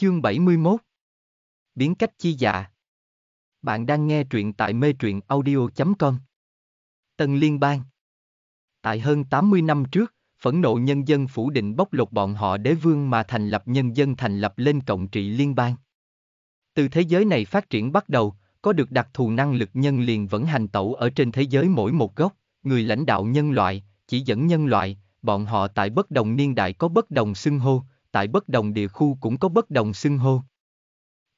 Chương 71 Biến cách chi dạ Bạn đang nghe truyện tại mê truyện audio.com Tân Liên bang Tại hơn 80 năm trước, phẫn nộ nhân dân phủ định bóc lột bọn họ đế vương mà thành lập nhân dân thành lập lên cộng trị liên bang. Từ thế giới này phát triển bắt đầu, có được đặc thù năng lực nhân liền vẫn hành tẩu ở trên thế giới mỗi một góc, người lãnh đạo nhân loại, chỉ dẫn nhân loại, bọn họ tại bất đồng niên đại có bất đồng xưng hô, tại bất đồng địa khu cũng có bất đồng xưng hô.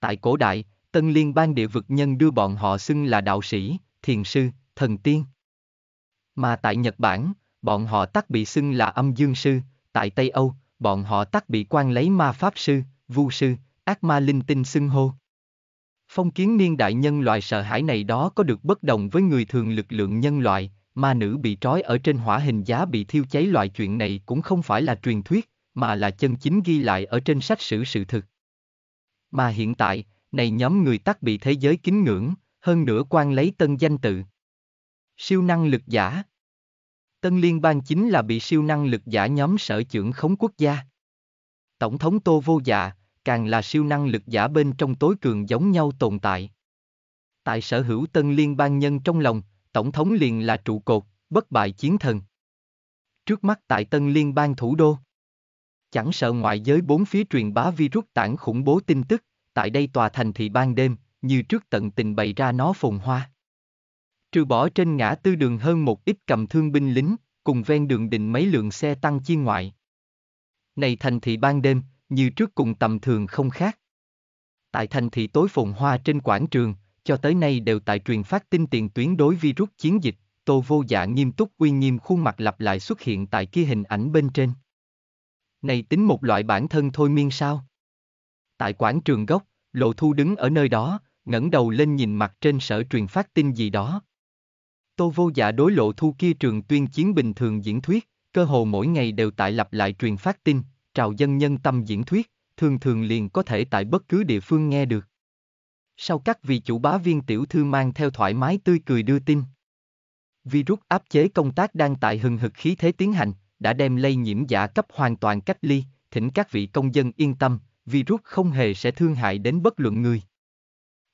Tại cổ đại, tân liên bang địa vực nhân đưa bọn họ xưng là đạo sĩ, thiền sư, thần tiên. Mà tại Nhật Bản, bọn họ tắc bị xưng là âm dương sư, tại Tây Âu, bọn họ tắc bị quan lấy ma pháp sư, vu sư, ác ma linh tinh xưng hô. Phong kiến niên đại nhân loại sợ hãi này đó có được bất đồng với người thường lực lượng nhân loại, ma nữ bị trói ở trên hỏa hình giá bị thiêu cháy loại chuyện này cũng không phải là truyền thuyết, mà là chân chính ghi lại ở trên sách sử sự thực. Mà hiện tại, này nhóm người tắc bị thế giới kính ngưỡng, hơn nữa quan lấy tân danh tự. Siêu năng lực giả Tân liên bang chính là bị siêu năng lực giả nhóm sở trưởng khống quốc gia. Tổng thống Tô Vô Dạ, càng là siêu năng lực giả bên trong tối cường giống nhau tồn tại. Tại sở hữu tân liên bang nhân trong lòng, tổng thống liền là trụ cột, bất bại chiến thần. Trước mắt tại tân liên bang thủ đô, Chẳng sợ ngoại giới bốn phía truyền bá virus tảng khủng bố tin tức, tại đây tòa thành thị ban đêm, như trước tận tình bày ra nó phồn hoa. Trừ bỏ trên ngã tư đường hơn một ít cầm thương binh lính, cùng ven đường định mấy lượng xe tăng chiên ngoại. Này thành thị ban đêm, như trước cùng tầm thường không khác. Tại thành thị tối phồn hoa trên quảng trường, cho tới nay đều tại truyền phát tin tiền tuyến đối virus chiến dịch, tô vô dạ nghiêm túc uy nghiêm khuôn mặt lặp lại xuất hiện tại kia hình ảnh bên trên. Này tính một loại bản thân thôi miên sao? Tại quảng trường gốc, Lộ Thu đứng ở nơi đó, ngẩng đầu lên nhìn mặt trên sở truyền phát tin gì đó. Tô vô dạ đối Lộ Thu kia trường tuyên chiến bình thường diễn thuyết, cơ hồ mỗi ngày đều tại lặp lại truyền phát tin, trào dân nhân tâm diễn thuyết, thường thường liền có thể tại bất cứ địa phương nghe được. Sau các vị chủ bá viên tiểu thư mang theo thoải mái tươi cười đưa tin. Virus áp chế công tác đang tại hừng hực khí thế tiến hành, đã đem lây nhiễm giả cấp hoàn toàn cách ly, thỉnh các vị công dân yên tâm, virus không hề sẽ thương hại đến bất luận người.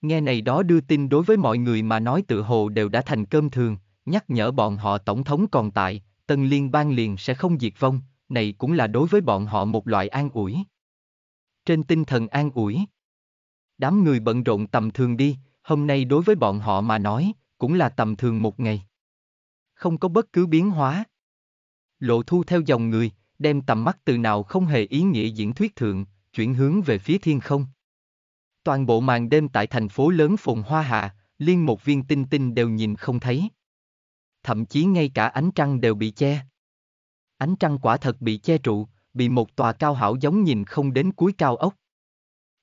Nghe này đó đưa tin đối với mọi người mà nói tự hồ đều đã thành cơm thường, nhắc nhở bọn họ tổng thống còn tại, tân liên bang liền sẽ không diệt vong, này cũng là đối với bọn họ một loại an ủi. Trên tinh thần an ủi, đám người bận rộn tầm thường đi, hôm nay đối với bọn họ mà nói, cũng là tầm thường một ngày. Không có bất cứ biến hóa, Lộ thu theo dòng người, đem tầm mắt từ nào không hề ý nghĩa diễn thuyết thượng, chuyển hướng về phía thiên không. Toàn bộ màn đêm tại thành phố lớn phồn hoa hạ, liên một viên tinh tinh đều nhìn không thấy. Thậm chí ngay cả ánh trăng đều bị che. Ánh trăng quả thật bị che trụ, bị một tòa cao hảo giống nhìn không đến cuối cao ốc.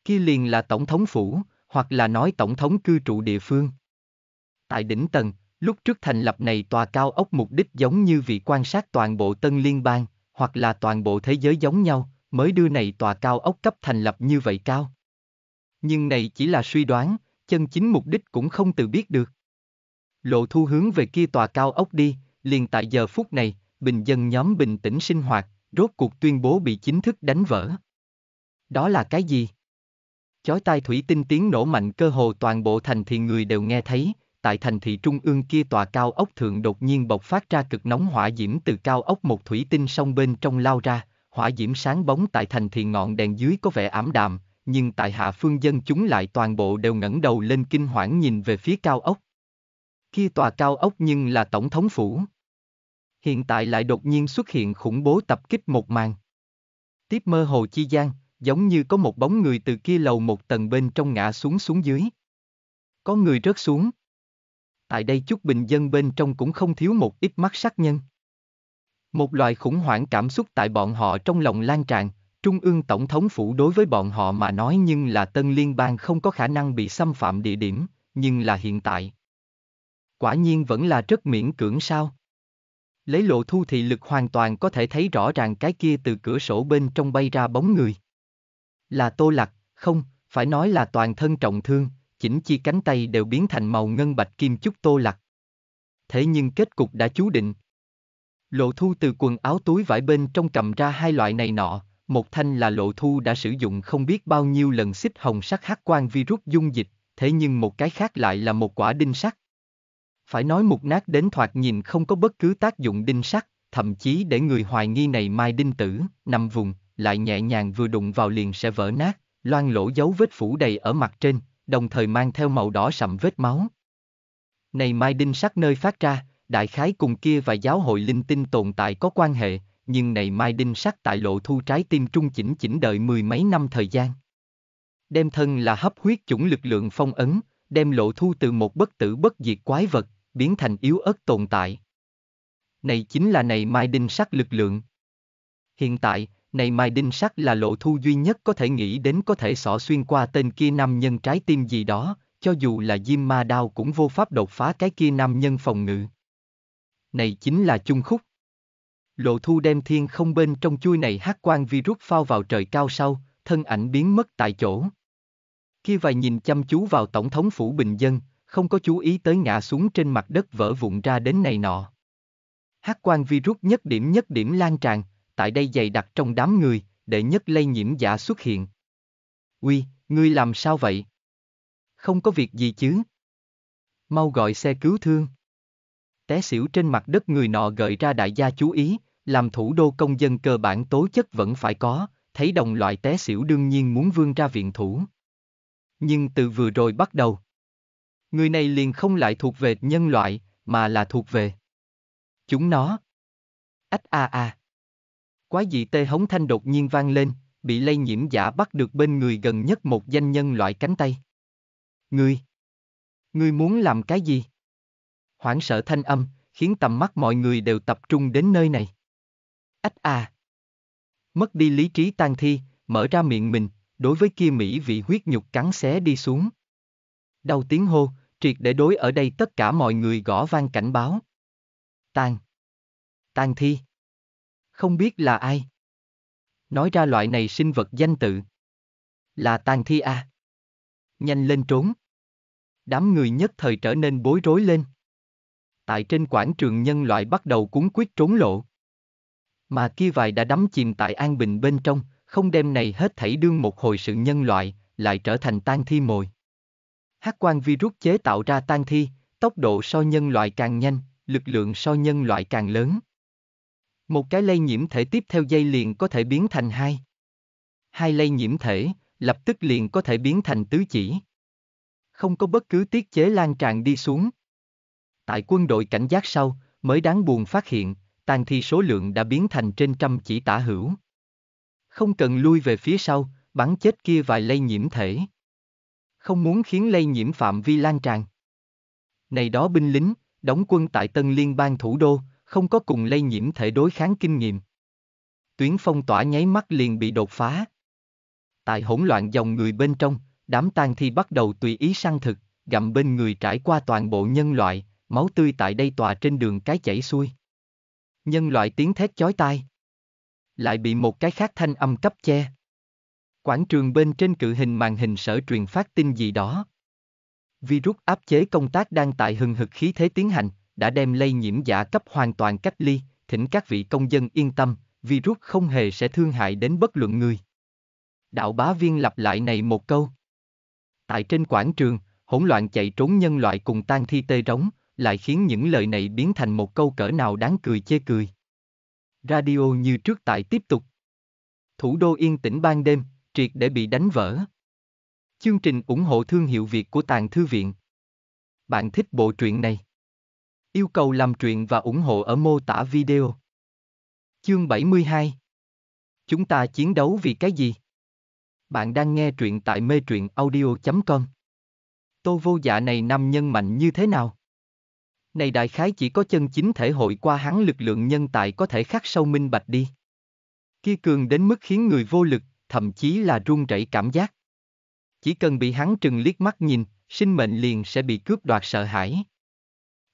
Kia liền là tổng thống phủ, hoặc là nói tổng thống cư trụ địa phương. Tại đỉnh tầng, Lúc trước thành lập này tòa cao ốc mục đích giống như vị quan sát toàn bộ tân liên bang, hoặc là toàn bộ thế giới giống nhau, mới đưa này tòa cao ốc cấp thành lập như vậy cao. Nhưng này chỉ là suy đoán, chân chính mục đích cũng không tự biết được. Lộ thu hướng về kia tòa cao ốc đi, liền tại giờ phút này, bình dân nhóm bình tĩnh sinh hoạt, rốt cuộc tuyên bố bị chính thức đánh vỡ. Đó là cái gì? Chói tai thủy tinh tiếng nổ mạnh cơ hồ toàn bộ thành thì người đều nghe thấy, tại thành thị trung ương kia tòa cao ốc thượng đột nhiên bộc phát ra cực nóng hỏa diễm từ cao ốc một thủy tinh song bên trong lao ra, hỏa diễm sáng bóng tại thành thị ngọn đèn dưới có vẻ ảm đạm, nhưng tại hạ phương dân chúng lại toàn bộ đều ngẩng đầu lên kinh hoảng nhìn về phía cao ốc. Kia tòa cao ốc nhưng là tổng thống phủ. Hiện tại lại đột nhiên xuất hiện khủng bố tập kích một màn. Tiếp mơ hồ chi gian, giống như có một bóng người từ kia lầu một tầng bên trong ngã xuống xuống dưới. Có người rớt xuống tại đây chút bình dân bên trong cũng không thiếu một ít mắt sắc nhân. Một loại khủng hoảng cảm xúc tại bọn họ trong lòng lan tràn, Trung ương Tổng thống phủ đối với bọn họ mà nói nhưng là tân liên bang không có khả năng bị xâm phạm địa điểm, nhưng là hiện tại. Quả nhiên vẫn là rất miễn cưỡng sao. Lấy lộ thu thị lực hoàn toàn có thể thấy rõ ràng cái kia từ cửa sổ bên trong bay ra bóng người. Là tô lạc, không, phải nói là toàn thân trọng thương, chỉnh chi cánh tay đều biến thành màu ngân bạch kim chút tô lặt. Thế nhưng kết cục đã chú định. Lộ thu từ quần áo túi vải bên trong cầm ra hai loại này nọ, một thanh là lộ thu đã sử dụng không biết bao nhiêu lần xích hồng sắc hát quan virus dung dịch, thế nhưng một cái khác lại là một quả đinh sắt. Phải nói mục nát đến thoạt nhìn không có bất cứ tác dụng đinh sắt, thậm chí để người hoài nghi này mai đinh tử, nằm vùng, lại nhẹ nhàng vừa đụng vào liền sẽ vỡ nát, loang lỗ dấu vết phủ đầy ở mặt trên, đồng thời mang theo màu đỏ sậm vết máu. Này mai đinh sắc nơi phát ra, đại khái cùng kia và giáo hội linh tinh tồn tại có quan hệ, nhưng này mai đinh sắc tại lộ thu trái tim trung chỉnh chỉnh đợi mười mấy năm thời gian. Đem thân là hấp huyết chủng lực lượng phong ấn, đem lộ thu từ một bất tử bất diệt quái vật, biến thành yếu ớt tồn tại. Này chính là này mai đinh sắc lực lượng. Hiện tại, này mai đinh sắt là lộ thu duy nhất có thể nghĩ đến có thể xỏ xuyên qua tên kia nam nhân trái tim gì đó, cho dù là diêm ma đao cũng vô pháp đột phá cái kia nam nhân phòng ngự. Này chính là chung khúc. Lộ thu đem thiên không bên trong chui này hát quan virus phao vào trời cao sau, thân ảnh biến mất tại chỗ. Khi vài nhìn chăm chú vào tổng thống phủ bình dân, không có chú ý tới ngã xuống trên mặt đất vỡ vụn ra đến này nọ. Hát quan virus nhất điểm nhất điểm lan tràn, tại đây dày đặc trong đám người, để nhất lây nhiễm giả xuất hiện. Uy, ngươi làm sao vậy? Không có việc gì chứ? Mau gọi xe cứu thương. Té xỉu trên mặt đất người nọ gợi ra đại gia chú ý, làm thủ đô công dân cơ bản tố chất vẫn phải có, thấy đồng loại té xỉu đương nhiên muốn vương ra viện thủ. Nhưng từ vừa rồi bắt đầu, người này liền không lại thuộc về nhân loại, mà là thuộc về chúng nó. Ách a a. Quái dị tê hống thanh đột nhiên vang lên, bị lây nhiễm giả bắt được bên người gần nhất một danh nhân loại cánh tay. Ngươi! Ngươi muốn làm cái gì? Hoảng sợ thanh âm, khiến tầm mắt mọi người đều tập trung đến nơi này. Ách à! Mất đi lý trí tan thi, mở ra miệng mình, đối với kia Mỹ vị huyết nhục cắn xé đi xuống. Đau tiếng hô, triệt để đối ở đây tất cả mọi người gõ vang cảnh báo. Tàn! Tàn thi! Không biết là ai? Nói ra loại này sinh vật danh tự. Là tàn thi à? Nhanh lên trốn. Đám người nhất thời trở nên bối rối lên. Tại trên quảng trường nhân loại bắt đầu cuốn quyết trốn lộ. Mà kia vài đã đắm chìm tại an bình bên trong, không đem này hết thảy đương một hồi sự nhân loại, lại trở thành tan thi mồi. Hát quan virus chế tạo ra tan thi, tốc độ so nhân loại càng nhanh, lực lượng so nhân loại càng lớn. Một cái lây nhiễm thể tiếp theo dây liền có thể biến thành hai. Hai lây nhiễm thể, lập tức liền có thể biến thành tứ chỉ. Không có bất cứ tiết chế lan tràn đi xuống. Tại quân đội cảnh giác sau, mới đáng buồn phát hiện, tàn thi số lượng đã biến thành trên trăm chỉ tả hữu. Không cần lui về phía sau, bắn chết kia vài lây nhiễm thể. Không muốn khiến lây nhiễm phạm vi lan tràn. Này đó binh lính, đóng quân tại Tân Liên bang thủ đô, không có cùng lây nhiễm thể đối kháng kinh nghiệm. Tuyến phong tỏa nháy mắt liền bị đột phá. Tại hỗn loạn dòng người bên trong, đám tang thi bắt đầu tùy ý săn thực, gặm bên người trải qua toàn bộ nhân loại, máu tươi tại đây tòa trên đường cái chảy xuôi. Nhân loại tiếng thét chói tai. Lại bị một cái khác thanh âm cấp che. Quảng trường bên trên cự hình màn hình sở truyền phát tin gì đó. Virus áp chế công tác đang tại hừng hực khí thế tiến hành, đã đem lây nhiễm giả cấp hoàn toàn cách ly, thỉnh các vị công dân yên tâm, virus không hề sẽ thương hại đến bất luận người. Đạo bá viên lặp lại này một câu. Tại trên quảng trường, hỗn loạn chạy trốn nhân loại cùng tan thi tê rống, lại khiến những lời này biến thành một câu cỡ nào đáng cười chê cười. Radio như trước tại tiếp tục. Thủ đô yên tĩnh ban đêm, triệt để bị đánh vỡ. Chương trình ủng hộ thương hiệu Việt của Tàng Thư Viện. Bạn thích bộ truyện này? Yêu cầu làm truyện và ủng hộ ở mô tả video. Chương 72 Chúng ta chiến đấu vì cái gì? Bạn đang nghe truyện tại mê truyện audio.com Tô vô dạ này nam nhân mạnh như thế nào? Này đại khái chỉ có chân chính thể hội qua hắn lực lượng nhân tài có thể khắc sâu minh bạch đi. Kia cường đến mức khiến người vô lực, thậm chí là run rẩy cảm giác. Chỉ cần bị hắn trừng liếc mắt nhìn, sinh mệnh liền sẽ bị cướp đoạt sợ hãi.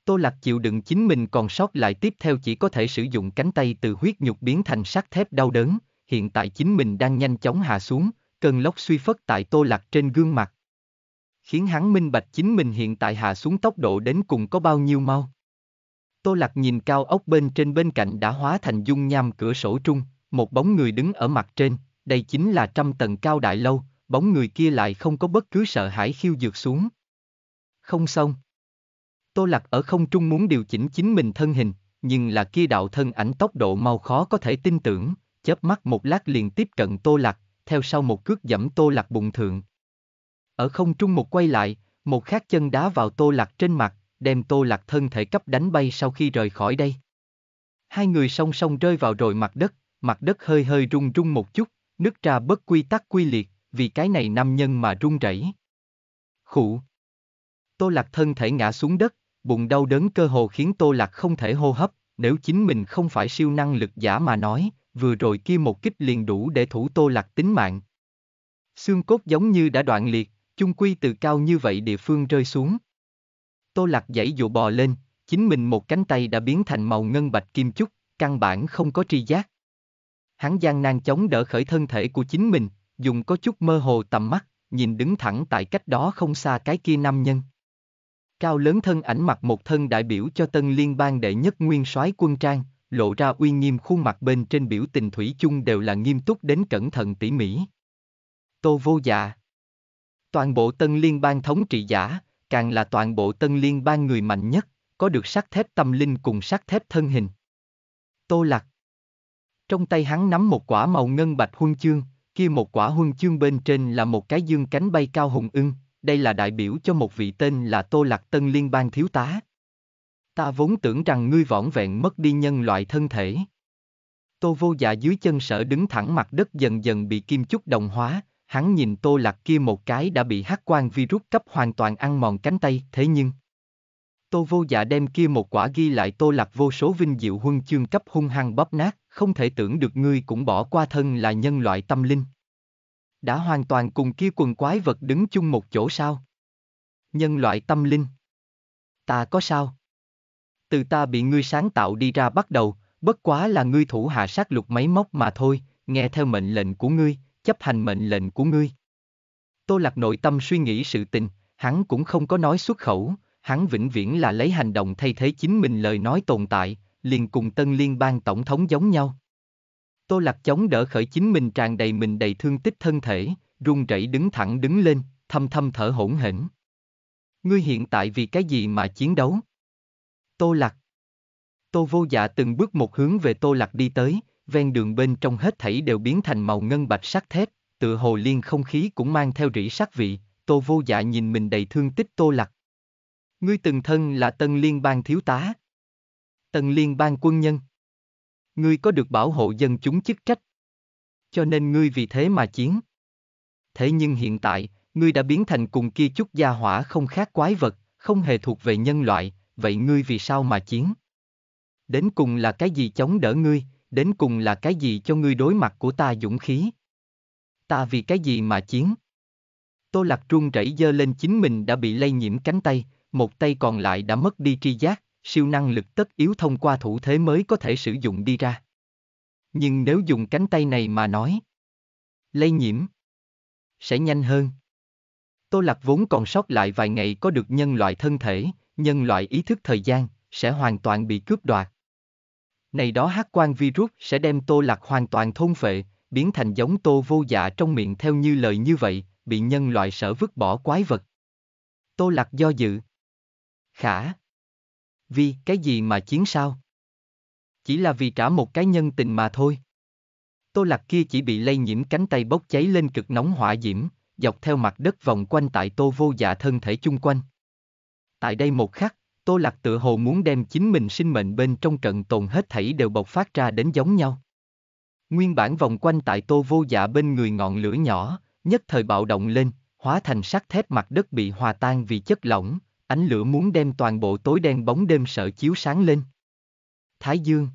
Tô Lạc chịu đựng chính mình còn sót lại tiếp theo chỉ có thể sử dụng cánh tay từ huyết nhục biến thành sắt thép đau đớn, hiện tại chính mình đang nhanh chóng hạ xuống, cơn lốc suy phất tại Tô Lạc trên gương mặt. Khiến hắn minh bạch chính mình hiện tại hạ xuống tốc độ đến cùng có bao nhiêu mau. Tô Lạc nhìn cao ốc bên trên bên cạnh đã hóa thành dung nham cửa sổ trung, một bóng người đứng ở mặt trên, đây chính là trăm tầng cao đại lâu, bóng người kia lại không có bất cứ sợ hãi khiêu dược xuống. Không xong. Tô Lạc ở không trung muốn điều chỉnh chính mình thân hình, nhưng là kia đạo thân ảnh tốc độ mau khó có thể tin tưởng, chớp mắt một lát liền tiếp cận Tô Lạc, theo sau một cước dẫm Tô Lạc bụng thượng. Ở không trung một quay lại, một khác chân đá vào Tô Lạc trên mặt, đem Tô Lạc thân thể cấp đánh bay sau khi rời khỏi đây. Hai người song song rơi vào rồi mặt đất, mặt đất hơi hơi rung rung một chút, nước ra bất quy tắc quy liệt, vì cái này nam nhân mà run rẩy. Khụ. Tô Lạc thân thể ngã xuống đất, bụng đau đớn cơ hồ khiến Tô Lạc không thể hô hấp, nếu chính mình không phải siêu năng lực giả mà nói, vừa rồi kia một kích liền đủ để thủ Tô Lạc tính mạng. Xương cốt giống như đã đoạn liệt, chung quy từ cao như vậy địa phương rơi xuống. Tô Lạc dãy dụ bò lên, chính mình một cánh tay đã biến thành màu ngân bạch kim chúc, căn bản không có tri giác. Hắn gian nan chống đỡ khởi thân thể của chính mình, dùng có chút mơ hồ tầm mắt, nhìn đứng thẳng tại cách đó không xa cái kia nam nhân. Cao lớn thân ảnh mặc một thân đại biểu cho tân liên bang đệ nhất nguyên soái quân trang, lộ ra uy nghiêm khuôn mặt bên trên biểu tình thủy chung đều là nghiêm túc đến cẩn thận tỉ mỉ. Tô vô dạ Toàn bộ tân liên bang thống trị giả, càng là toàn bộ tân liên bang người mạnh nhất, có được sắt thép tâm linh cùng sắt thép thân hình. Tô Lạc Trong tay hắn nắm một quả màu ngân bạch huân chương, kia một quả huân chương bên trên là một cái dương cánh bay cao hùng ưng, đây là đại biểu cho một vị tên là Tô Lạc Tân Liên bang thiếu tá. Ta vốn tưởng rằng ngươi võn vẹn mất đi nhân loại thân thể. Tô vô dạ dưới chân sở đứng thẳng mặt đất dần dần bị kim chúc đồng hóa, hắn nhìn Tô Lạc kia một cái đã bị hắc quan virus cấp hoàn toàn ăn mòn cánh tay, thế nhưng... Tô vô dạ đem kia một quả ghi lại Tô Lạc vô số vinh diệu huân chương cấp hung hăng bóp nát, không thể tưởng được ngươi cũng bỏ qua thân là nhân loại tâm linh đã hoàn toàn cùng kia quần quái vật đứng chung một chỗ sao? Nhân loại tâm linh. Ta có sao? Từ ta bị ngươi sáng tạo đi ra bắt đầu, bất quá là ngươi thủ hạ sát lục máy móc mà thôi, nghe theo mệnh lệnh của ngươi, chấp hành mệnh lệnh của ngươi. Tô Lạc nội tâm suy nghĩ sự tình, hắn cũng không có nói xuất khẩu, hắn vĩnh viễn là lấy hành động thay thế chính mình lời nói tồn tại, liền cùng tân liên bang tổng thống giống nhau. Tô Lạc chống đỡ khởi chính mình tràn đầy mình đầy thương tích thân thể, run rẩy đứng thẳng đứng lên, thâm thâm thở hổn hển. Ngươi hiện tại vì cái gì mà chiến đấu? Tô Lạc Tô vô dạ từng bước một hướng về Tô Lạc đi tới, ven đường bên trong hết thảy đều biến thành màu ngân bạch sắc thép, tựa hồ liên không khí cũng mang theo rỉ sắc vị, Tô vô dạ nhìn mình đầy thương tích Tô Lạc. Ngươi từng thân là tân liên bang thiếu tá. Tân liên bang quân nhân ngươi có được bảo hộ dân chúng chức trách. Cho nên ngươi vì thế mà chiến. Thế nhưng hiện tại, ngươi đã biến thành cùng kia chút gia hỏa không khác quái vật, không hề thuộc về nhân loại, vậy ngươi vì sao mà chiến? Đến cùng là cái gì chống đỡ ngươi, đến cùng là cái gì cho ngươi đối mặt của ta dũng khí? Ta vì cái gì mà chiến? Tô Lạc run rẩy dơ lên chính mình đã bị lây nhiễm cánh tay, một tay còn lại đã mất đi tri giác, siêu năng lực tất yếu thông qua thủ thế mới có thể sử dụng đi ra. Nhưng nếu dùng cánh tay này mà nói, lây nhiễm sẽ nhanh hơn. Tô Lạc vốn còn sót lại vài ngày có được nhân loại thân thể, nhân loại ý thức thời gian, sẽ hoàn toàn bị cướp đoạt. Này đó hát quan virus sẽ đem Tô Lạc hoàn toàn thôn phệ, biến thành giống Tô vô dạ trong miệng theo như lời như vậy, bị nhân loại sở vứt bỏ quái vật. Tô Lạc do dự. Khả. Vì cái gì mà chiến sao? Chỉ là vì trả một cái nhân tình mà thôi. Tô lạc kia chỉ bị lây nhiễm cánh tay bốc cháy lên cực nóng hỏa diễm, dọc theo mặt đất vòng quanh tại tô vô dạ thân thể chung quanh. Tại đây một khắc, tô lạc tự hồ muốn đem chính mình sinh mệnh bên trong trận tồn hết thảy đều bộc phát ra đến giống nhau. Nguyên bản vòng quanh tại tô vô dạ bên người ngọn lửa nhỏ, nhất thời bạo động lên, hóa thành sắc thép mặt đất bị hòa tan vì chất lỏng, ánh lửa muốn đem toàn bộ tối đen bóng đêm sợ chiếu sáng lên. Thái Dương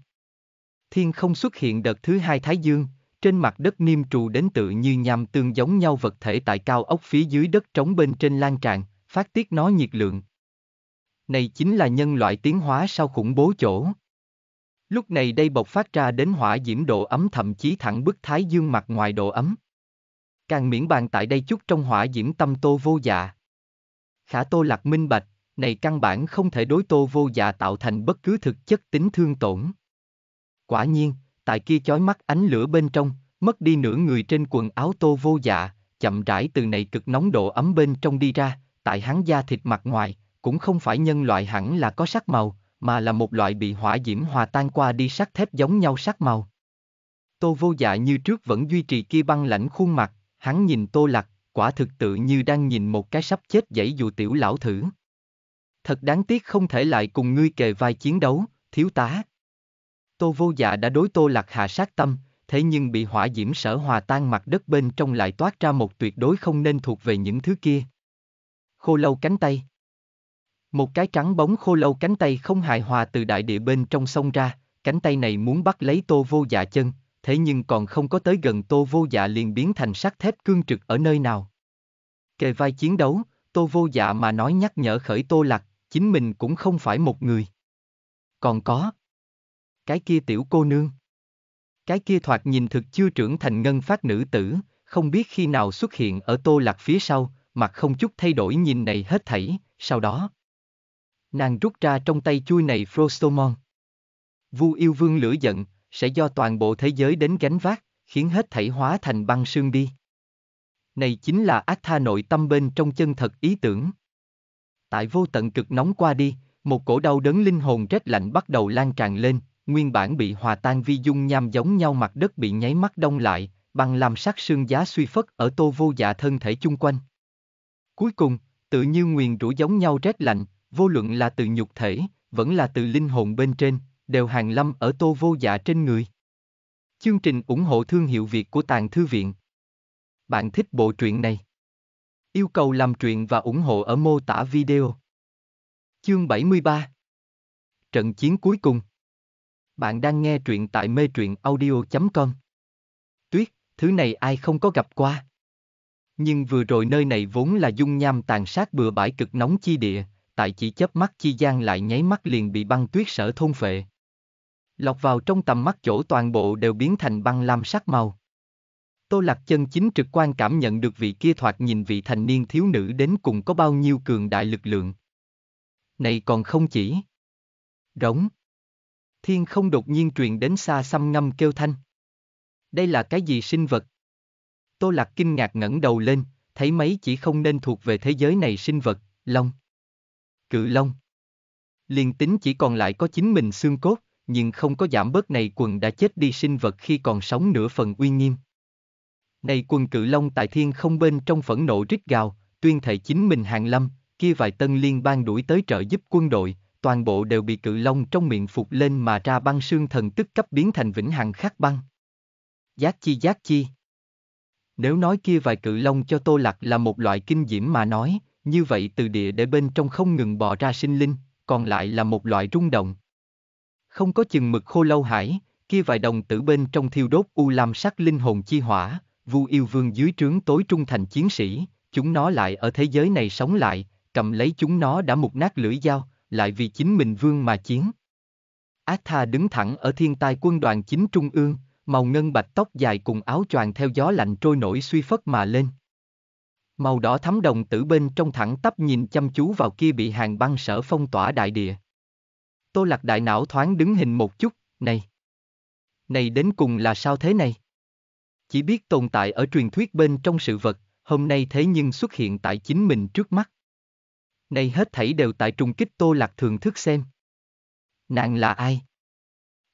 Thiên không xuất hiện đợt thứ hai Thái Dương, trên mặt đất niêm trù đến tự như nhằm tương giống nhau vật thể tại cao ốc phía dưới đất trống bên trên lan tràn, phát tiết nó nhiệt lượng. Này chính là nhân loại tiến hóa sau khủng bố chỗ. Lúc này đây bộc phát ra đến hỏa diễm độ ấm thậm chí thẳng bức Thái Dương mặt ngoài độ ấm. Càng miễn bàn tại đây chút trong hỏa diễm tâm tô vô dạ. Khả Tô Lạc minh bạch, này căn bản không thể đối Tô Vô Dạ tạo thành bất cứ thực chất tính thương tổn. Quả nhiên, tại kia chói mắt ánh lửa bên trong, mất đi nửa người trên quần áo Tô Vô Dạ, chậm rãi từ này cực nóng độ ấm bên trong đi ra, tại hắn da thịt mặt ngoài, cũng không phải nhân loại hẳn là có sắc màu, mà là một loại bị hỏa diễm hòa tan qua đi sắt thép giống nhau sắc màu. Tô vô dạ như trước vẫn duy trì kia băng lãnh khuôn mặt, hắn nhìn tô lạc quả thực tự như đang nhìn một cái sắp chết dãy dù tiểu lão thử. Thật đáng tiếc không thể lại cùng ngươi kề vai chiến đấu, thiếu tá. Tô vô dạ đã đối tô lạc hạ sát tâm, thế nhưng bị hỏa diễm sở hòa tan mặt đất bên trong lại toát ra một tuyệt đối không nên thuộc về những thứ kia. Khô lâu cánh tay Một cái trắng bóng khô lâu cánh tay không hài hòa từ đại địa bên trong sông ra, cánh tay này muốn bắt lấy tô vô dạ chân, thế nhưng còn không có tới gần Tô Vô Dạ liền biến thành sắt thép cương trực ở nơi nào. Kề vai chiến đấu, Tô Vô Dạ mà nói nhắc nhở khởi Tô Lạc, chính mình cũng không phải một người. Còn có. Cái kia tiểu cô nương. Cái kia thoạt nhìn thực chưa trưởng thành ngân phát nữ tử, không biết khi nào xuất hiện ở Tô Lạc phía sau, mặt không chút thay đổi nhìn này hết thảy, sau đó. Nàng rút ra trong tay chui này Frostomon. Vu yêu vương lửa giận, sẽ do toàn bộ thế giới đến gánh vác, khiến hết thảy hóa thành băng sương đi. Này chính là ác tha nội tâm bên trong chân thật ý tưởng. Tại vô tận cực nóng qua đi, một cổ đau đớn linh hồn rét lạnh bắt đầu lan tràn lên, nguyên bản bị hòa tan vi dung nham giống nhau mặt đất bị nháy mắt đông lại, bằng làm sắc sương giá suy phất ở tô vô dạ thân thể chung quanh. Cuối cùng, tự như nguyền rủa giống nhau rét lạnh, vô luận là từ nhục thể, vẫn là từ linh hồn bên trên, đều hàng lâm ở tô vô dạ trên người. Chương trình ủng hộ thương hiệu Việt của Tàng Thư Viện. Bạn thích bộ truyện này? Yêu cầu làm truyện và ủng hộ ở mô tả video. Chương 73 Trận chiến cuối cùng Bạn đang nghe truyện tại mê truyện audio.com Tuyết, thứ này ai không có gặp qua. Nhưng vừa rồi nơi này vốn là dung nham tàn sát bừa bãi cực nóng chi địa, tại chỉ chớp mắt chi gian lại nháy mắt liền bị băng tuyết sở thôn phệ lọt vào trong tầm mắt chỗ toàn bộ đều biến thành băng lam sắc màu. Tô Lạc chân chính trực quan cảm nhận được vị kia thoạt nhìn vị thành niên thiếu nữ đến cùng có bao nhiêu cường đại lực lượng. Này còn không chỉ. Rống. Thiên không đột nhiên truyền đến xa xăm ngâm kêu thanh. Đây là cái gì sinh vật? Tô Lạc kinh ngạc ngẩng đầu lên, thấy mấy chỉ không nên thuộc về thế giới này sinh vật, long. Cự long. Liền tính chỉ còn lại có chính mình xương cốt, nhưng không có giảm bớt này quần đã chết đi sinh vật khi còn sống nửa phần uy nghiêm. Này quần cự long tại thiên không bên trong phẫn nộ rít gào, tuyên thệ chính mình hàng lâm, kia vài tân liên bang đuổi tới trợ giúp quân đội, toàn bộ đều bị cự long trong miệng phục lên mà ra băng xương thần tức cấp biến thành vĩnh hằng khắc băng. Giác chi giác chi. Nếu nói kia vài cự long cho Tô Lạc là một loại kinh diễm mà nói, như vậy từ địa để bên trong không ngừng bò ra sinh linh, còn lại là một loại rung động, không có chừng mực khô lâu hải, kia vài đồng tử bên trong thiêu đốt u lam sắc linh hồn chi hỏa, vu yêu vương dưới trướng tối trung thành chiến sĩ, chúng nó lại ở thế giới này sống lại, cầm lấy chúng nó đã mục nát lưỡi dao, lại vì chính mình vương mà chiến. Atha đứng thẳng ở thiên tai quân đoàn chính trung ương, màu ngân bạch tóc dài cùng áo choàng theo gió lạnh trôi nổi suy phất mà lên. Màu đỏ thắm đồng tử bên trong thẳng tắp nhìn chăm chú vào kia bị hàng băng sở phong tỏa đại địa. Tô Lạc đại não thoáng đứng hình một chút, này. Này đến cùng là sao thế này? Chỉ biết tồn tại ở truyền thuyết bên trong sự vật, hôm nay thế nhưng xuất hiện tại chính mình trước mắt. Này hết thảy đều tại trùng kích Tô Lạc thường thức xem. Nàng là ai?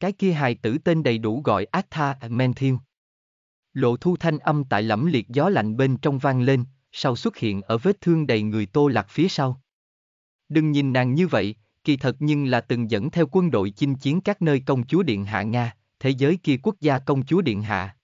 Cái kia hài tử tên đầy đủ gọi Atha Menthiel. Lộ thu thanh âm tại lẫm liệt gió lạnh bên trong vang lên, sau xuất hiện ở vết thương đầy người Tô Lạc phía sau. Đừng nhìn nàng như vậy, kỳ thật nhưng là từng dẫn theo quân đội chinh chiến các nơi công chúa Điện Hạ Nga, thế giới kia quốc gia công chúa Điện Hạ.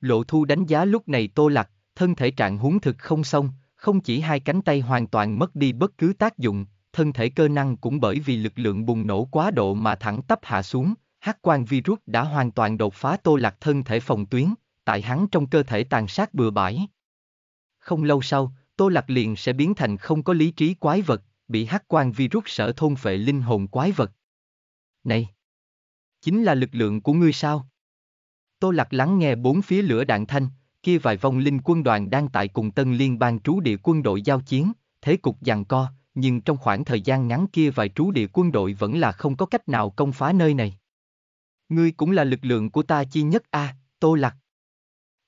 Lộ thu đánh giá lúc này tô lạc thân thể trạng huống thực không xong, không chỉ hai cánh tay hoàn toàn mất đi bất cứ tác dụng, thân thể cơ năng cũng bởi vì lực lượng bùng nổ quá độ mà thẳng tắp hạ xuống, hát quan virus đã hoàn toàn đột phá tô lạc thân thể phòng tuyến, tại hắn trong cơ thể tàn sát bừa bãi. Không lâu sau, tô lạc liền sẽ biến thành không có lý trí quái vật, bị hắc quan virus sở thôn phệ linh hồn quái vật. Này! Chính là lực lượng của ngươi sao? Tô lặc lắng nghe bốn phía lửa đạn thanh, kia vài vong linh quân đoàn đang tại cùng tân liên bang trú địa quân đội giao chiến, thế cục giằng co, nhưng trong khoảng thời gian ngắn kia vài trú địa quân đội vẫn là không có cách nào công phá nơi này. Ngươi cũng là lực lượng của ta chi nhất a, à, Tô Lạc.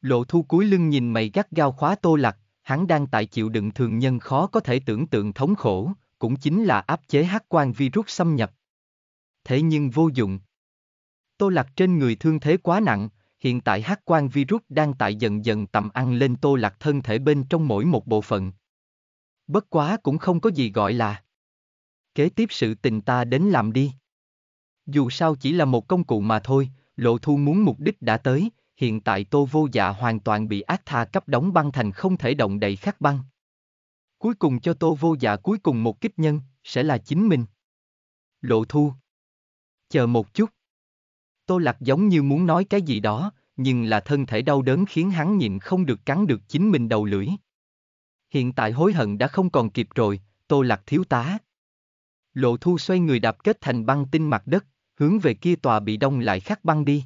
Lộ thu cuối lưng nhìn mày gắt gao khóa Tô lặc hắn đang tại chịu đựng thường nhân khó có thể tưởng tượng thống khổ, cũng chính là áp chế hát quan virus xâm nhập. Thế nhưng vô dụng. Tô Lạc trên người thương thế quá nặng, hiện tại hát quan virus đang tại dần dần tầm ăn lên Tô Lạc thân thể bên trong mỗi một bộ phận. Bất quá cũng không có gì gọi là. Kế tiếp sự tình ta đến làm đi. Dù sao chỉ là một công cụ mà thôi, lộ thu muốn mục đích đã tới, hiện tại Tô Vô Dạ hoàn toàn bị ác tha cấp đóng băng thành không thể động đậy khắc băng cuối cùng cho tô vô dạ cuối cùng một kích nhân, sẽ là chính mình. Lộ thu. Chờ một chút. Tô lạc giống như muốn nói cái gì đó, nhưng là thân thể đau đớn khiến hắn nhịn không được cắn được chính mình đầu lưỡi. Hiện tại hối hận đã không còn kịp rồi, tô lạc thiếu tá. Lộ thu xoay người đạp kết thành băng tinh mặt đất, hướng về kia tòa bị đông lại khắc băng đi.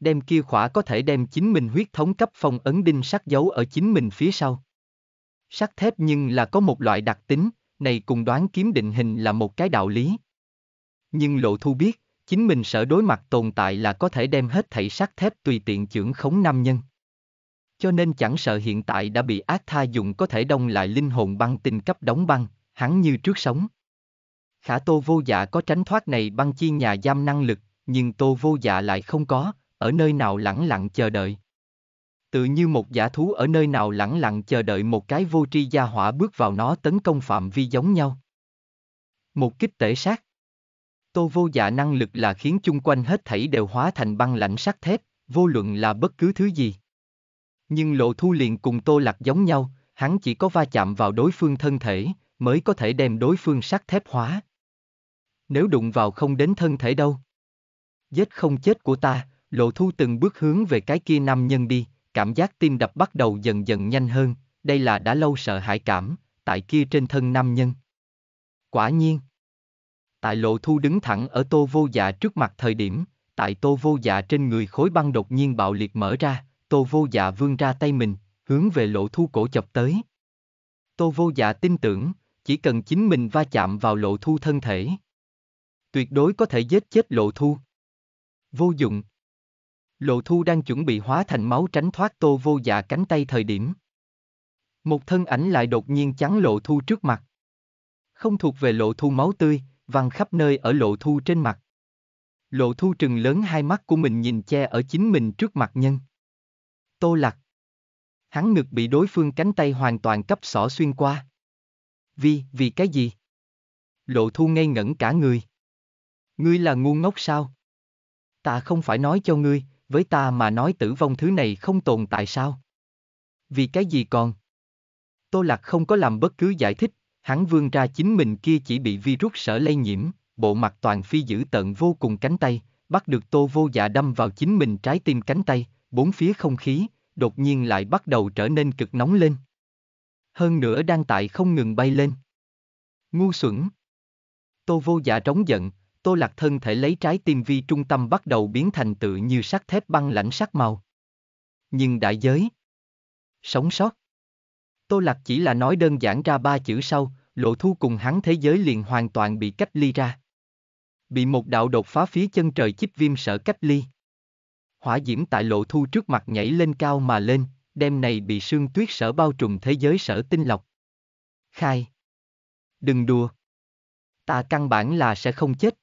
Đem kia khỏa có thể đem chính mình huyết thống cấp phong ấn đinh sắc dấu ở chính mình phía sau. Sắt thép nhưng là có một loại đặc tính, này cùng đoán kiếm định hình là một cái đạo lý. Nhưng Lộ Thu biết, chính mình sợ đối mặt tồn tại là có thể đem hết thảy sắt thép tùy tiện trưởng khống nam nhân. Cho nên chẳng sợ hiện tại đã bị ác tha dùng có thể đông lại linh hồn băng tinh cấp đóng băng, hắn như trước sống. Khả Tô Vô Dạ có tránh thoát này băng chi nhà giam năng lực, nhưng Tô Vô Dạ lại không có, ở nơi nào lẳng lặng chờ đợi tự như một giả thú ở nơi nào lẳng lặng chờ đợi một cái vô tri gia hỏa bước vào nó tấn công phạm vi giống nhau. Một kích tể sát. Tô vô dạ năng lực là khiến chung quanh hết thảy đều hóa thành băng lạnh sắt thép, vô luận là bất cứ thứ gì. Nhưng lộ thu liền cùng tô lạc giống nhau, hắn chỉ có va chạm vào đối phương thân thể, mới có thể đem đối phương sắt thép hóa. Nếu đụng vào không đến thân thể đâu. Giết không chết của ta, lộ thu từng bước hướng về cái kia nam nhân đi, cảm giác tim đập bắt đầu dần dần nhanh hơn, đây là đã lâu sợ hãi cảm, tại kia trên thân nam nhân. Quả nhiên, tại lộ thu đứng thẳng ở tô vô dạ trước mặt thời điểm, tại tô vô dạ trên người khối băng đột nhiên bạo liệt mở ra, tô vô dạ vươn ra tay mình, hướng về lộ thu cổ chập tới. Tô vô dạ tin tưởng, chỉ cần chính mình va chạm vào lộ thu thân thể. Tuyệt đối có thể giết chết lộ thu. Vô dụng. Lộ thu đang chuẩn bị hóa thành máu tránh thoát tô vô dạ cánh tay thời điểm. Một thân ảnh lại đột nhiên chắn lộ thu trước mặt. Không thuộc về lộ thu máu tươi, văng khắp nơi ở lộ thu trên mặt. Lộ thu trừng lớn hai mắt của mình nhìn che ở chính mình trước mặt nhân. Tô lạc. Hắn ngực bị đối phương cánh tay hoàn toàn cấp xỏ xuyên qua. Vì, vì cái gì? Lộ thu ngây ngẩn cả người. Ngươi là ngu ngốc sao? Ta không phải nói cho ngươi, với ta mà nói tử vong thứ này không tồn tại sao? Vì cái gì còn? Tô Lạc không có làm bất cứ giải thích, hắn vươn ra chính mình kia chỉ bị virus sở lây nhiễm, bộ mặt toàn phi giữ tận vô cùng cánh tay, bắt được tô vô dạ đâm vào chính mình trái tim cánh tay, bốn phía không khí, đột nhiên lại bắt đầu trở nên cực nóng lên. Hơn nữa đang tại không ngừng bay lên. Ngu xuẩn. Tô vô dạ trống giận, Tô Lạc thân thể lấy trái tim vi trung tâm bắt đầu biến thành tự như sắt thép băng lãnh sắc màu. Nhưng đại giới. Sống sót. Tô Lạc chỉ là nói đơn giản ra ba chữ sau, lộ thu cùng hắn thế giới liền hoàn toàn bị cách ly ra. Bị một đạo đột phá phía chân trời chích viêm sở cách ly. Hỏa diễm tại lộ thu trước mặt nhảy lên cao mà lên, đêm này bị sương tuyết sở bao trùm thế giới sở tinh lọc. Khai. Đừng đùa. Ta căn bản là sẽ không chết.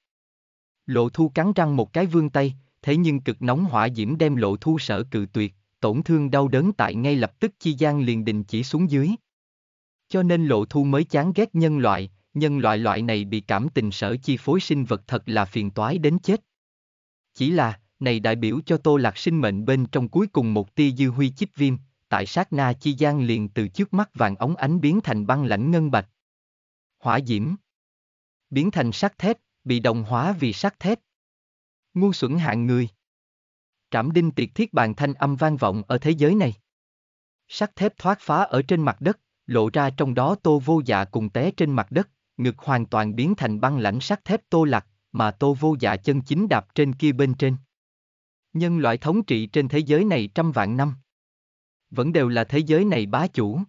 Lộ thu cắn răng một cái vương tay, thế nhưng cực nóng hỏa diễm đem lộ thu sở cự tuyệt, tổn thương đau đớn tại ngay lập tức chi gian liền đình chỉ xuống dưới. Cho nên lộ thu mới chán ghét nhân loại, nhân loại loại này bị cảm tình sở chi phối sinh vật thật là phiền toái đến chết. Chỉ là, này đại biểu cho tô lạc sinh mệnh bên trong cuối cùng một tia dư huy chích viêm, tại sát na chi gian liền từ trước mắt vàng ống ánh biến thành băng lãnh ngân bạch. Hỏa diễm Biến thành sắc thép, bị đồng hóa vì sắt thép. Ngu xuẩn hạng người. Trảm đinh tiệt thiết bàn thanh âm vang vọng ở thế giới này. Sắt thép thoát phá ở trên mặt đất, lộ ra trong đó tô vô dạ cùng té trên mặt đất, ngực hoàn toàn biến thành băng lãnh sắt thép tô lạc, mà tô vô dạ chân chính đạp trên kia bên trên. Nhân loại thống trị trên thế giới này trăm vạn năm. Vẫn đều là thế giới này bá chủ.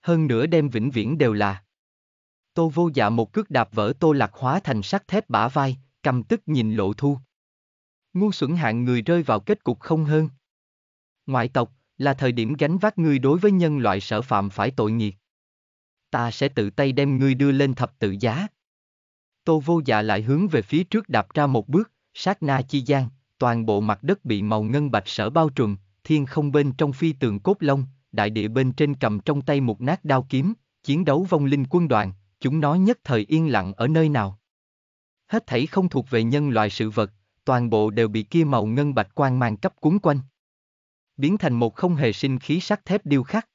Hơn nữa đem vĩnh viễn đều là Tô vô dạ một cước đạp vỡ tô lạc hóa thành sắt thép bả vai, cầm tức nhìn lộ thu. Ngu xuẩn hạng người rơi vào kết cục không hơn. Ngoại tộc, là thời điểm gánh vác ngươi đối với nhân loại sở phạm phải tội nghiệt. Ta sẽ tự tay đem ngươi đưa lên thập tự giá. Tô vô dạ lại hướng về phía trước đạp ra một bước, sát na chi gian, toàn bộ mặt đất bị màu ngân bạch sở bao trùm, thiên không bên trong phi tường cốt lông, đại địa bên trên cầm trong tay một nát đao kiếm, chiến đấu vong linh quân đoàn, chúng nó nhất thời yên lặng ở nơi nào. Hết thảy không thuộc về nhân loại sự vật, toàn bộ đều bị kia màu ngân bạch quang mang cấp cuốn quanh. Biến thành một không hề sinh khí sắt thép điêu khắc.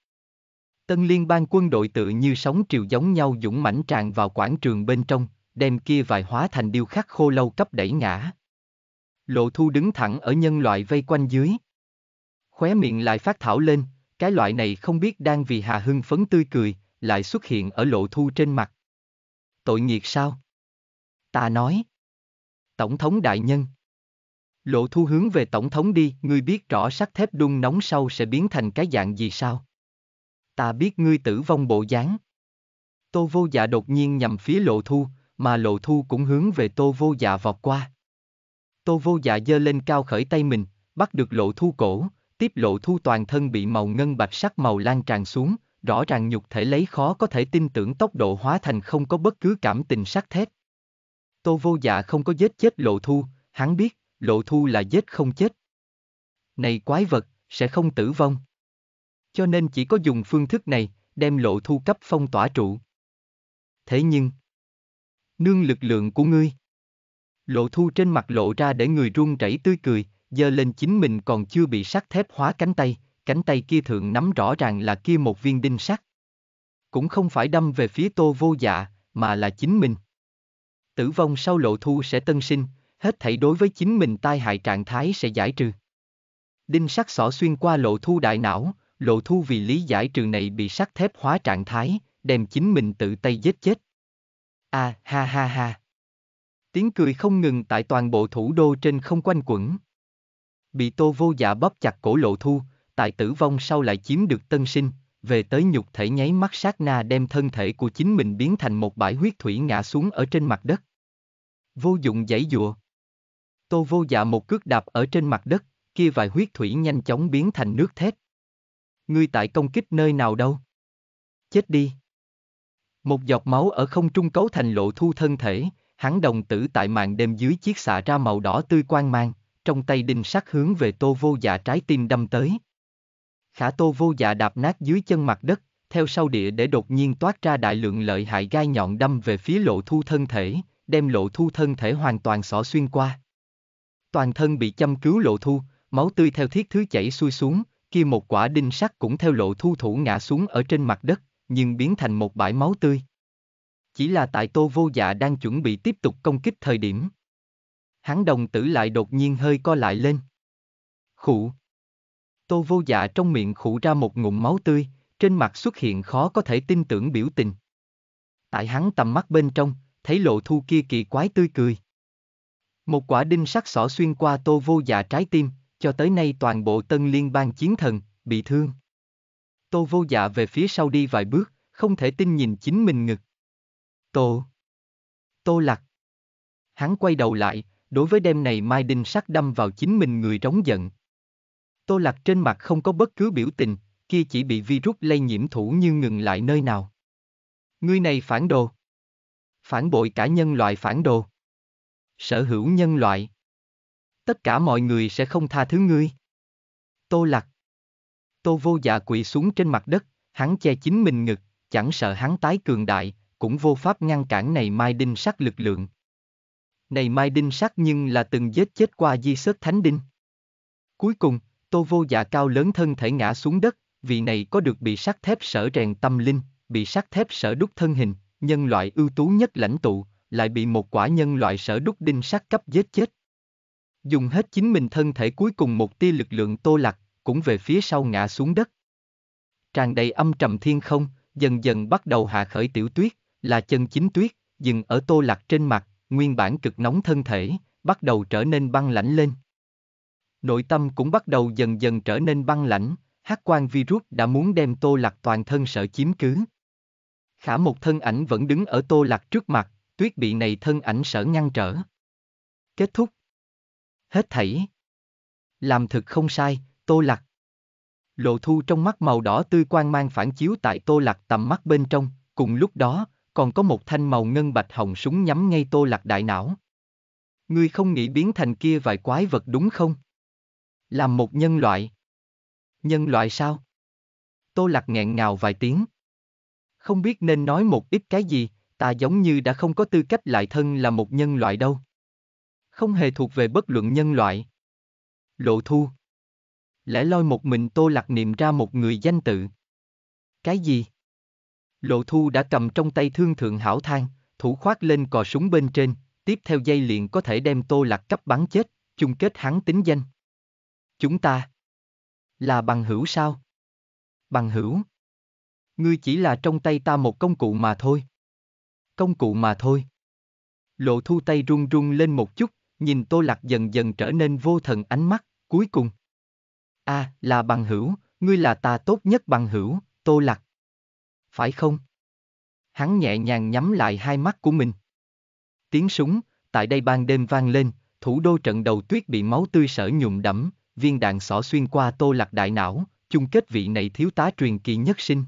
Tân liên bang quân đội tự như sóng triều giống nhau dũng mãnh tràn vào quảng trường bên trong, đem kia vài hóa thành điêu khắc khô lâu cấp đẩy ngã. Lộ thu đứng thẳng ở nhân loại vây quanh dưới. Khóe miệng lại phát thảo lên, cái loại này không biết đang vì hà hưng phấn tươi cười, lại xuất hiện ở lộ thu trên mặt tội nghiệt sao? Ta nói. Tổng thống đại nhân. Lộ thu hướng về tổng thống đi, ngươi biết rõ sắt thép đun nóng sau sẽ biến thành cái dạng gì sao? Ta biết ngươi tử vong bộ dáng. Tô vô dạ đột nhiên nhằm phía lộ thu, mà lộ thu cũng hướng về tô vô dạ vọt qua. Tô vô dạ giơ lên cao khởi tay mình, bắt được lộ thu cổ, tiếp lộ thu toàn thân bị màu ngân bạch sắc màu lan tràn xuống, rõ ràng nhục thể lấy khó có thể tin tưởng tốc độ hóa thành không có bất cứ cảm tình sắc thép. Tô vô dạ không có giết chết lộ thu, hắn biết, lộ thu là giết không chết. Này quái vật, sẽ không tử vong. Cho nên chỉ có dùng phương thức này, đem lộ thu cấp phong tỏa trụ. Thế nhưng, nương lực lượng của ngươi. Lộ thu trên mặt lộ ra để người run rẩy tươi cười, giơ lên chính mình còn chưa bị sắt thép hóa cánh tay, cánh tay kia thượng nắm rõ ràng là kia một viên đinh sắt. Cũng không phải đâm về phía tô vô dạ, mà là chính mình. Tử vong sau lộ thu sẽ tân sinh, hết thảy đối với chính mình tai hại trạng thái sẽ giải trừ. Đinh sắt xỏ xuyên qua lộ thu đại não, lộ thu vì lý giải trừ này bị sắt thép hóa trạng thái, đem chính mình tự tay giết chết. A à, ha ha ha. Tiếng cười không ngừng tại toàn bộ thủ đô trên không quanh quẩn. Bị tô vô dạ bóp chặt cổ lộ thu, tại tử vong sau lại chiếm được tân sinh, về tới nhục thể nháy mắt sát na đem thân thể của chính mình biến thành một bãi huyết thủy ngã xuống ở trên mặt đất. Vô dụng giãy dụa. Tô vô dạ một cước đạp ở trên mặt đất, kia vài huyết thủy nhanh chóng biến thành nước thét Ngươi tại công kích nơi nào đâu? Chết đi. Một giọt máu ở không trung cấu thành lộ thu thân thể, hắn đồng tử tại màn đêm dưới chiếc xạ ra màu đỏ tươi quang mang, trong tay đinh sắt hướng về tô vô dạ trái tim đâm tới. Khả Tô vô dạ đạp nát dưới chân mặt đất, theo sau địa để đột nhiên toát ra đại lượng lợi hại gai nhọn đâm về phía lộ thu thân thể, đem lộ thu thân thể hoàn toàn xỏ xuyên qua. Toàn thân bị chăm cứu lộ thu, máu tươi theo thiết thứ chảy xuôi xuống, kia một quả đinh sắt cũng theo lộ thu thủ ngã xuống ở trên mặt đất, nhưng biến thành một bãi máu tươi. Chỉ là tại tô vô dạ đang chuẩn bị tiếp tục công kích thời điểm. Hắn đồng tử lại đột nhiên hơi co lại lên. Khủ. Tô vô dạ trong miệng khụ ra một ngụm máu tươi, trên mặt xuất hiện khó có thể tin tưởng biểu tình. Tại hắn tầm mắt bên trong, thấy lộ thu kia kỳ quái tươi cười. Một quả đinh sắc xỏ xuyên qua tô vô dạ trái tim, cho tới nay toàn bộ tân liên bang chiến thần, bị thương. Tô vô dạ về phía sau đi vài bước, không thể tin nhìn chính mình ngực. Tô. Tô lạc. Hắn quay đầu lại, đối với đêm này Mai Đinh sắc đâm vào chính mình người trống giận, Tô Lạc trên mặt không có bất cứ biểu tình, kia chỉ bị virus lây nhiễm thủ như ngừng lại nơi nào. Ngươi này phản đồ. Phản bội cả nhân loại phản đồ. Sở hữu nhân loại. Tất cả mọi người sẽ không tha thứ ngươi. Tô Lạc. Tô vô dạ quỵ xuống trên mặt đất, hắn che chính mình ngực, chẳng sợ hắn tái cường đại, cũng vô pháp ngăn cản này mai đinh sắc lực lượng. Này mai đinh sắc nhưng là từng giết chết qua di sớt thánh đinh. Cuối cùng, Tô vô dạ cao lớn thân thể ngã xuống đất, vì này có được bị sắt thép sở rèn tâm linh, bị sắt thép sở đúc thân hình, nhân loại ưu tú nhất lãnh tụ, lại bị một quả nhân loại sở đúc đinh sắt cấp giết chết. Dùng hết chính mình thân thể cuối cùng một tia lực lượng tô lạc, cũng về phía sau ngã xuống đất. Tràn đầy âm trầm thiên không, dần dần bắt đầu hạ khởi tiểu tuyết, là chân chính tuyết, dừng ở tô lạc trên mặt, nguyên bản cực nóng thân thể, bắt đầu trở nên băng lãnh lên nội tâm cũng bắt đầu dần dần trở nên băng lãnh, hát quan virus đã muốn đem tô lạc toàn thân sợ chiếm cứ. Khả một thân ảnh vẫn đứng ở tô lạc trước mặt, tuyết bị này thân ảnh sở ngăn trở. Kết thúc. Hết thảy. Làm thực không sai, tô lạc. Lộ thu trong mắt màu đỏ tươi quang mang phản chiếu tại tô lạc tầm mắt bên trong, cùng lúc đó, còn có một thanh màu ngân bạch hồng súng nhắm ngay tô lạc đại não. Ngươi không nghĩ biến thành kia vài quái vật đúng không? Làm một nhân loại. Nhân loại sao? Tô Lạc nghẹn ngào vài tiếng. Không biết nên nói một ít cái gì, ta giống như đã không có tư cách lại thân là một nhân loại đâu. Không hề thuộc về bất luận nhân loại. Lộ thu. Lẽ loi một mình Tô Lạc niệm ra một người danh tự. Cái gì? Lộ thu đã cầm trong tay thương thượng hảo thang, thủ khoát lên cò súng bên trên, tiếp theo dây liền có thể đem Tô Lạc cấp bắn chết, chung kết hắn tính danh. Chúng ta là bằng hữu sao? Bằng hữu? Ngươi chỉ là trong tay ta một công cụ mà thôi. Công cụ mà thôi. Lộ thu tay run run lên một chút, nhìn Tô Lạc dần dần trở nên vô thần ánh mắt, cuối cùng. a à, là bằng hữu, ngươi là ta tốt nhất bằng hữu, Tô Lạc. Phải không? Hắn nhẹ nhàng nhắm lại hai mắt của mình. Tiếng súng, tại đây ban đêm vang lên, thủ đô trận đầu tuyết bị máu tươi sở nhuộm đẫm, viên đạn xỏ xuyên qua tô lạc đại não, chung kết vị này thiếu tá truyền kỳ nhất sinh.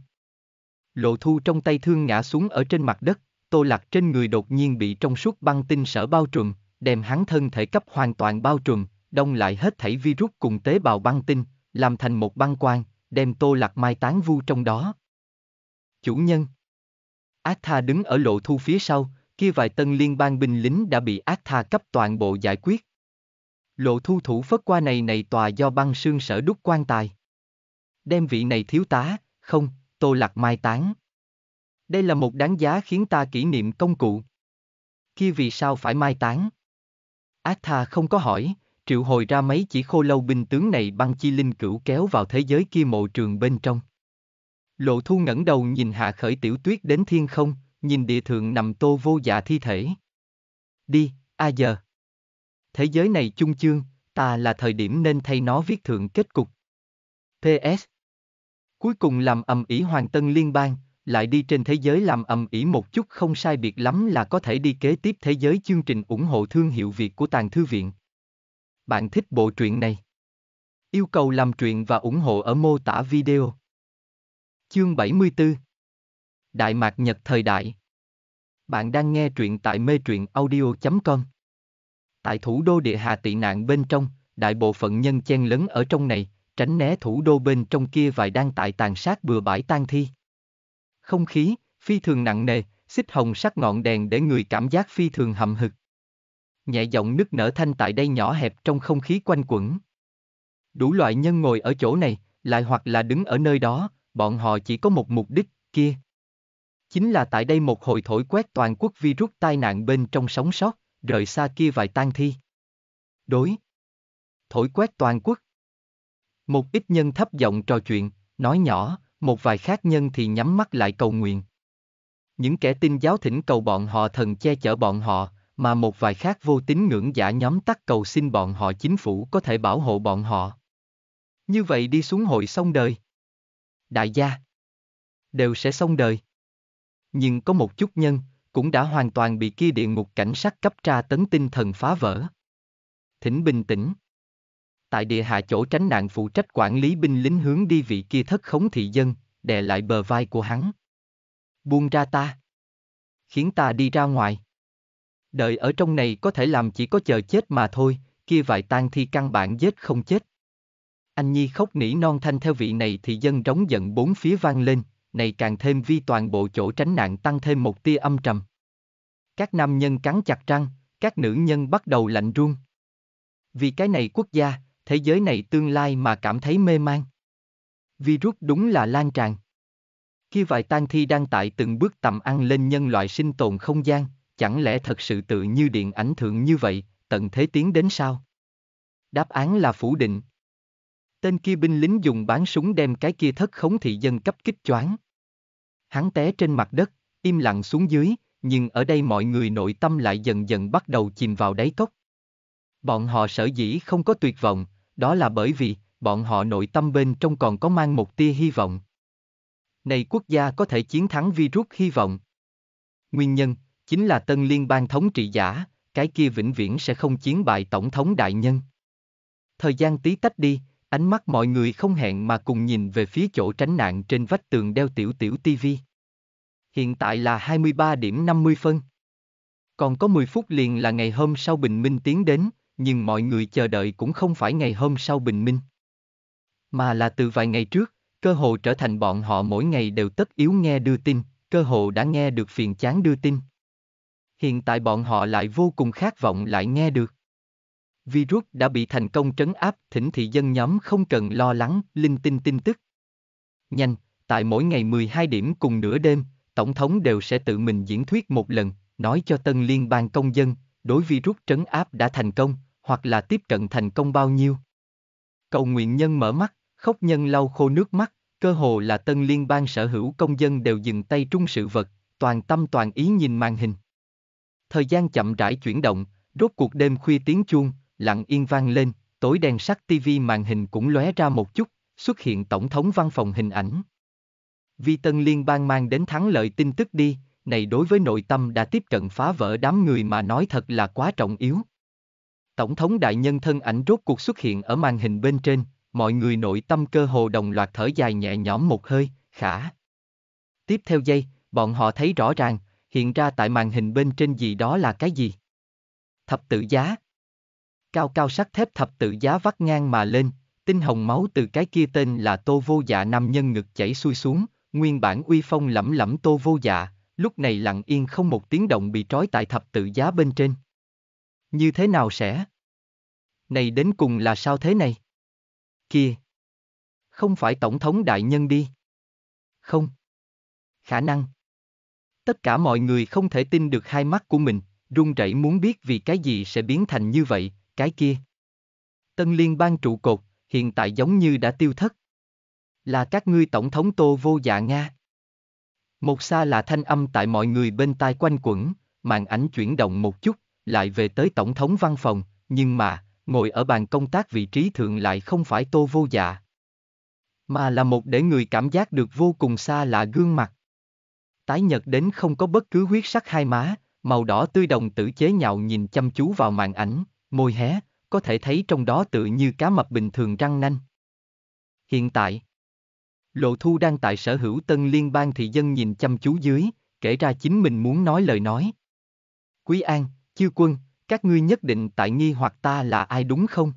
Lộ thu trong tay thương ngã xuống ở trên mặt đất, tô lạc trên người đột nhiên bị trong suốt băng tinh sở bao trùm, đem hắn thân thể cấp hoàn toàn bao trùm, đông lại hết thảy virus cùng tế bào băng tinh, làm thành một băng quan, đem tô lạc mai tán vu trong đó. Chủ nhân Ác tha đứng ở lộ thu phía sau, kia vài tân liên bang binh lính đã bị ác tha cấp toàn bộ giải quyết. Lộ thu thủ phất qua này này tòa do băng sương sở đúc quan tài. Đem vị này thiếu tá, không, tô lạc mai tán. Đây là một đáng giá khiến ta kỷ niệm công cụ. Kia vì sao phải mai tán? Ác tha không có hỏi, triệu hồi ra mấy chỉ khô lâu binh tướng này băng chi linh cửu kéo vào thế giới kia mộ trường bên trong. Lộ thu ngẩng đầu nhìn hạ khởi tiểu tuyết đến thiên không, nhìn địa thượng nằm tô vô dạ thi thể. Đi, a à giờ thế giới này chung chương, ta là thời điểm nên thay nó viết thượng kết cục. PS. Cuối cùng làm ầm ĩ Hoàng Tân Liên bang, lại đi trên thế giới làm ầm ĩ một chút không sai biệt lắm là có thể đi kế tiếp thế giới chương trình ủng hộ thương hiệu Việt của Tàng Thư Viện. Bạn thích bộ truyện này? Yêu cầu làm truyện và ủng hộ ở mô tả video. Chương 74 Đại mạc Nhật thời đại Bạn đang nghe truyện tại mê truyện audio.com Tại thủ đô địa hà tị nạn bên trong, đại bộ phận nhân chen lấn ở trong này, tránh né thủ đô bên trong kia vài đang tại tàn sát bừa bãi tang thi. Không khí, phi thường nặng nề, xích hồng sắc ngọn đèn để người cảm giác phi thường hậm hực. Nhẹ giọng nức nở thanh tại đây nhỏ hẹp trong không khí quanh quẩn. Đủ loại nhân ngồi ở chỗ này, lại hoặc là đứng ở nơi đó, bọn họ chỉ có một mục đích, kia. Chính là tại đây một hồi thổi quét toàn quốc virus tai nạn bên trong sống sót, rời xa kia vài tang thi. Đối. Thổi quét toàn quốc. Một ít nhân thấp giọng trò chuyện, nói nhỏ, một vài khác nhân thì nhắm mắt lại cầu nguyện. Những kẻ tin giáo thỉnh cầu bọn họ thần che chở bọn họ, mà một vài khác vô tín ngưỡng giả nhóm tắt cầu xin bọn họ chính phủ có thể bảo hộ bọn họ. Như vậy đi xuống hội xong đời. Đại gia. Đều sẽ xong đời. Nhưng có một chút nhân, cũng đã hoàn toàn bị kia địa ngục cảnh sát cấp tra tấn tinh thần phá vỡ. Thỉnh bình tĩnh. Tại địa hạ chỗ tránh nạn phụ trách quản lý binh lính hướng đi vị kia thất khống thị dân, đè lại bờ vai của hắn. Buông ra ta. Khiến ta đi ra ngoài. Đợi ở trong này có thể làm chỉ có chờ chết mà thôi, kia vài tan thi căn bản giết không chết. Anh Nhi khóc nỉ non thanh theo vị này thì dân trống giận bốn phía vang lên, này càng thêm vi toàn bộ chỗ tránh nạn tăng thêm một tia âm trầm. Các nam nhân cắn chặt răng, các nữ nhân bắt đầu lạnh run. Vì cái này quốc gia, thế giới này tương lai mà cảm thấy mê man. Virus đúng là lan tràn. Khi vài tang thi đang tại từng bước tầm ăn lên nhân loại sinh tồn không gian, chẳng lẽ thật sự tự như điện ảnh thượng như vậy, tận thế tiến đến sao? Đáp án là phủ định, Tên kia binh lính dùng bán súng đem cái kia thất khống thị dân cấp kích choáng. Hắn té trên mặt đất, im lặng xuống dưới, nhưng ở đây mọi người nội tâm lại dần dần bắt đầu chìm vào đáy cốc. Bọn họ sở dĩ không có tuyệt vọng, đó là bởi vì, bọn họ nội tâm bên trong còn có mang một tia hy vọng. Này quốc gia có thể chiến thắng virus hy vọng. Nguyên nhân, chính là tân liên bang thống trị giả, cái kia vĩnh viễn sẽ không chiến bại tổng thống đại nhân. Thời gian tí tách đi, Ánh mắt mọi người không hẹn mà cùng nhìn về phía chỗ tránh nạn trên vách tường đeo tiểu tiểu TV. Hiện tại là 23 điểm 50 phân. Còn có 10 phút liền là ngày hôm sau bình minh tiến đến, nhưng mọi người chờ đợi cũng không phải ngày hôm sau bình minh. Mà là từ vài ngày trước, cơ hồ trở thành bọn họ mỗi ngày đều tất yếu nghe đưa tin, cơ hồ đã nghe được phiền chán đưa tin. Hiện tại bọn họ lại vô cùng khát vọng lại nghe được. Virus đã bị thành công trấn áp, thỉnh thị dân nhóm không cần lo lắng, linh tinh tin tức. Nhanh, tại mỗi ngày 12 điểm cùng nửa đêm, Tổng thống đều sẽ tự mình diễn thuyết một lần, nói cho tân liên bang công dân, đối virus trấn áp đã thành công, hoặc là tiếp cận thành công bao nhiêu. Cầu nguyện nhân mở mắt, khóc nhân lau khô nước mắt, cơ hồ là tân liên bang sở hữu công dân đều dừng tay trung sự vật, toàn tâm toàn ý nhìn màn hình. Thời gian chậm rãi chuyển động, rốt cuộc đêm khuya tiếng chuông, lặng yên vang lên, tối đen sắc TV màn hình cũng lóe ra một chút, xuất hiện tổng thống văn phòng hình ảnh. Vì tân liên bang mang đến thắng lợi tin tức đi, này đối với nội tâm đã tiếp cận phá vỡ đám người mà nói thật là quá trọng yếu. Tổng thống đại nhân thân ảnh rốt cuộc xuất hiện ở màn hình bên trên, mọi người nội tâm cơ hồ đồng loạt thở dài nhẹ nhõm một hơi, khả. Tiếp theo giây, bọn họ thấy rõ ràng, hiện ra tại màn hình bên trên gì đó là cái gì. Thập tự giá, cao cao sắt thép thập tự giá vắt ngang mà lên, tinh hồng máu từ cái kia tên là Tô Vô Dạ nam nhân ngực chảy xuôi xuống, nguyên bản uy phong lẫm lẫm Tô Vô Dạ, lúc này lặng yên không một tiếng động bị trói tại thập tự giá bên trên. Như thế nào sẽ? Này đến cùng là sao thế này? Kìa! Không phải Tổng thống đại nhân đi. Không. Khả năng. Tất cả mọi người không thể tin được hai mắt của mình, run rẩy muốn biết vì cái gì sẽ biến thành như vậy, cái kia. Tân liên bang trụ cột, hiện tại giống như đã tiêu thất. Là các ngươi tổng thống tô vô dạ Nga. Một xa là thanh âm tại mọi người bên tai quanh quẩn, màn ảnh chuyển động một chút, lại về tới tổng thống văn phòng, nhưng mà, ngồi ở bàn công tác vị trí thượng lại không phải tô vô dạ. Mà là một để người cảm giác được vô cùng xa lạ gương mặt. Tái nhật đến không có bất cứ huyết sắc hai má, màu đỏ tươi đồng tử chế nhạo nhìn chăm chú vào màn ảnh, môi hé, có thể thấy trong đó tự như cá mập bình thường răng nanh. Hiện tại, Lộ Thu đang tại sở hữu tân liên bang thị dân nhìn chăm chú dưới, kể ra chính mình muốn nói lời nói. Quý An, Chiêu Quân, các ngươi nhất định tại nghi hoặc ta là ai đúng không?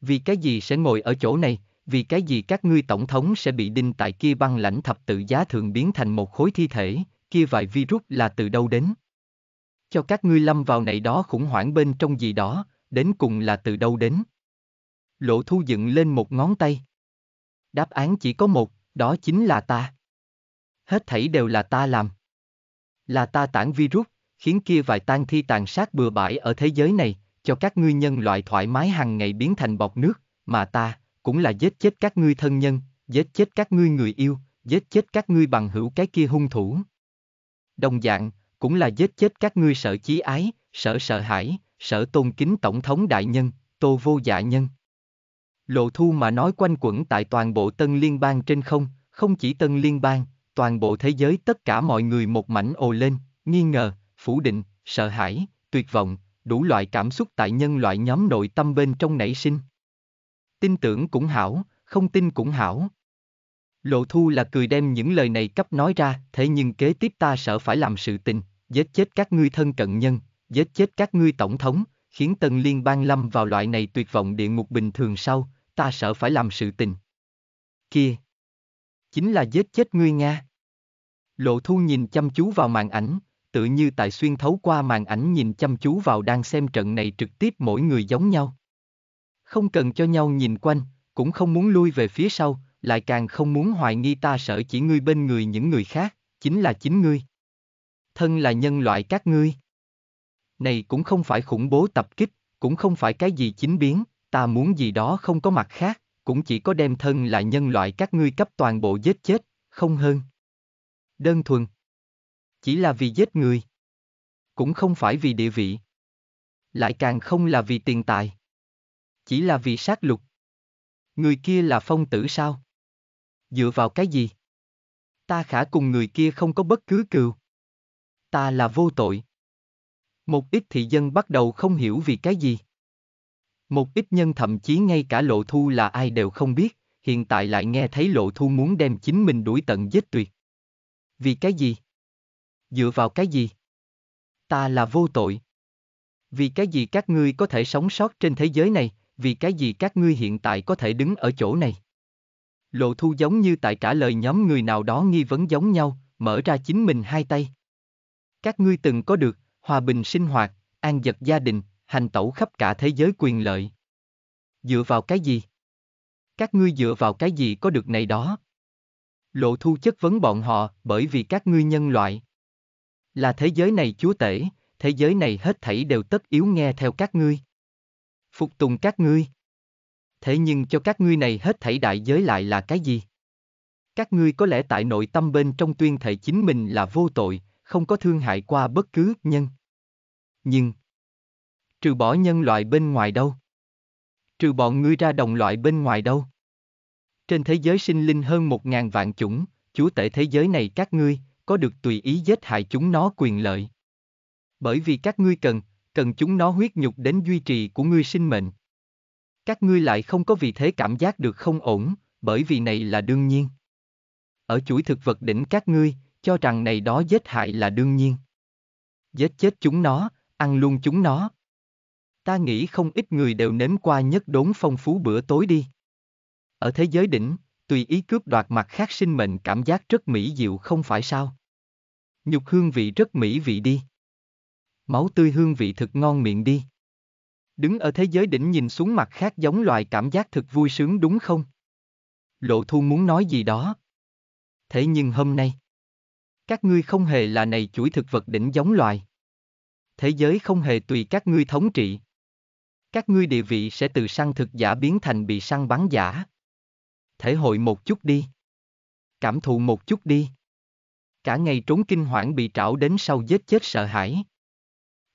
Vì cái gì sẽ ngồi ở chỗ này, vì cái gì các ngươi tổng thống sẽ bị đinh tại kia băng lãnh thập tự giá thường biến thành một khối thi thể, kia vài virus là từ đâu đến? cho các ngươi lâm vào này đó khủng hoảng bên trong gì đó, đến cùng là từ đâu đến. Lỗ thu dựng lên một ngón tay. Đáp án chỉ có một, đó chính là ta. Hết thảy đều là ta làm. Là ta tản virus, khiến kia vài tang thi tàn sát bừa bãi ở thế giới này, cho các ngươi nhân loại thoải mái hàng ngày biến thành bọt nước, mà ta, cũng là giết chết các ngươi thân nhân, giết chết các ngươi người yêu, giết chết các ngươi bằng hữu cái kia hung thủ. Đồng dạng, cũng là giết chết các ngươi sợ chí ái, sợ sợ hãi, sợ tôn kính tổng thống đại nhân, tô vô dạ nhân. Lộ thu mà nói quanh quẩn tại toàn bộ tân liên bang trên không, không chỉ tân liên bang, toàn bộ thế giới tất cả mọi người một mảnh ồ lên, nghi ngờ, phủ định, sợ hãi, tuyệt vọng, đủ loại cảm xúc tại nhân loại nhóm nội tâm bên trong nảy sinh. Tin tưởng cũng hảo, không tin cũng hảo. Lộ thu là cười đem những lời này cấp nói ra, thế nhưng kế tiếp ta sợ phải làm sự tình, giết chết các ngươi thân cận nhân, giết chết các ngươi tổng thống, khiến Tân Liên bang lâm vào loại này tuyệt vọng địa ngục bình thường sau, ta sợ phải làm sự tình. Kia! Chính là giết chết ngươi Nga. Lộ thu nhìn chăm chú vào màn ảnh, tự như tại xuyên thấu qua màn ảnh nhìn chăm chú vào đang xem trận này trực tiếp mỗi người giống nhau. Không cần cho nhau nhìn quanh, cũng không muốn lui về phía sau, lại càng không muốn hoài nghi ta sợ chỉ ngươi bên người những người khác, chính là chính ngươi thân là nhân loại các ngươi. Này cũng không phải khủng bố tập kích, cũng không phải cái gì chính biến, ta muốn gì đó không có mặt khác, cũng chỉ có đem thân là nhân loại các ngươi cấp toàn bộ giết chết, không hơn. Đơn thuần. Chỉ là vì giết người. Cũng không phải vì địa vị. Lại càng không là vì tiền tài. Chỉ là vì sát lục. Người kia là phong tử sao? Dựa vào cái gì? Ta khả cùng người kia không có bất cứ cừu ta là vô tội. Một ít thị dân bắt đầu không hiểu vì cái gì. Một ít nhân thậm chí ngay cả lộ thu là ai đều không biết, hiện tại lại nghe thấy lộ thu muốn đem chính mình đuổi tận giết tuyệt. Vì cái gì? Dựa vào cái gì? Ta là vô tội. Vì cái gì các ngươi có thể sống sót trên thế giới này, vì cái gì các ngươi hiện tại có thể đứng ở chỗ này? Lộ thu giống như tại trả lời nhóm người nào đó nghi vấn giống nhau, mở ra chính mình hai tay. Các ngươi từng có được, hòa bình sinh hoạt, an vật gia đình, hành tẩu khắp cả thế giới quyền lợi. Dựa vào cái gì? Các ngươi dựa vào cái gì có được này đó? Lộ thu chất vấn bọn họ bởi vì các ngươi nhân loại. Là thế giới này chúa tể, thế giới này hết thảy đều tất yếu nghe theo các ngươi. Phục tùng các ngươi. Thế nhưng cho các ngươi này hết thảy đại giới lại là cái gì? Các ngươi có lẽ tại nội tâm bên trong tuyên thệ chính mình là vô tội, không có thương hại qua bất cứ nhân. Nhưng, trừ bỏ nhân loại bên ngoài đâu? Trừ bọn ngươi ra đồng loại bên ngoài đâu? Trên thế giới sinh linh hơn một ngàn vạn chủng, chúa tể thế giới này các ngươi, có được tùy ý giết hại chúng nó quyền lợi. Bởi vì các ngươi cần, cần chúng nó huyết nhục đến duy trì của ngươi sinh mệnh. Các ngươi lại không có vì thế cảm giác được không ổn, bởi vì này là đương nhiên. Ở chuỗi thực vật đỉnh các ngươi, cho rằng này đó giết hại là đương nhiên. Giết chết chúng nó, ăn luôn chúng nó. Ta nghĩ không ít người đều nếm qua nhất đốn phong phú bữa tối đi. Ở thế giới đỉnh, tùy ý cướp đoạt mặt khác sinh mệnh cảm giác rất mỹ diệu không phải sao. Nhục hương vị rất mỹ vị đi. Máu tươi hương vị thật ngon miệng đi. Đứng ở thế giới đỉnh nhìn xuống mặt khác giống loài cảm giác thật vui sướng đúng không? Lộ thu muốn nói gì đó. Thế nhưng hôm nay, các ngươi không hề là này chuỗi thực vật đỉnh giống loài. Thế giới không hề tùy các ngươi thống trị. Các ngươi địa vị sẽ từ săn thực giả biến thành bị săn bắn giả. Thể hội một chút đi. Cảm thụ một chút đi. Cả ngày trốn kinh hoảng bị trảo đến sau giết chết sợ hãi.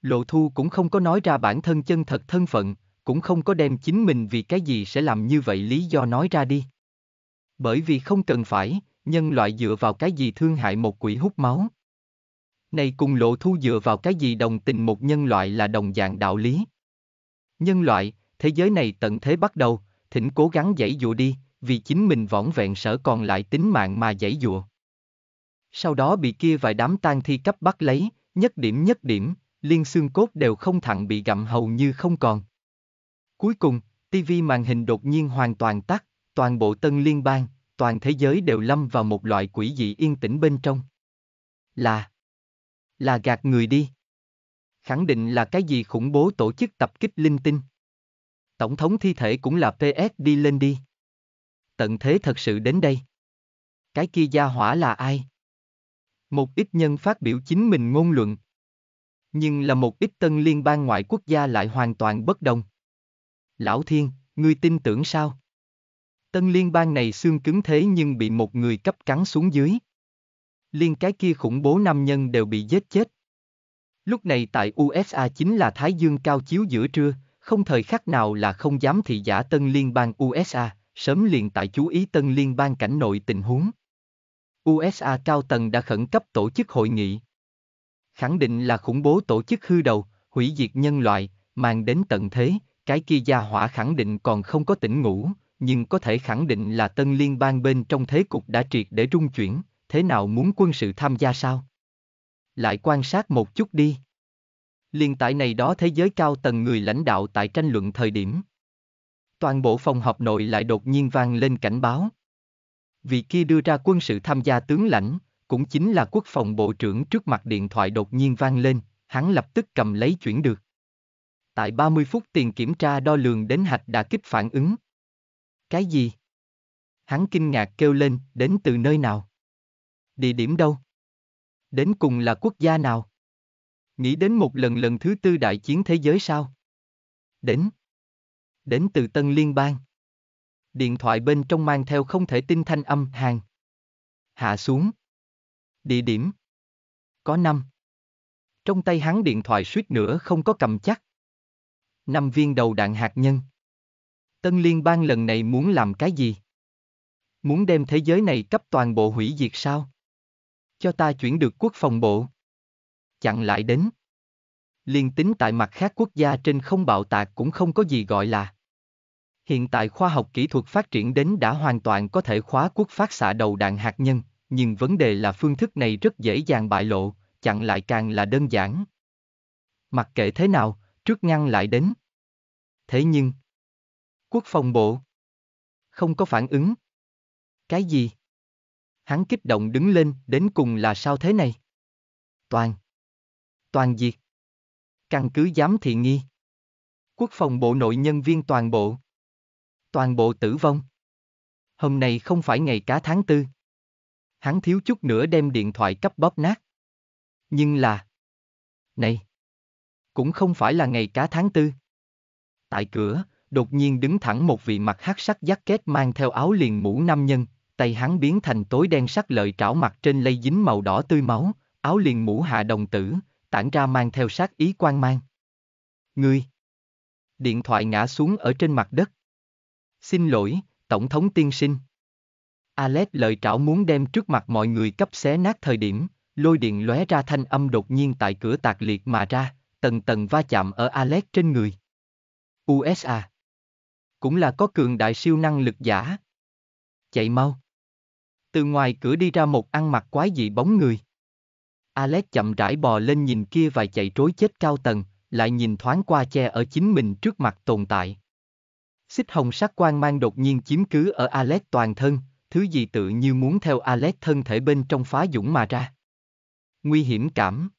Lộ thu cũng không có nói ra bản thân chân thật thân phận, cũng không có đem chính mình vì cái gì sẽ làm như vậy lý do nói ra đi. Bởi vì không cần phải, nhân loại dựa vào cái gì thương hại một quỷ hút máu. Này cùng lộ thu dựa vào cái gì đồng tình một nhân loại là đồng dạng đạo lý. Nhân loại, thế giới này tận thế bắt đầu, thỉnh cố gắng dãy dụ đi, vì chính mình võn vẹn sở còn lại tính mạng mà dãy dụa. Sau đó bị kia vài đám tan thi cấp bắt lấy, nhất điểm nhất điểm, liên xương cốt đều không thẳng bị gặm hầu như không còn. Cuối cùng, tivi màn hình đột nhiên hoàn toàn tắt, toàn bộ tân liên bang, toàn thế giới đều lâm vào một loại quỷ dị yên tĩnh bên trong. Là là gạt người đi. Khẳng định là cái gì khủng bố tổ chức tập kích linh tinh. Tổng thống thi thể cũng là PS đi lên đi. Tận thế thật sự đến đây. Cái kia gia hỏa là ai? Một ít nhân phát biểu chính mình ngôn luận. Nhưng là một ít tân liên bang ngoại quốc gia lại hoàn toàn bất đồng. Lão Thiên, ngươi tin tưởng sao? Tân liên bang này xương cứng thế nhưng bị một người cấp cắn xuống dưới. Liên cái kia khủng bố nam nhân đều bị giết chết. Lúc này tại USA chính là Thái Dương cao chiếu giữa trưa, không thời khắc nào là không dám thị giả tân liên bang USA, sớm liền tại chú ý tân liên bang cảnh nội tình huống. USA cao tầng đã khẩn cấp tổ chức hội nghị. Khẳng định là khủng bố tổ chức hư đầu, hủy diệt nhân loại, mang đến tận thế, cái kia gia hỏa khẳng định còn không có tỉnh ngủ, nhưng có thể khẳng định là tân liên bang bên trong thế cục đã triệt để rung chuyển, thế nào muốn quân sự tham gia sao? Lại quan sát một chút đi. Liên tại này đó thế giới cao tầng người lãnh đạo tại tranh luận thời điểm. Toàn bộ phòng họp nội lại đột nhiên vang lên cảnh báo. Vị kia đưa ra quân sự tham gia tướng lãnh, cũng chính là quốc phòng bộ trưởng trước mặt điện thoại đột nhiên vang lên, hắn lập tức cầm lấy chuyển được. Tại 30 phút tiền kiểm tra đo lường đến hạch đã kích phản ứng, cái gì? Hắn kinh ngạc kêu lên, đến từ nơi nào? Địa điểm đâu? Đến cùng là quốc gia nào? Nghĩ đến một lần lần thứ tư đại chiến thế giới sao? Đến. Đến từ Tân Liên bang. Điện thoại bên trong mang theo không thể tin thanh âm hàng. Hạ xuống. Địa điểm. Có năm. Trong tay hắn điện thoại suýt nữa không có cầm chắc. Năm viên đầu đạn hạt nhân. Tân liên bang lần này muốn làm cái gì? Muốn đem thế giới này cấp toàn bộ hủy diệt sao? Cho ta chuyển được quốc phòng bộ. Chặn lại đến. Liên tính tại mặt khác quốc gia trên không bạo tạc cũng không có gì gọi là. Hiện tại khoa học kỹ thuật phát triển đến đã hoàn toàn có thể khóa quốc phát xạ đầu đạn hạt nhân, nhưng vấn đề là phương thức này rất dễ dàng bại lộ, chặn lại càng là đơn giản. Mặc kệ thế nào, trước ngăn lại đến. Thế nhưng, Quốc phòng bộ. Không có phản ứng. Cái gì? Hắn kích động đứng lên, đến cùng là sao thế này? Toàn. Toàn diệt. Căn cứ giám thị nghi. Quốc phòng bộ nội nhân viên toàn bộ. Toàn bộ tử vong. Hôm nay không phải ngày cá tháng tư. Hắn thiếu chút nữa đem điện thoại cấp bóp nát. Nhưng là... Này! Cũng không phải là ngày cá tháng tư. Tại cửa, đột nhiên đứng thẳng một vị mặt hắc sắc giác kết mang theo áo liền mũ nam nhân, tay hắn biến thành tối đen sắc lợi trảo mặt trên lây dính màu đỏ tươi máu, áo liền mũ hạ đồng tử, tản ra mang theo sát ý quan mang. Ngươi! Điện thoại ngã xuống ở trên mặt đất. Xin lỗi, Tổng thống tiên sinh. Alex lợi trảo muốn đem trước mặt mọi người cấp xé nát thời điểm, lôi điện lóe ra thanh âm đột nhiên tại cửa tạc liệt mà ra, tầng tầng va chạm ở Alex trên người. USA cũng là có cường đại siêu năng lực giả. Chạy mau. Từ ngoài cửa đi ra một ăn mặc quái dị bóng người. Alex chậm rãi bò lên nhìn kia và chạy trối chết cao tầng, lại nhìn thoáng qua che ở chính mình trước mặt tồn tại. Xích hồng sắc quang mang đột nhiên chiếm cứ ở Alex toàn thân, thứ gì tự như muốn theo Alex thân thể bên trong phá dũng mà ra. Nguy hiểm cảm.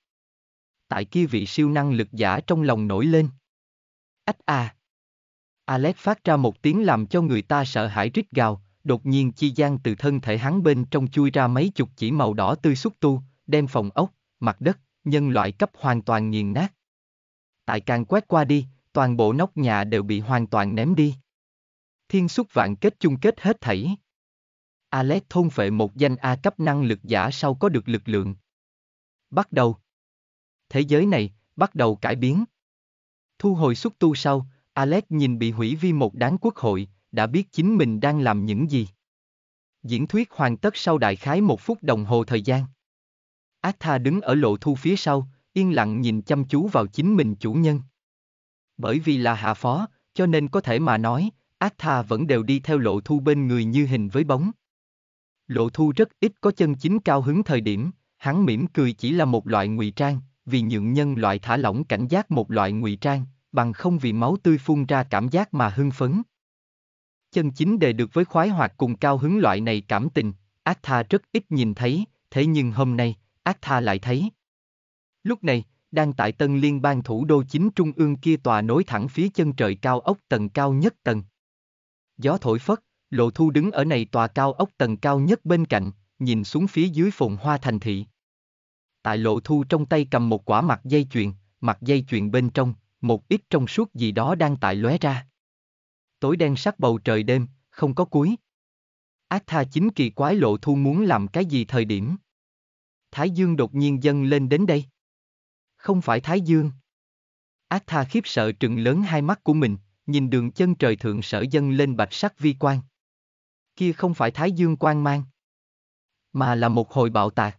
Tại kia vị siêu năng lực giả trong lòng nổi lên. Ách à! Alex phát ra một tiếng làm cho người ta sợ hãi rít gào, đột nhiên chi gian từ thân thể hắn bên trong chui ra mấy chục chỉ màu đỏ tươi xúc tu, đem phòng ốc, mặt đất, nhân loại cấp hoàn toàn nghiền nát. Tại càng quét qua đi, toàn bộ nóc nhà đều bị hoàn toàn ném đi. Thiên xúc vạn kết chung kết hết thảy. Alex thôn phệ một danh A cấp năng lực giả sau có được lực lượng. Bắt đầu. Thế giới này, bắt đầu cải biến. Thu hồi xúc tu sau, Alex nhìn bị hủy vi một đáng quốc hội, đã biết chính mình đang làm những gì. Diễn thuyết hoàn tất sau đại khái một phút đồng hồ thời gian. Atha đứng ở lộ thu phía sau, yên lặng nhìn chăm chú vào chính mình chủ nhân. Bởi vì là hạ phó, cho nên có thể mà nói, Atha vẫn đều đi theo lộ thu bên người như hình với bóng. Lộ thu rất ít có chân chính cao hứng thời điểm, hắn mỉm cười chỉ là một loại ngụy trang, vì nhượng nhân loại thả lỏng cảnh giác một loại ngụy trang, bằng không vì máu tươi phun ra cảm giác mà hưng phấn. Chân chính đề được với khoái hoạt cùng cao hứng loại này cảm tình, Ác Tha rất ít nhìn thấy, thế nhưng hôm nay, Ác Tha lại thấy. Lúc này, đang tại tân liên bang thủ đô chính trung ương kia tòa nối thẳng phía chân trời cao ốc tầng cao nhất tầng. Gió thổi phất, Lộ Thu đứng ở này tòa cao ốc tầng cao nhất bên cạnh, nhìn xuống phía dưới phồn hoa thành thị. Tại Lộ Thu trong tay cầm một quả mặt dây chuyền, mặt dây chuyền bên trong, một ít trong suốt gì đó đang tại lóe ra. Tối đen sắc bầu trời đêm, không có cuối. Ác tha chính kỳ quái lộ thu muốn làm cái gì thời điểm. Thái dương đột nhiên dâng lên đến đây. Không phải Thái dương. Ác tha khiếp sợ trừng lớn hai mắt của mình, nhìn đường chân trời thượng sở dâng lên bạch sắc vi quan. Kia không phải Thái dương quan mang, mà là một hồi bạo tạc.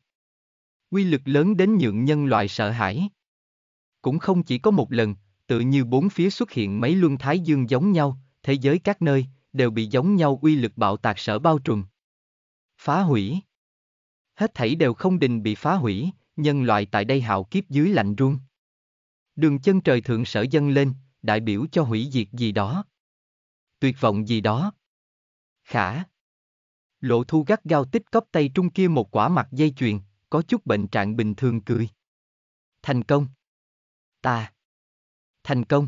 Quy lực lớn đến nhượng nhân loại sợ hãi. Cũng không chỉ có một lần, tự như bốn phía xuất hiện mấy luân thái dương giống nhau, thế giới các nơi, đều bị giống nhau uy lực bạo tạc sở bao trùm. Phá hủy Hết thảy đều không đình bị phá hủy, nhân loại tại đây hạo kiếp dưới lạnh run. Đường chân trời thượng sở dâng lên, đại biểu cho hủy diệt gì đó. Tuyệt vọng gì đó. Khả Lộ thu gắt gao tích cóp tay trung kia một quả mặt dây chuyền, có chút bệnh trạng bình thường cười. Thành công. Ta. Thành công.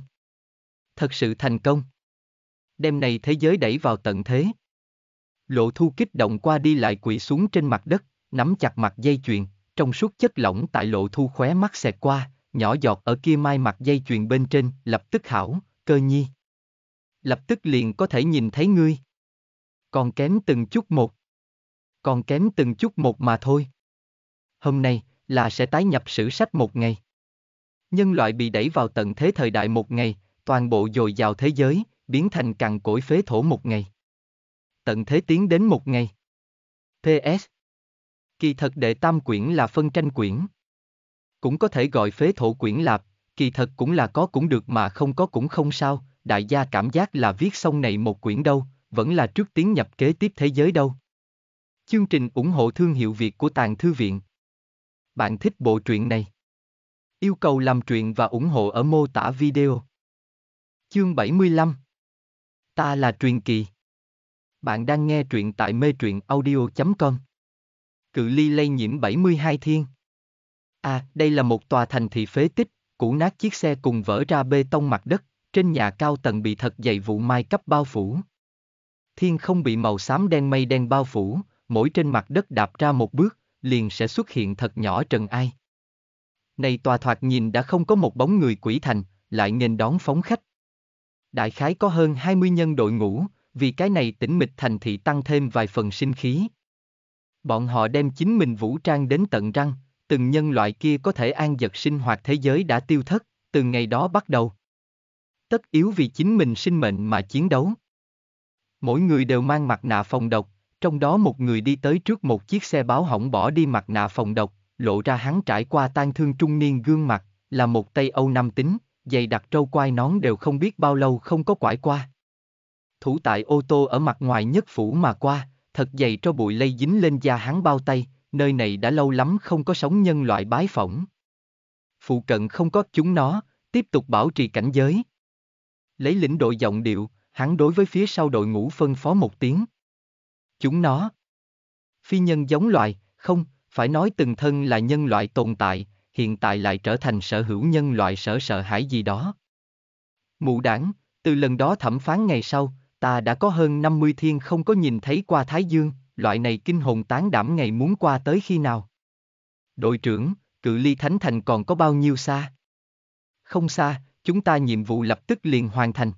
Thật sự thành công. Đêm này thế giới đẩy vào tận thế. Lộ thu kích động qua đi lại quỵ xuống trên mặt đất, nắm chặt mặt dây chuyền, trong suốt chất lỏng tại lộ thu khóe mắt xẹt qua, nhỏ giọt ở kia mai mặt dây chuyền bên trên, lập tức hảo, cơ nhi. Lập tức liền có thể nhìn thấy ngươi. Còn kém từng chút một. Còn kém từng chút một mà thôi. Hôm nay, là sẽ tái nhập sử sách một ngày nhân loại bị đẩy vào tận thế thời đại một ngày, toàn bộ dồi dào thế giới, biến thành cằn cỗi phế thổ một ngày. Tận thế tiến đến một ngày. PS Kỳ thật đệ tam quyển là phân tranh quyển. Cũng có thể gọi phế thổ quyển lạp, kỳ thật cũng là có cũng được mà không có cũng không sao, đại gia cảm giác là viết xong này một quyển đâu, vẫn là trước tiến nhập kế tiếp thế giới đâu. Chương trình ủng hộ thương hiệu Việt của Tàng Thư Viện. Bạn thích bộ truyện này? Yêu cầu làm truyện và ủng hộ ở mô tả video. Chương 75 Ta là truyền kỳ. Bạn đang nghe truyện tại mê truyện audio.com. Cự ly lây nhiễm 72 thiên. À, đây là một tòa thành thị phế tích, cũ nát chiếc xe cùng vỡ ra bê tông mặt đất, trên nhà cao tầng bị thật dày vụ mai cấp bao phủ. Thiên không bị màu xám đen mây đen bao phủ, mỗi trên mặt đất đạp ra một bước, liền sẽ xuất hiện thật nhỏ trần ai. Này tòa thoạt nhìn đã không có một bóng người quỷ thành, lại nghênh đón phóng khách. Đại khái có hơn 20 nhân đội ngũ, vì cái này tĩnh mịch thành thị tăng thêm vài phần sinh khí. Bọn họ đem chính mình vũ trang đến tận răng, từng nhân loại kia có thể an giật sinh hoạt thế giới đã tiêu thất, từ ngày đó bắt đầu. Tất yếu vì chính mình sinh mệnh mà chiến đấu. Mỗi người đều mang mặt nạ phòng độc, trong đó một người đi tới trước một chiếc xe báo hỏng bỏ đi mặt nạ phòng độc, lộ ra hắn trải qua tan thương trung niên gương mặt, là một Tây Âu nam tính, giày đặt trâu quai nón đều không biết bao lâu không có quải qua. Thủ tại ô tô ở mặt ngoài nhất phủ mà qua, thật dày cho bụi lây dính lên da hắn bao tay, nơi này đã lâu lắm không có sống nhân loại bái phỏng. Phụ cận không có chúng nó, tiếp tục bảo trì cảnh giới. Lấy lĩnh đội giọng điệu, hắn đối với phía sau đội ngũ phân phó một tiếng. Chúng nó. Phi nhân giống loại, không, phải nói từng thân là nhân loại tồn tại, hiện tại lại trở thành sở hữu nhân loại sở sợ hãi gì đó. Mụ đảng, từ lần đó thẩm phán ngày sau, ta đã có hơn 50 thiên không có nhìn thấy qua Thái Dương, loại này kinh hồn tán đảm ngày muốn qua tới khi nào. Đội trưởng, cự ly Thánh Thành còn có bao nhiêu xa? Không xa, chúng ta nhiệm vụ lập tức liền hoàn thành.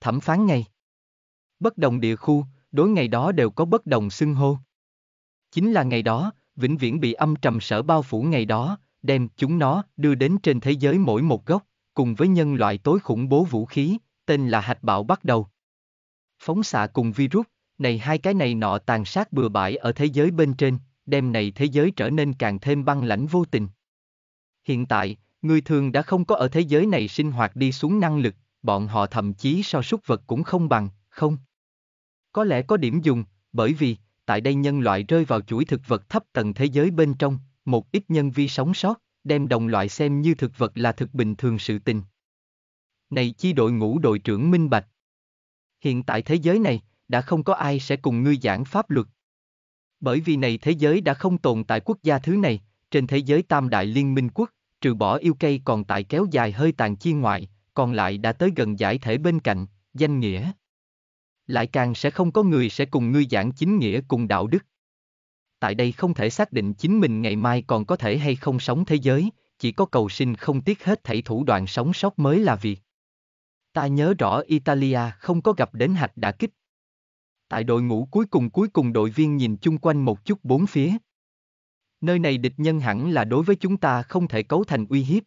Thẩm phán ngày. Bất đồng địa khu, đối ngày đó đều có bất đồng xưng hô. Chính là ngày đó, vĩnh viễn bị âm trầm sở bao phủ ngày đó, đem chúng nó đưa đến trên thế giới mỗi một góc, cùng với nhân loại tối khủng bố vũ khí, tên là hạch bạo bắt đầu. Phóng xạ cùng virus, này hai cái này nọ tàn sát bừa bãi ở thế giới bên trên, đem này thế giới trở nên càng thêm băng lãnh vô tình. Hiện tại, người thường đã không có ở thế giới này sinh hoạt đi xuống năng lực, bọn họ thậm chí so súc vật cũng không bằng, không. Có lẽ có điểm dùng, bởi vì, tại đây nhân loại rơi vào chuỗi thực vật thấp tầng thế giới bên trong, một ít nhân vi sống sót, đem đồng loại xem như thực vật là thực bình thường sự tình. Này chi đội ngũ đội trưởng Minh Bạch. Hiện tại thế giới này, đã không có ai sẽ cùng ngươi giảng pháp luật. Bởi vì này thế giới đã không tồn tại quốc gia thứ này, trên thế giới tam đại liên minh quốc, trừ bỏ yêu cây còn tại kéo dài hơi tàn chi ngoại, còn lại đã tới gần giải thể bên cạnh, danh nghĩa lại càng sẽ không có người sẽ cùng ngươi giảng chính nghĩa cùng đạo đức. Tại đây không thể xác định chính mình ngày mai còn có thể hay không sống thế giới, chỉ có cầu sinh không tiếc hết thảy thủ đoạn sống sót mới là việc. Ta nhớ rõ Italia không có gặp đến hạch đã kích. Tại đội ngũ cuối cùng cuối cùng đội viên nhìn chung quanh một chút bốn phía. Nơi này địch nhân hẳn là đối với chúng ta không thể cấu thành uy hiếp.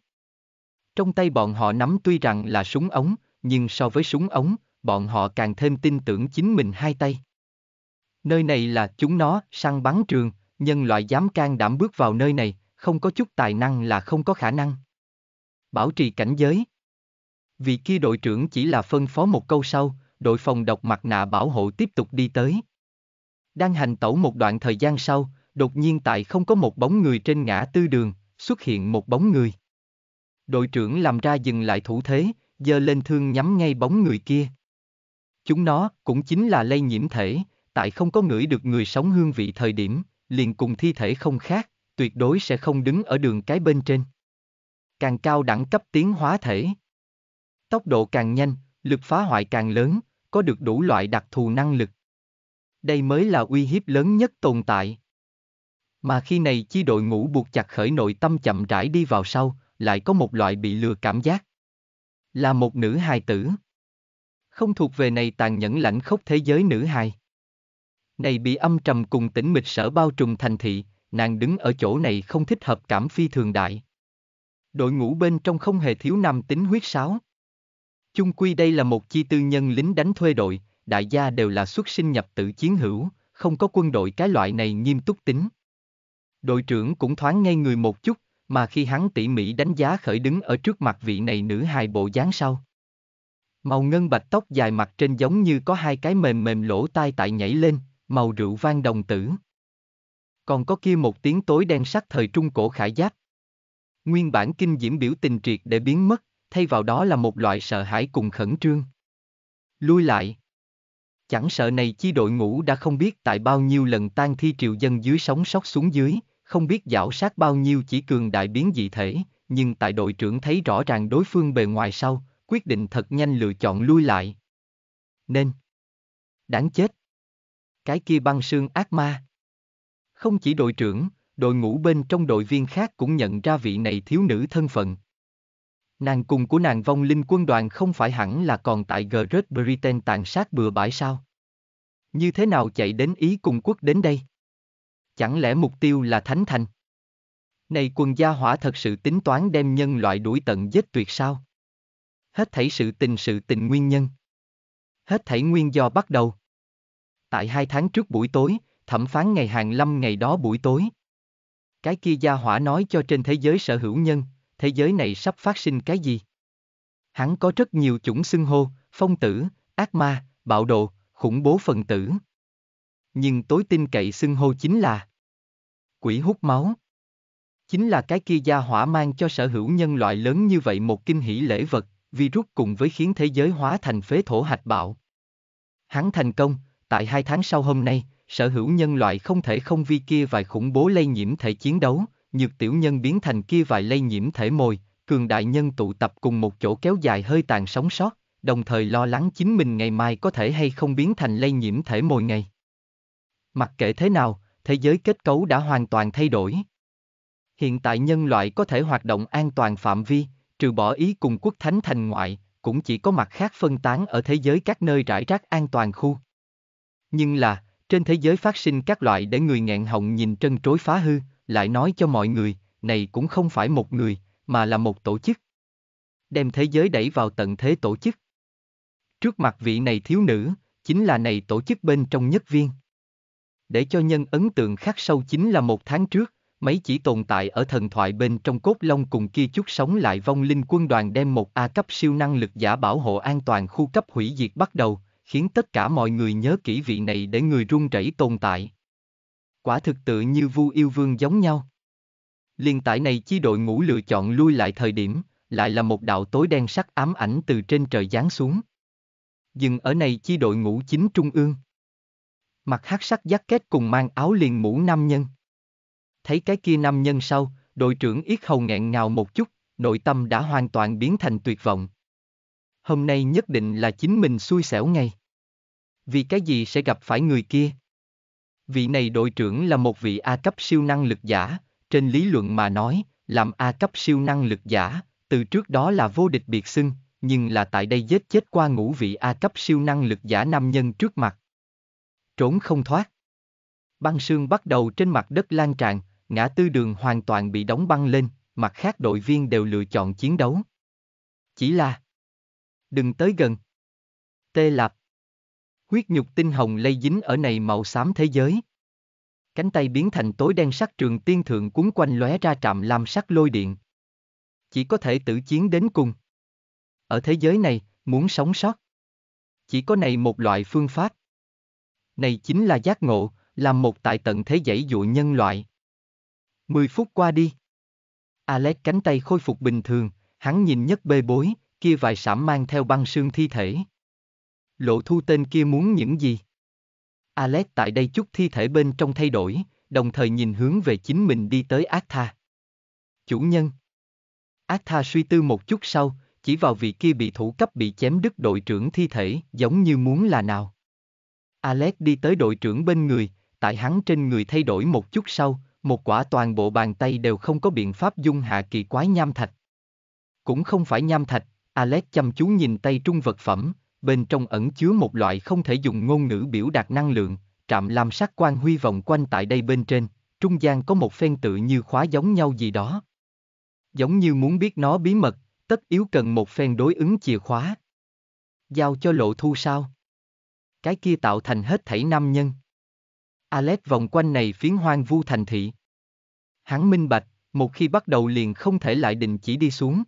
Trong tay bọn họ nắm tuy rằng là súng ống, nhưng so với súng ống, bọn họ càng thêm tin tưởng chính mình hai tay. Nơi này là chúng nó, săn bắn trường, nhân loại dám can đảm bước vào nơi này, không có chút tài năng là không có khả năng. Bảo trì cảnh giới. Vị kia đội trưởng chỉ là phân phó một câu sau, đội phòng độc mặt nạ bảo hộ tiếp tục đi tới. Đang hành tẩu một đoạn thời gian sau, đột nhiên tại không có một bóng người trên ngã tư đường, xuất hiện một bóng người. Đội trưởng làm ra dừng lại thủ thế, giơ lên thương nhắm ngay bóng người kia. Chúng nó cũng chính là lây nhiễm thể, tại không có ngửi được người sống hương vị thời điểm, liền cùng thi thể không khác, tuyệt đối sẽ không đứng ở đường cái bên trên. Càng cao đẳng cấp tiến hóa thể. Tốc độ càng nhanh, lực phá hoại càng lớn, có được đủ loại đặc thù năng lực. Đây mới là uy hiếp lớn nhất tồn tại. Mà khi này chi đội ngũ buộc chặt khởi nội tâm chậm rãi đi vào sau, lại có một loại bị lừa cảm giác. Là một nữ hài tử không thuộc về này tàn nhẫn lãnh khốc thế giới nữ hài. Này bị âm trầm cùng tĩnh mịch sở bao trùm thành thị, nàng đứng ở chỗ này không thích hợp cảm phi thường đại. Đội ngũ bên trong không hề thiếu nam tính huyết sáo. Chung quy đây là một chi tư nhân lính đánh thuê đội, đại gia đều là xuất sinh nhập tự chiến hữu, không có quân đội cái loại này nghiêm túc tính. Đội trưởng cũng thoáng ngay người một chút, mà khi hắn tỉ mỉ đánh giá khởi đứng ở trước mặt vị này nữ hài bộ dáng sau. Màu ngân bạch tóc dài mặt trên giống như có hai cái mềm mềm lỗ tai tại nhảy lên, màu rượu vang đồng tử. Còn có kia một tiếng tối đen sắc thời trung cổ khải giáp. Nguyên bản kinh diễm biểu tình triệt để biến mất, thay vào đó là một loại sợ hãi cùng khẩn trương. Lui lại. Chẳng sợ này chi đội ngũ đã không biết tại bao nhiêu lần tan thi triều dân dưới sóng sóc xuống dưới, không biết dạo sát bao nhiêu chỉ cường đại biến dị thể, nhưng tại đội trưởng thấy rõ ràng đối phương bề ngoài sau, quyết định thật nhanh lựa chọn lui lại. Nên. Đáng chết. Cái kia băng xương ác ma. Không chỉ đội trưởng, đội ngũ bên trong đội viên khác cũng nhận ra vị này thiếu nữ thân phận. Nàng cùng của nàng vong linh quân đoàn không phải hẳn là còn tại Great Britain tàn sát bừa bãi sao? Như thế nào chạy đến Ý cùng quốc đến đây? Chẳng lẽ mục tiêu là Thánh Thành? Này quần gia hỏa thật sự tính toán đem nhân loại đuổi tận giết tuyệt sao? hết thảy sự tình sự tình nguyên nhân. Hết thảy nguyên do bắt đầu. Tại hai tháng trước buổi tối, thẩm phán ngày hàng lâm ngày đó buổi tối. Cái kia gia hỏa nói cho trên thế giới sở hữu nhân, thế giới này sắp phát sinh cái gì? Hắn có rất nhiều chủng xưng hô, phong tử, ác ma, bạo độ, khủng bố phần tử. Nhưng tối tin cậy xưng hô chính là quỷ hút máu. Chính là cái kia gia hỏa mang cho sở hữu nhân loại lớn như vậy một kinh hỷ lễ vật, virus cùng với khiến thế giới hóa thành phế thổ hạch bạo. Hắn thành công, tại hai tháng sau hôm nay, sở hữu nhân loại không thể không vi kia vài khủng bố lây nhiễm thể chiến đấu, nhược tiểu nhân biến thành kia vài lây nhiễm thể mồi, cường đại nhân tụ tập cùng một chỗ kéo dài hơi tàn sống sót, đồng thời lo lắng chính mình ngày mai có thể hay không biến thành lây nhiễm thể mồi ngày. Mặc kệ thế nào, thế giới kết cấu đã hoàn toàn thay đổi. Hiện tại nhân loại có thể hoạt động an toàn phạm vi, trừ bỏ ý cùng quốc thánh thành ngoại, cũng chỉ có mặt khác phân tán ở thế giới các nơi rải rác an toàn khu. Nhưng là, trên thế giới phát sinh các loại để người nghẹn họng nhìn trân trối phá hư, lại nói cho mọi người, này cũng không phải một người, mà là một tổ chức. Đem thế giới đẩy vào tận thế tổ chức. Trước mặt vị này thiếu nữ, chính là này tổ chức bên trong nhất viên. Để cho nhân ấn tượng khắc sâu chính là một tháng trước, mấy chỉ tồn tại ở thần thoại bên trong cốt long cùng kia chút sống lại vong linh quân đoàn đem một A cấp siêu năng lực giả bảo hộ an toàn khu cấp hủy diệt bắt đầu, khiến tất cả mọi người nhớ kỹ vị này để người run rẩy tồn tại. Quả thực tự như vu yêu vương giống nhau. Liên tại này chi đội ngũ lựa chọn lui lại thời điểm, lại là một đạo tối đen sắc ám ảnh từ trên trời giáng xuống. Dừng ở này chi đội ngũ chính trung ương. Mặt hát sắc giác kết cùng mang áo liền mũ nam nhân. Thấy cái kia nam nhân sau, đội trưởng yết hầu nghẹn ngào một chút, nội tâm đã hoàn toàn biến thành tuyệt vọng. Hôm nay nhất định là chính mình xui xẻo ngay. Vì cái gì sẽ gặp phải người kia? Vị này đội trưởng là một vị A cấp siêu năng lực giả, trên lý luận mà nói, làm A cấp siêu năng lực giả, từ trước đó là vô địch biệt xưng, nhưng là tại đây giết chết qua ngũ vị A cấp siêu năng lực giả nam nhân trước mặt. Trốn không thoát. Băng xương bắt đầu trên mặt đất lan tràn, ngã tư đường hoàn toàn bị đóng băng lên, mặt khác đội viên đều lựa chọn chiến đấu. Chỉ là Đừng tới gần. Tê Lạp Huyết nhục tinh hồng lây dính ở này màu xám thế giới. Cánh tay biến thành tối đen sắc trường tiên thượng cuốn quanh lóe ra trạm lam sắc lôi điện. Chỉ có thể tử chiến đến cùng. Ở thế giới này, muốn sống sót. Chỉ có này một loại phương pháp. Này chính là giác ngộ, làm một tại tận thế giải dụ nhân loại. Mười phút qua đi. Alex cánh tay khôi phục bình thường, hắn nhìn nhất bê bối, kia vài sảm mang theo băng xương thi thể. Lộ thu tên kia muốn những gì? Alex tại đây chút thi thể bên trong thay đổi, đồng thời nhìn hướng về chính mình đi tới ác tha. Chủ nhân Ác tha suy tư một chút sau, chỉ vào vị kia bị thủ cấp bị chém đứt đội trưởng thi thể giống như muốn là nào. Alex đi tới đội trưởng bên người, tại hắn trên người thay đổi một chút sau, một quả toàn bộ bàn tay đều không có biện pháp dung hạ kỳ quái nham thạch. Cũng không phải nham thạch, Alex chăm chú nhìn tay trung vật phẩm, bên trong ẩn chứa một loại không thể dùng ngôn ngữ biểu đạt năng lượng, trạm lam sắc quan huy vòng quanh tại đây bên trên, trung gian có một phen tự như khóa giống nhau gì đó. Giống như muốn biết nó bí mật, tất yếu cần một phen đối ứng chìa khóa. Giao cho lộ thu sao? Cái kia tạo thành hết thảy nam nhân. Aleph vòng quanh này phiến hoang vu thành thị. Hắn minh bạch, một khi bắt đầu liền không thể lại định chỉ đi xuống.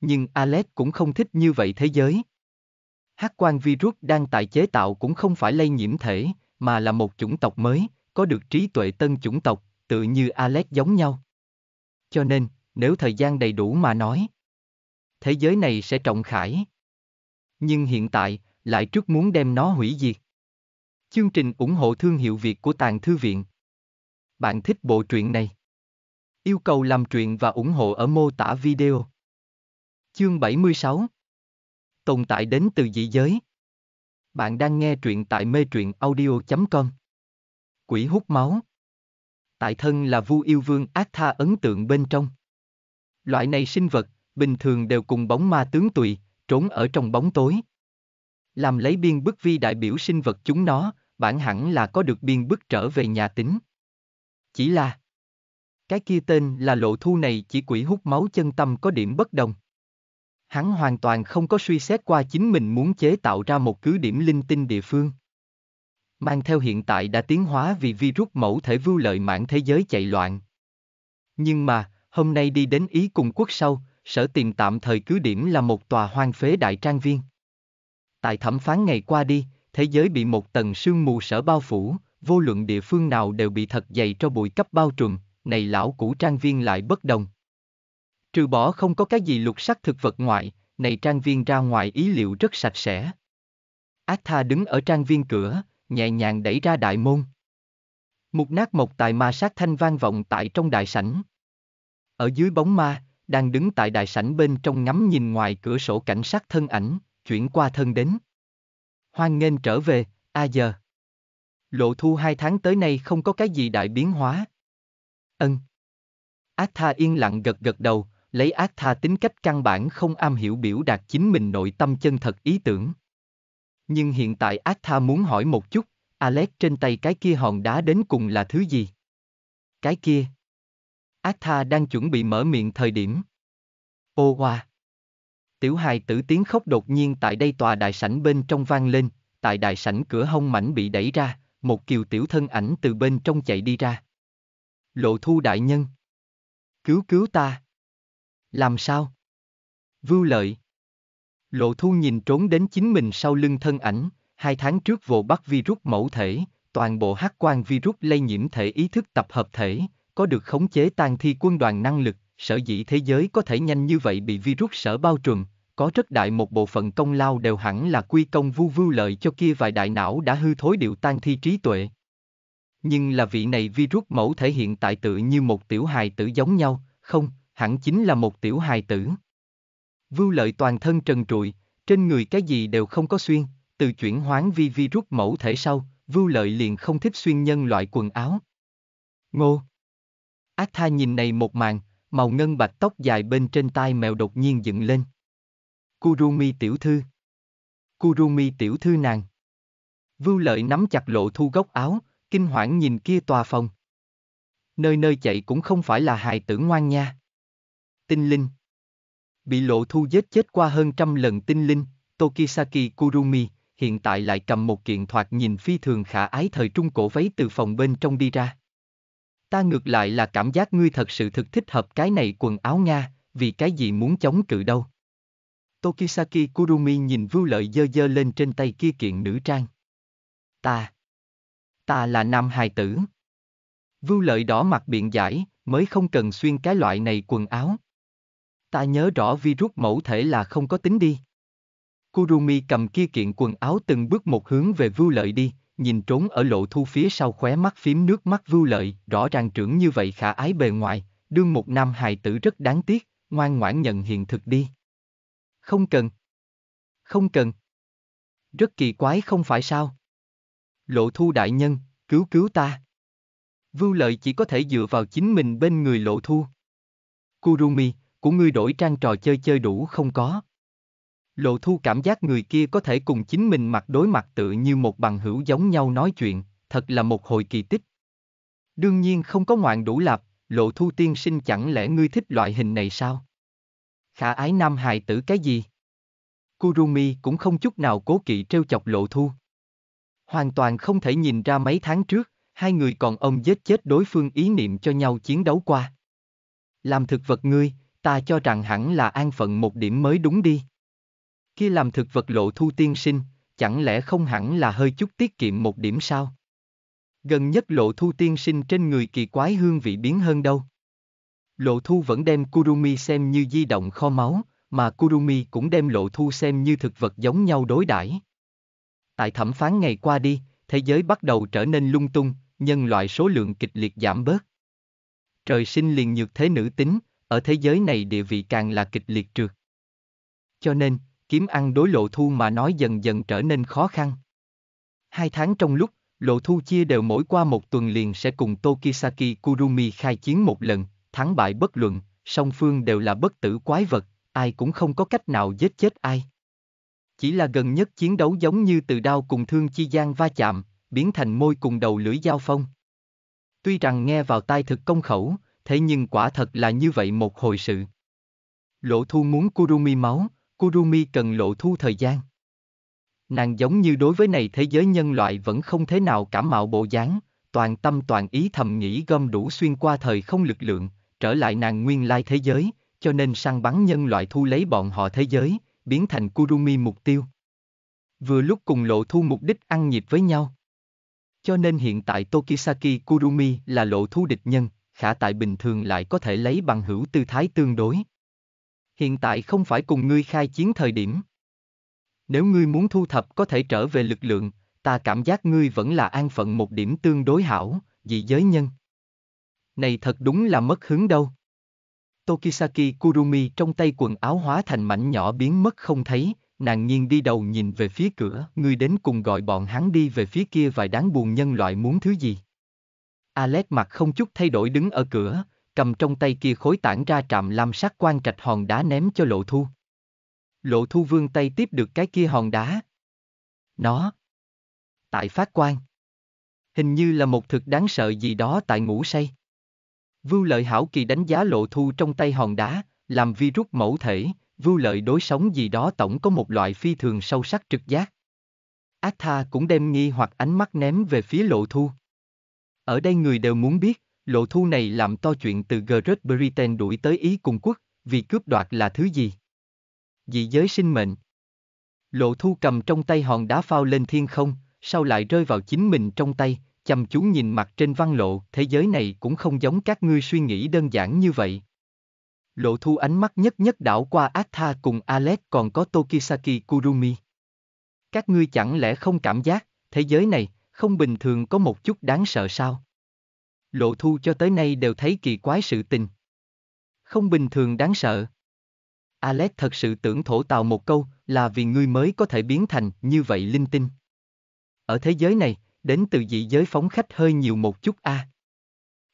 Nhưng Aleph cũng không thích như vậy thế giới. Hát quan virus đang tại chế tạo cũng không phải lây nhiễm thể, mà là một chủng tộc mới, có được trí tuệ tân chủng tộc, tự như Aleph giống nhau. Cho nên, nếu thời gian đầy đủ mà nói, thế giới này sẽ trọng khải. Nhưng hiện tại, lại trước muốn đem nó hủy diệt. Chương trình ủng hộ thương hiệu Việt của Tàng Thư Viện. Bạn thích bộ truyện này? Yêu cầu làm truyện và ủng hộ ở mô tả video. Chương 76 Tồn tại đến từ dị giới Bạn đang nghe truyện tại mê truyện audio.com Quỷ hút máu Tại thân là vu yêu vương ác tha ấn tượng bên trong. Loại này sinh vật, bình thường đều cùng bóng ma tướng tùy, trốn ở trong bóng tối, làm lấy biên bức vi đại biểu sinh vật chúng nó, bản hẳn là có được biên bức trở về nhà tính. Chỉ là Cái kia tên là lộ thu này chỉ quỷ hút máu chân tâm có điểm bất đồng. Hắn hoàn toàn không có suy xét qua chính mình muốn chế tạo ra một cứ điểm linh tinh địa phương. Mang theo hiện tại đã tiến hóa vì virus mẫu thể vưu lợi mạng thế giới chạy loạn. Nhưng mà, hôm nay đi đến Ý cùng quốc sau, sở tìm tạm thời cứ điểm là một tòa hoang phế đại trang viên tại thẩm phán ngày qua đi, thế giới bị một tầng sương mù sở bao phủ, vô luận địa phương nào đều bị thật dày cho bụi cấp bao trùm, này lão cũ trang viên lại bất đồng. Trừ bỏ không có cái gì lục sắc thực vật ngoại, này trang viên ra ngoài ý liệu rất sạch sẽ. Ác Tha đứng ở trang viên cửa, nhẹ nhàng đẩy ra đại môn. Một nát một tài ma sát thanh vang vọng tại trong đại sảnh. Ở dưới bóng ma, đang đứng tại đại sảnh bên trong ngắm nhìn ngoài cửa sổ cảnh sát thân ảnh, chuyển qua thân đến. Hoan nghênh trở về, a à giờ. Lộ thu hai tháng tới nay không có cái gì đại biến hóa. Ân. Ác tha yên lặng gật gật đầu, lấy ác tha tính cách căn bản không am hiểu biểu đạt chính mình nội tâm chân thật ý tưởng. Nhưng hiện tại ác tha muốn hỏi một chút, Alex trên tay cái kia hòn đá đến cùng là thứ gì? Cái kia. Ác tha đang chuẩn bị mở miệng thời điểm. Ô hoa. Tiểu hài tử tiếng khóc đột nhiên tại đây tòa đại sảnh bên trong vang lên, tại đại sảnh cửa hông mảnh bị đẩy ra, một kiều tiểu thân ảnh từ bên trong chạy đi ra. Lộ thu đại nhân. Cứu cứu ta. Làm sao? Vưu lợi. Lộ thu nhìn trốn đến chính mình sau lưng thân ảnh, hai tháng trước vô bắt virus mẫu thể, toàn bộ hát quan virus lây nhiễm thể ý thức tập hợp thể, có được khống chế tan thi quân đoàn năng lực, sở dĩ thế giới có thể nhanh như vậy bị virus sở bao trùm, có rất đại một bộ phận công lao đều hẳn là quy công vu vưu lợi cho kia vài đại não đã hư thối điệu tan thi trí tuệ. Nhưng là vị này virus mẫu thể hiện tại tự như một tiểu hài tử giống nhau, không, hẳn chính là một tiểu hài tử. Vưu lợi toàn thân trần trụi, trên người cái gì đều không có xuyên, từ chuyển hoán vi virus mẫu thể sau, vưu lợi liền không thích xuyên nhân loại quần áo. Ngô! Ác tha nhìn này một màn, Màu ngân bạch tóc dài bên trên tai mèo đột nhiên dựng lên. Kurumi tiểu thư. Kurumi tiểu thư nàng. Vưu lợi nắm chặt lộ thu gốc áo, kinh hoảng nhìn kia tòa phòng. Nơi nơi chạy cũng không phải là hài tử ngoan nha. Tinh linh. Bị lộ thu giết chết qua hơn trăm lần tinh linh, Tokisaki Kurumi, hiện tại lại cầm một kiện thoạt nhìn phi thường khả ái thời trung cổ váy từ phòng bên trong đi ra. Ta ngược lại là cảm giác ngươi thật sự thực thích hợp cái này quần áo Nga, vì cái gì muốn chống cự đâu. Tokisaki Kurumi nhìn vưu lợi dơ dơ lên trên tay kia kiện nữ trang. Ta. Ta là nam hài tử. Vưu lợi đỏ mặt biện giải, mới không cần xuyên cái loại này quần áo. Ta nhớ rõ virus mẫu thể là không có tính đi. Kurumi cầm kia kiện quần áo từng bước một hướng về vưu lợi đi, nhìn trốn ở lộ thu phía sau khóe mắt phím nước mắt vưu lợi, rõ ràng trưởng như vậy khả ái bề ngoài, đương một nam hài tử rất đáng tiếc, ngoan ngoãn nhận hiện thực đi. Không cần. Không cần. Rất kỳ quái không phải sao? Lộ thu đại nhân, cứu cứu ta. Vưu lợi chỉ có thể dựa vào chính mình bên người lộ thu. Kurumi, của ngươi đổi trang trò chơi chơi đủ không có. Lộ thu cảm giác người kia có thể cùng chính mình mặt đối mặt tự như một bằng hữu giống nhau nói chuyện, thật là một hồi kỳ tích. Đương nhiên không có ngoạn đủ lạp, lộ thu tiên sinh chẳng lẽ ngươi thích loại hình này sao? Khả ái nam hài tử cái gì? Kurumi cũng không chút nào cố kỵ trêu chọc lộ thu. Hoàn toàn không thể nhìn ra mấy tháng trước, hai người còn ông giết chết đối phương ý niệm cho nhau chiến đấu qua. Làm thực vật ngươi, ta cho rằng hẳn là an phận một điểm mới đúng đi kia làm thực vật lộ thu tiên sinh, chẳng lẽ không hẳn là hơi chút tiết kiệm một điểm sao? Gần nhất lộ thu tiên sinh trên người kỳ quái hương vị biến hơn đâu. Lộ thu vẫn đem Kurumi xem như di động kho máu, mà Kurumi cũng đem lộ thu xem như thực vật giống nhau đối đãi. Tại thẩm phán ngày qua đi, thế giới bắt đầu trở nên lung tung, nhân loại số lượng kịch liệt giảm bớt. Trời sinh liền nhược thế nữ tính, ở thế giới này địa vị càng là kịch liệt trượt. Cho nên, kiếm ăn đối lộ thu mà nói dần dần trở nên khó khăn. Hai tháng trong lúc, lộ thu chia đều mỗi qua một tuần liền sẽ cùng Tokisaki Kurumi khai chiến một lần, thắng bại bất luận, song phương đều là bất tử quái vật, ai cũng không có cách nào giết chết ai. Chỉ là gần nhất chiến đấu giống như từ đao cùng thương chi gian va chạm, biến thành môi cùng đầu lưỡi giao phong. Tuy rằng nghe vào tai thực công khẩu, thế nhưng quả thật là như vậy một hồi sự. Lộ thu muốn Kurumi máu, Kurumi cần lộ thu thời gian. Nàng giống như đối với này thế giới nhân loại vẫn không thế nào cảm mạo bộ dáng, toàn tâm toàn ý thầm nghĩ gom đủ xuyên qua thời không lực lượng, trở lại nàng nguyên lai thế giới, cho nên săn bắn nhân loại thu lấy bọn họ thế giới, biến thành Kurumi mục tiêu. Vừa lúc cùng lộ thu mục đích ăn nhịp với nhau. Cho nên hiện tại Tokisaki Kurumi là lộ thu địch nhân, khả tại bình thường lại có thể lấy bằng hữu tư thái tương đối hiện tại không phải cùng ngươi khai chiến thời điểm. Nếu ngươi muốn thu thập có thể trở về lực lượng, ta cảm giác ngươi vẫn là an phận một điểm tương đối hảo, dị giới nhân. Này thật đúng là mất hứng đâu. Tokisaki Kurumi trong tay quần áo hóa thành mảnh nhỏ biến mất không thấy, nàng nhiên đi đầu nhìn về phía cửa, ngươi đến cùng gọi bọn hắn đi về phía kia vài đáng buồn nhân loại muốn thứ gì. Alex mặt không chút thay đổi đứng ở cửa, cầm trong tay kia khối tản ra trạm lam sắc quan trạch hòn đá ném cho lộ thu. Lộ thu vương tay tiếp được cái kia hòn đá. Nó. Tại phát quan. Hình như là một thực đáng sợ gì đó tại ngủ say. Vưu lợi hảo kỳ đánh giá lộ thu trong tay hòn đá, làm virus mẫu thể, vưu lợi đối sống gì đó tổng có một loại phi thường sâu sắc trực giác. Ác tha cũng đem nghi hoặc ánh mắt ném về phía lộ thu. Ở đây người đều muốn biết, lộ thu này làm to chuyện từ Great Britain đuổi tới Ý cùng quốc, vì cướp đoạt là thứ gì? Dị giới sinh mệnh. Lộ thu cầm trong tay hòn đá phao lên thiên không, sau lại rơi vào chính mình trong tay, chăm chú nhìn mặt trên văn lộ, thế giới này cũng không giống các ngươi suy nghĩ đơn giản như vậy. Lộ thu ánh mắt nhất nhất đảo qua Atha cùng Alex còn có Tokisaki Kurumi. Các ngươi chẳng lẽ không cảm giác, thế giới này, không bình thường có một chút đáng sợ sao? Lộ Thu cho tới nay đều thấy kỳ quái sự tình. Không bình thường đáng sợ. Alex thật sự tưởng thổ tào một câu là vì ngươi mới có thể biến thành như vậy linh tinh. Ở thế giới này, đến từ dị giới phóng khách hơi nhiều một chút a. À.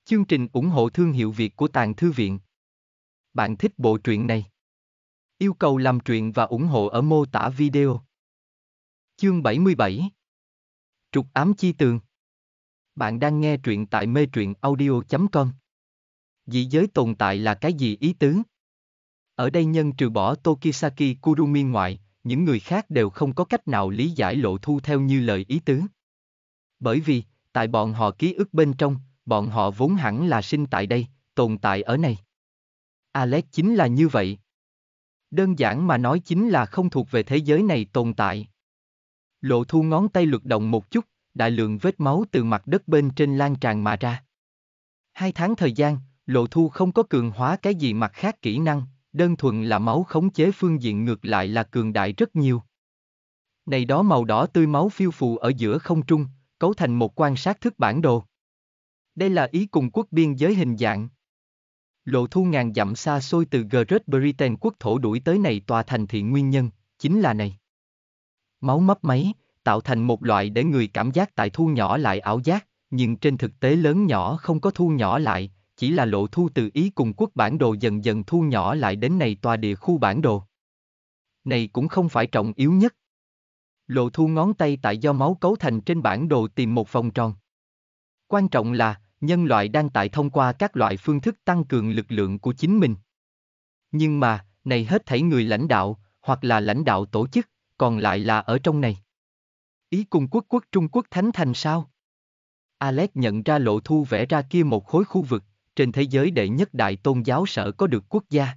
Chương trình ủng hộ thương hiệu Việt của Tàng Thư Viện. Bạn thích bộ truyện này? Yêu cầu làm truyện và ủng hộ ở mô tả video. Chương 77 Trục ám chi tường bạn đang nghe truyện tại mê truyện audio.com. Dị giới tồn tại là cái gì ý tứ? Ở đây nhân trừ bỏ Tokisaki Kurumi ngoại, những người khác đều không có cách nào lý giải lộ thu theo như lời ý tứ. Bởi vì, tại bọn họ ký ức bên trong, bọn họ vốn hẳn là sinh tại đây, tồn tại ở này. Alex chính là như vậy. Đơn giản mà nói chính là không thuộc về thế giới này tồn tại. Lộ thu ngón tay luật động một chút, đại lượng vết máu từ mặt đất bên trên lan tràn mà ra. Hai tháng thời gian, Lộ Thu không có cường hóa cái gì mặt khác kỹ năng, đơn thuần là máu khống chế phương diện ngược lại là cường đại rất nhiều. Này đó màu đỏ tươi máu phiêu phù ở giữa không trung, cấu thành một quan sát thức bản đồ. Đây là ý cùng quốc biên giới hình dạng. Lộ thu ngàn dặm xa xôi từ Great Britain quốc thổ đuổi tới này tòa thành thị nguyên nhân, chính là này. Máu mấp máy, tạo thành một loại để người cảm giác tại thu nhỏ lại ảo giác, nhưng trên thực tế lớn nhỏ không có thu nhỏ lại, chỉ là lộ thu từ ý cùng quốc bản đồ dần dần thu nhỏ lại đến này tòa địa khu bản đồ. Này cũng không phải trọng yếu nhất. Lộ thu ngón tay tại do máu cấu thành trên bản đồ tìm một vòng tròn. Quan trọng là, nhân loại đang tại thông qua các loại phương thức tăng cường lực lượng của chính mình. Nhưng mà, này hết thảy người lãnh đạo, hoặc là lãnh đạo tổ chức, còn lại là ở trong này. Ý cung quốc quốc Trung Quốc thánh thành sao? Alex nhận ra lộ thu vẽ ra kia một khối khu vực, trên thế giới đệ nhất đại tôn giáo sở có được quốc gia.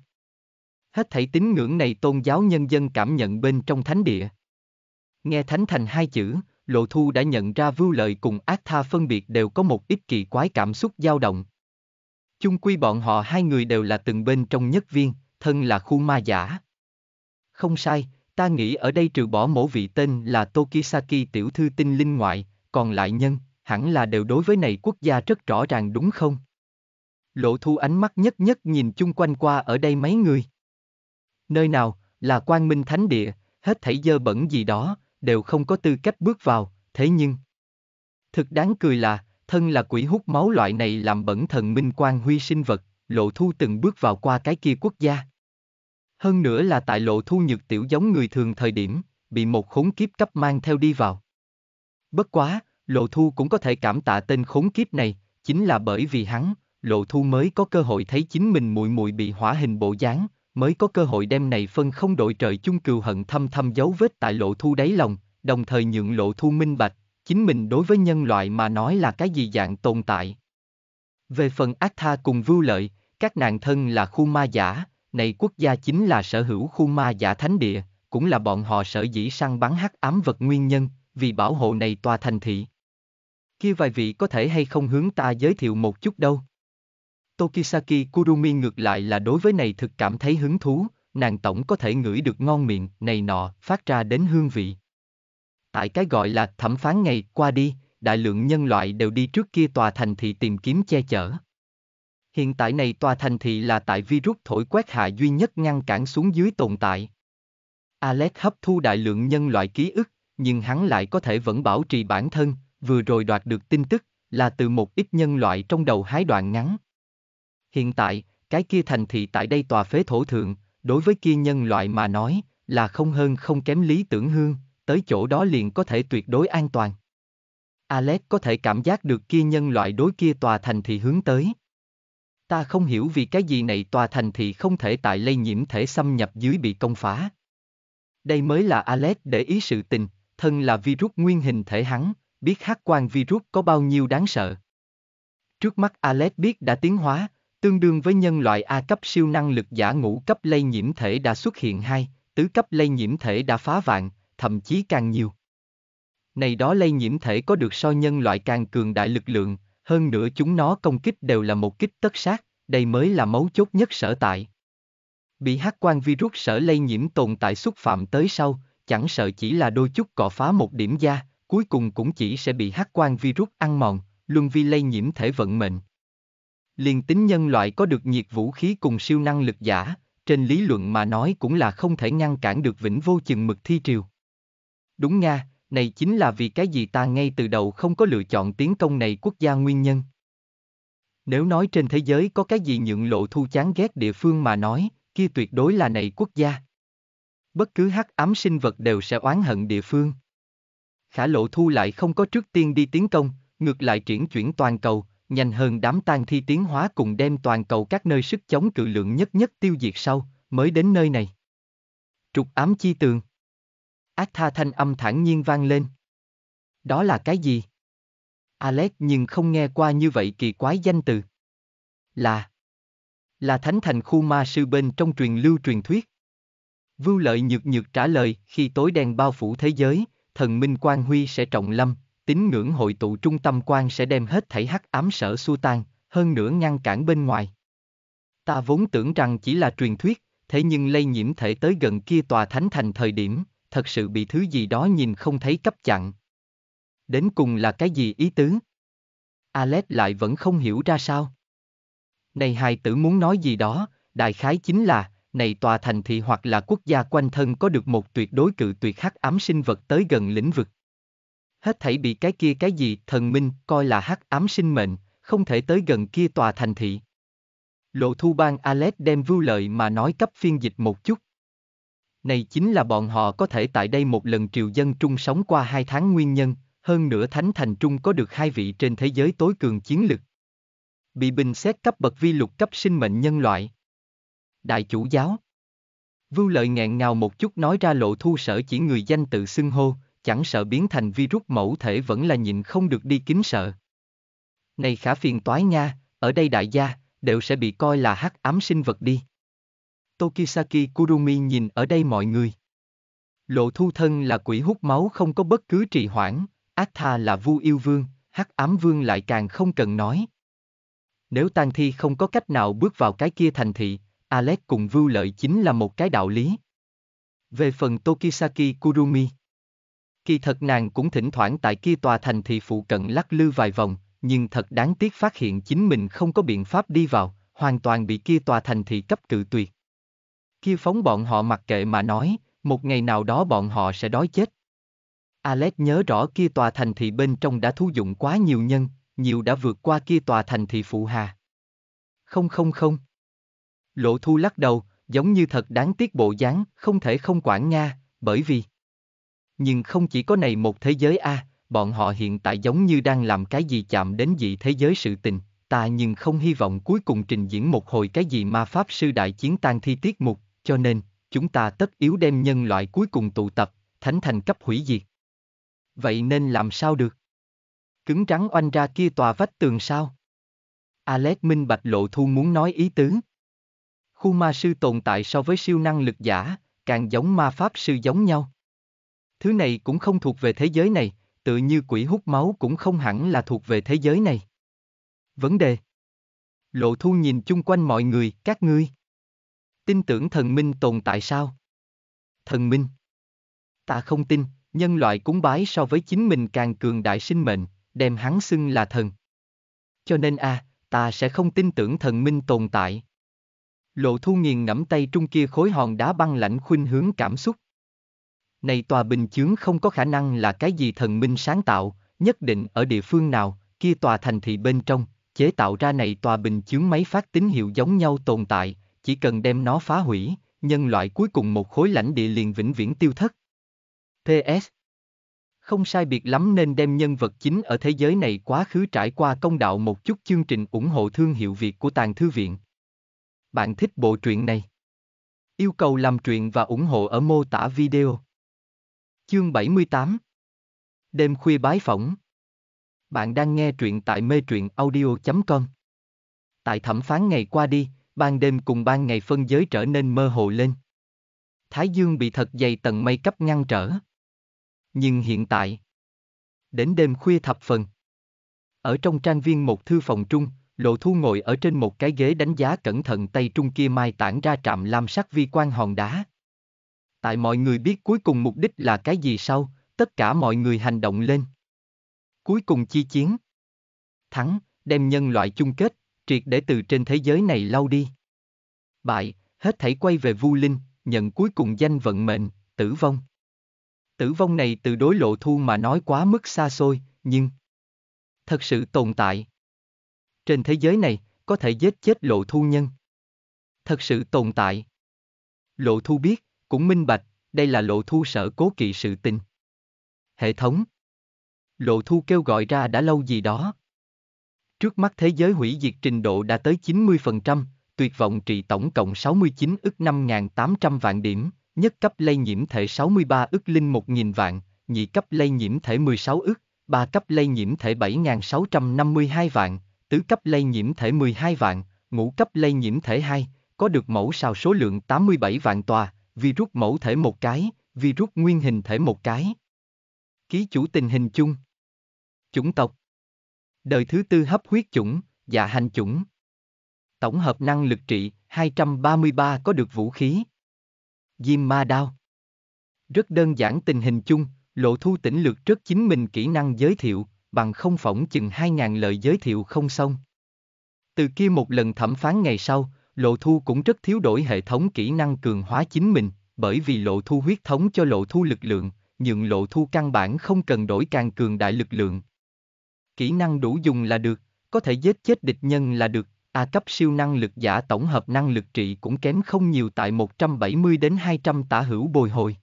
Hết thảy tín ngưỡng này tôn giáo nhân dân cảm nhận bên trong thánh địa. Nghe thánh thành hai chữ, lộ thu đã nhận ra vưu lợi cùng ác tha phân biệt đều có một ít kỳ quái cảm xúc dao động. Chung quy bọn họ hai người đều là từng bên trong nhất viên, thân là khu ma giả. Không sai, Ta nghĩ ở đây trừ bỏ mỗi vị tên là Tokisaki tiểu thư tinh linh ngoại, còn lại nhân, hẳn là đều đối với này quốc gia rất rõ ràng đúng không? Lộ thu ánh mắt nhất nhất nhìn chung quanh qua ở đây mấy người. Nơi nào, là quang minh thánh địa, hết thảy dơ bẩn gì đó, đều không có tư cách bước vào, thế nhưng... Thực đáng cười là, thân là quỷ hút máu loại này làm bẩn thần minh quan huy sinh vật, lộ thu từng bước vào qua cái kia quốc gia. Hơn nữa là tại lộ thu nhược tiểu giống người thường thời điểm, bị một khốn kiếp cấp mang theo đi vào. Bất quá, lộ thu cũng có thể cảm tạ tên khốn kiếp này, chính là bởi vì hắn, lộ thu mới có cơ hội thấy chính mình mùi mùi bị hỏa hình bộ dáng, mới có cơ hội đem này phân không đội trời chung cừu hận thâm thâm dấu vết tại lộ thu đáy lòng, đồng thời nhượng lộ thu minh bạch, chính mình đối với nhân loại mà nói là cái gì dạng tồn tại. Về phần ác tha cùng vưu lợi, các nàng thân là khu ma giả, này quốc gia chính là sở hữu khu ma giả thánh địa, cũng là bọn họ sở dĩ săn bắn hắc ám vật nguyên nhân, vì bảo hộ này tòa thành thị. Kia vài vị có thể hay không hướng ta giới thiệu một chút đâu. Tokisaki Kurumi ngược lại là đối với này thực cảm thấy hứng thú, nàng tổng có thể ngửi được ngon miệng này nọ phát ra đến hương vị. Tại cái gọi là thẩm phán ngày qua đi, đại lượng nhân loại đều đi trước kia tòa thành thị tìm kiếm che chở. Hiện tại này tòa thành thị là tại virus thổi quét hạ duy nhất ngăn cản xuống dưới tồn tại. Alex hấp thu đại lượng nhân loại ký ức, nhưng hắn lại có thể vẫn bảo trì bản thân, vừa rồi đoạt được tin tức, là từ một ít nhân loại trong đầu hái đoạn ngắn. Hiện tại, cái kia thành thị tại đây tòa phế thổ thượng, đối với kia nhân loại mà nói, là không hơn không kém lý tưởng hương, tới chỗ đó liền có thể tuyệt đối an toàn. Alex có thể cảm giác được kia nhân loại đối kia tòa thành thị hướng tới. Ta không hiểu vì cái gì này tòa thành thị không thể tại lây nhiễm thể xâm nhập dưới bị công phá. Đây mới là Alex để ý sự tình, thân là virus nguyên hình thể hắn, biết hát quan virus có bao nhiêu đáng sợ. Trước mắt Alex biết đã tiến hóa, tương đương với nhân loại A cấp siêu năng lực giả ngũ cấp lây nhiễm thể đã xuất hiện hai, tứ cấp lây nhiễm thể đã phá vạn, thậm chí càng nhiều. Này đó lây nhiễm thể có được so nhân loại càng cường đại lực lượng, hơn nữa chúng nó công kích đều là một kích tất sát, đây mới là mấu chốt nhất sở tại. Bị hát quan virus sở lây nhiễm tồn tại xúc phạm tới sau, chẳng sợ chỉ là đôi chút cọ phá một điểm da, cuối cùng cũng chỉ sẽ bị hát quan virus ăn mòn, luân vi lây nhiễm thể vận mệnh. Liền tính nhân loại có được nhiệt vũ khí cùng siêu năng lực giả, trên lý luận mà nói cũng là không thể ngăn cản được vĩnh vô chừng mực thi triều. Đúng Nga, này chính là vì cái gì ta ngay từ đầu không có lựa chọn tiến công này quốc gia nguyên nhân. Nếu nói trên thế giới có cái gì nhượng lộ thu chán ghét địa phương mà nói, kia tuyệt đối là này quốc gia. Bất cứ hắc ám sinh vật đều sẽ oán hận địa phương. Khả lộ thu lại không có trước tiên đi tiến công, ngược lại triển chuyển toàn cầu, nhanh hơn đám tang thi tiến hóa cùng đem toàn cầu các nơi sức chống cự lượng nhất nhất tiêu diệt sau, mới đến nơi này. Trục ám chi tường Ác tha thanh âm thản nhiên vang lên. Đó là cái gì? Alex nhưng không nghe qua như vậy kỳ quái danh từ. Là Là thánh thành khu ma sư bên trong truyền lưu truyền thuyết. Vưu lợi nhược nhược trả lời khi tối đen bao phủ thế giới, thần minh quan huy sẽ trọng lâm, tín ngưỡng hội tụ trung tâm quan sẽ đem hết thảy hắc ám sở xua tan, hơn nữa ngăn cản bên ngoài. Ta vốn tưởng rằng chỉ là truyền thuyết, thế nhưng lây nhiễm thể tới gần kia tòa thánh thành thời điểm, thật sự bị thứ gì đó nhìn không thấy cấp chặn. Đến cùng là cái gì ý tứ? Alex lại vẫn không hiểu ra sao. Này hài tử muốn nói gì đó, đại khái chính là, này tòa thành thị hoặc là quốc gia quanh thân có được một tuyệt đối cự tuyệt hắc ám sinh vật tới gần lĩnh vực. Hết thảy bị cái kia cái gì thần minh coi là hắc ám sinh mệnh, không thể tới gần kia tòa thành thị. Lộ thu bang Alex đem vưu lợi mà nói cấp phiên dịch một chút này chính là bọn họ có thể tại đây một lần triều dân trung sống qua hai tháng nguyên nhân, hơn nữa Thánh Thành Trung có được hai vị trên thế giới tối cường chiến lực. Bị bình xét cấp bậc vi lục cấp sinh mệnh nhân loại. Đại chủ giáo Vưu lợi nghẹn ngào một chút nói ra lộ thu sở chỉ người danh tự xưng hô, chẳng sợ biến thành virus mẫu thể vẫn là nhịn không được đi kính sợ. Này khả phiền toái nha, ở đây đại gia, đều sẽ bị coi là hắc ám sinh vật đi. Tokisaki Kurumi nhìn ở đây mọi người. Lộ thu thân là quỷ hút máu không có bất cứ trì hoãn, ác tha là vu yêu vương, hắc ám vương lại càng không cần nói. Nếu tang thi không có cách nào bước vào cái kia thành thị, Alex cùng vưu lợi chính là một cái đạo lý. Về phần Tokisaki Kurumi, kỳ thật nàng cũng thỉnh thoảng tại kia tòa thành thị phụ cận lắc lư vài vòng, nhưng thật đáng tiếc phát hiện chính mình không có biện pháp đi vào, hoàn toàn bị kia tòa thành thị cấp cự tuyệt kia phóng bọn họ mặc kệ mà nói, một ngày nào đó bọn họ sẽ đói chết. Alex nhớ rõ kia tòa thành thị bên trong đã thu dụng quá nhiều nhân, nhiều đã vượt qua kia tòa thành thị phụ hà. Không không không. Lộ thu lắc đầu, giống như thật đáng tiếc bộ dáng, không thể không quản nga, bởi vì... Nhưng không chỉ có này một thế giới a, à, bọn họ hiện tại giống như đang làm cái gì chạm đến dị thế giới sự tình, ta nhưng không hy vọng cuối cùng trình diễn một hồi cái gì ma pháp sư đại chiến tan thi tiết mục, cho nên, chúng ta tất yếu đem nhân loại cuối cùng tụ tập, thánh thành cấp hủy diệt. Vậy nên làm sao được? Cứng rắn oanh ra kia tòa vách tường sao? Alex minh bạch lộ thu muốn nói ý tứ. Khu ma sư tồn tại so với siêu năng lực giả, càng giống ma pháp sư giống nhau. Thứ này cũng không thuộc về thế giới này, tự như quỷ hút máu cũng không hẳn là thuộc về thế giới này. Vấn đề Lộ thu nhìn chung quanh mọi người, các ngươi. Tin tưởng thần minh tồn tại sao? Thần minh. Ta không tin, nhân loại cúng bái so với chính mình càng cường đại sinh mệnh, đem hắn xưng là thần. Cho nên a, à, ta sẽ không tin tưởng thần minh tồn tại. Lộ thu nghiền ngẫm tay trung kia khối hòn đá băng lãnh khuynh hướng cảm xúc. Này tòa bình chướng không có khả năng là cái gì thần minh sáng tạo, nhất định ở địa phương nào, kia tòa thành thị bên trong, chế tạo ra này tòa bình chướng máy phát tín hiệu giống nhau tồn tại, chỉ cần đem nó phá hủy, nhân loại cuối cùng một khối lãnh địa liền vĩnh viễn tiêu thất. PS Không sai biệt lắm nên đem nhân vật chính ở thế giới này quá khứ trải qua công đạo một chút chương trình ủng hộ thương hiệu Việt của Tàng Thư Viện. Bạn thích bộ truyện này? Yêu cầu làm truyện và ủng hộ ở mô tả video. Chương 78 Đêm khuya bái phỏng Bạn đang nghe truyện tại mê truyện audio.com Tại thẩm phán ngày qua đi, ban đêm cùng ban ngày phân giới trở nên mơ hồ lên. Thái dương bị thật dày tầng mây cấp ngăn trở. Nhưng hiện tại, đến đêm khuya thập phần. Ở trong trang viên một thư phòng trung, Lộ Thu ngồi ở trên một cái ghế đánh giá cẩn thận tay trung kia mai tản ra trạm lam sắc vi quan hòn đá. Tại mọi người biết cuối cùng mục đích là cái gì sau, tất cả mọi người hành động lên. Cuối cùng chi chiến. Thắng, đem nhân loại chung kết, triệt để từ trên thế giới này lau đi. Bại, hết thảy quay về vu linh, nhận cuối cùng danh vận mệnh, tử vong. Tử vong này từ đối lộ thu mà nói quá mức xa xôi, nhưng thật sự tồn tại. Trên thế giới này, có thể giết chết lộ thu nhân. Thật sự tồn tại. Lộ thu biết, cũng minh bạch, đây là lộ thu sở cố kỵ sự tình. Hệ thống Lộ thu kêu gọi ra đã lâu gì đó. Trước mắt thế giới hủy diệt trình độ đã tới 90%, tuyệt vọng trị tổng cộng 69 ức 5.800 vạn điểm, nhất cấp lây nhiễm thể 63 ức linh 1.000 vạn, nhị cấp lây nhiễm thể 16 ức, ba cấp lây nhiễm thể 7.652 vạn, tứ cấp lây nhiễm thể 12 vạn, ngũ cấp lây nhiễm thể 2, có được mẫu sao số lượng 87 vạn tòa, virus mẫu thể một cái, virus nguyên hình thể một cái. Ký chủ tình hình chung. Chủng tộc Đời thứ tư hấp huyết chủng, dạ hành chủng. Tổng hợp năng lực trị, 233 có được vũ khí. Diêm ma đao. Rất đơn giản tình hình chung, lộ thu tỉnh lược trước chính mình kỹ năng giới thiệu, bằng không phỏng chừng 2.000 lời giới thiệu không xong. Từ kia một lần thẩm phán ngày sau, lộ thu cũng rất thiếu đổi hệ thống kỹ năng cường hóa chính mình, bởi vì lộ thu huyết thống cho lộ thu lực lượng, nhưng lộ thu căn bản không cần đổi càng cường đại lực lượng, kỹ năng đủ dùng là được, có thể giết chết địch nhân là được, A cấp siêu năng lực giả tổng hợp năng lực trị cũng kém không nhiều tại 170 đến 200 tả hữu bồi hồi.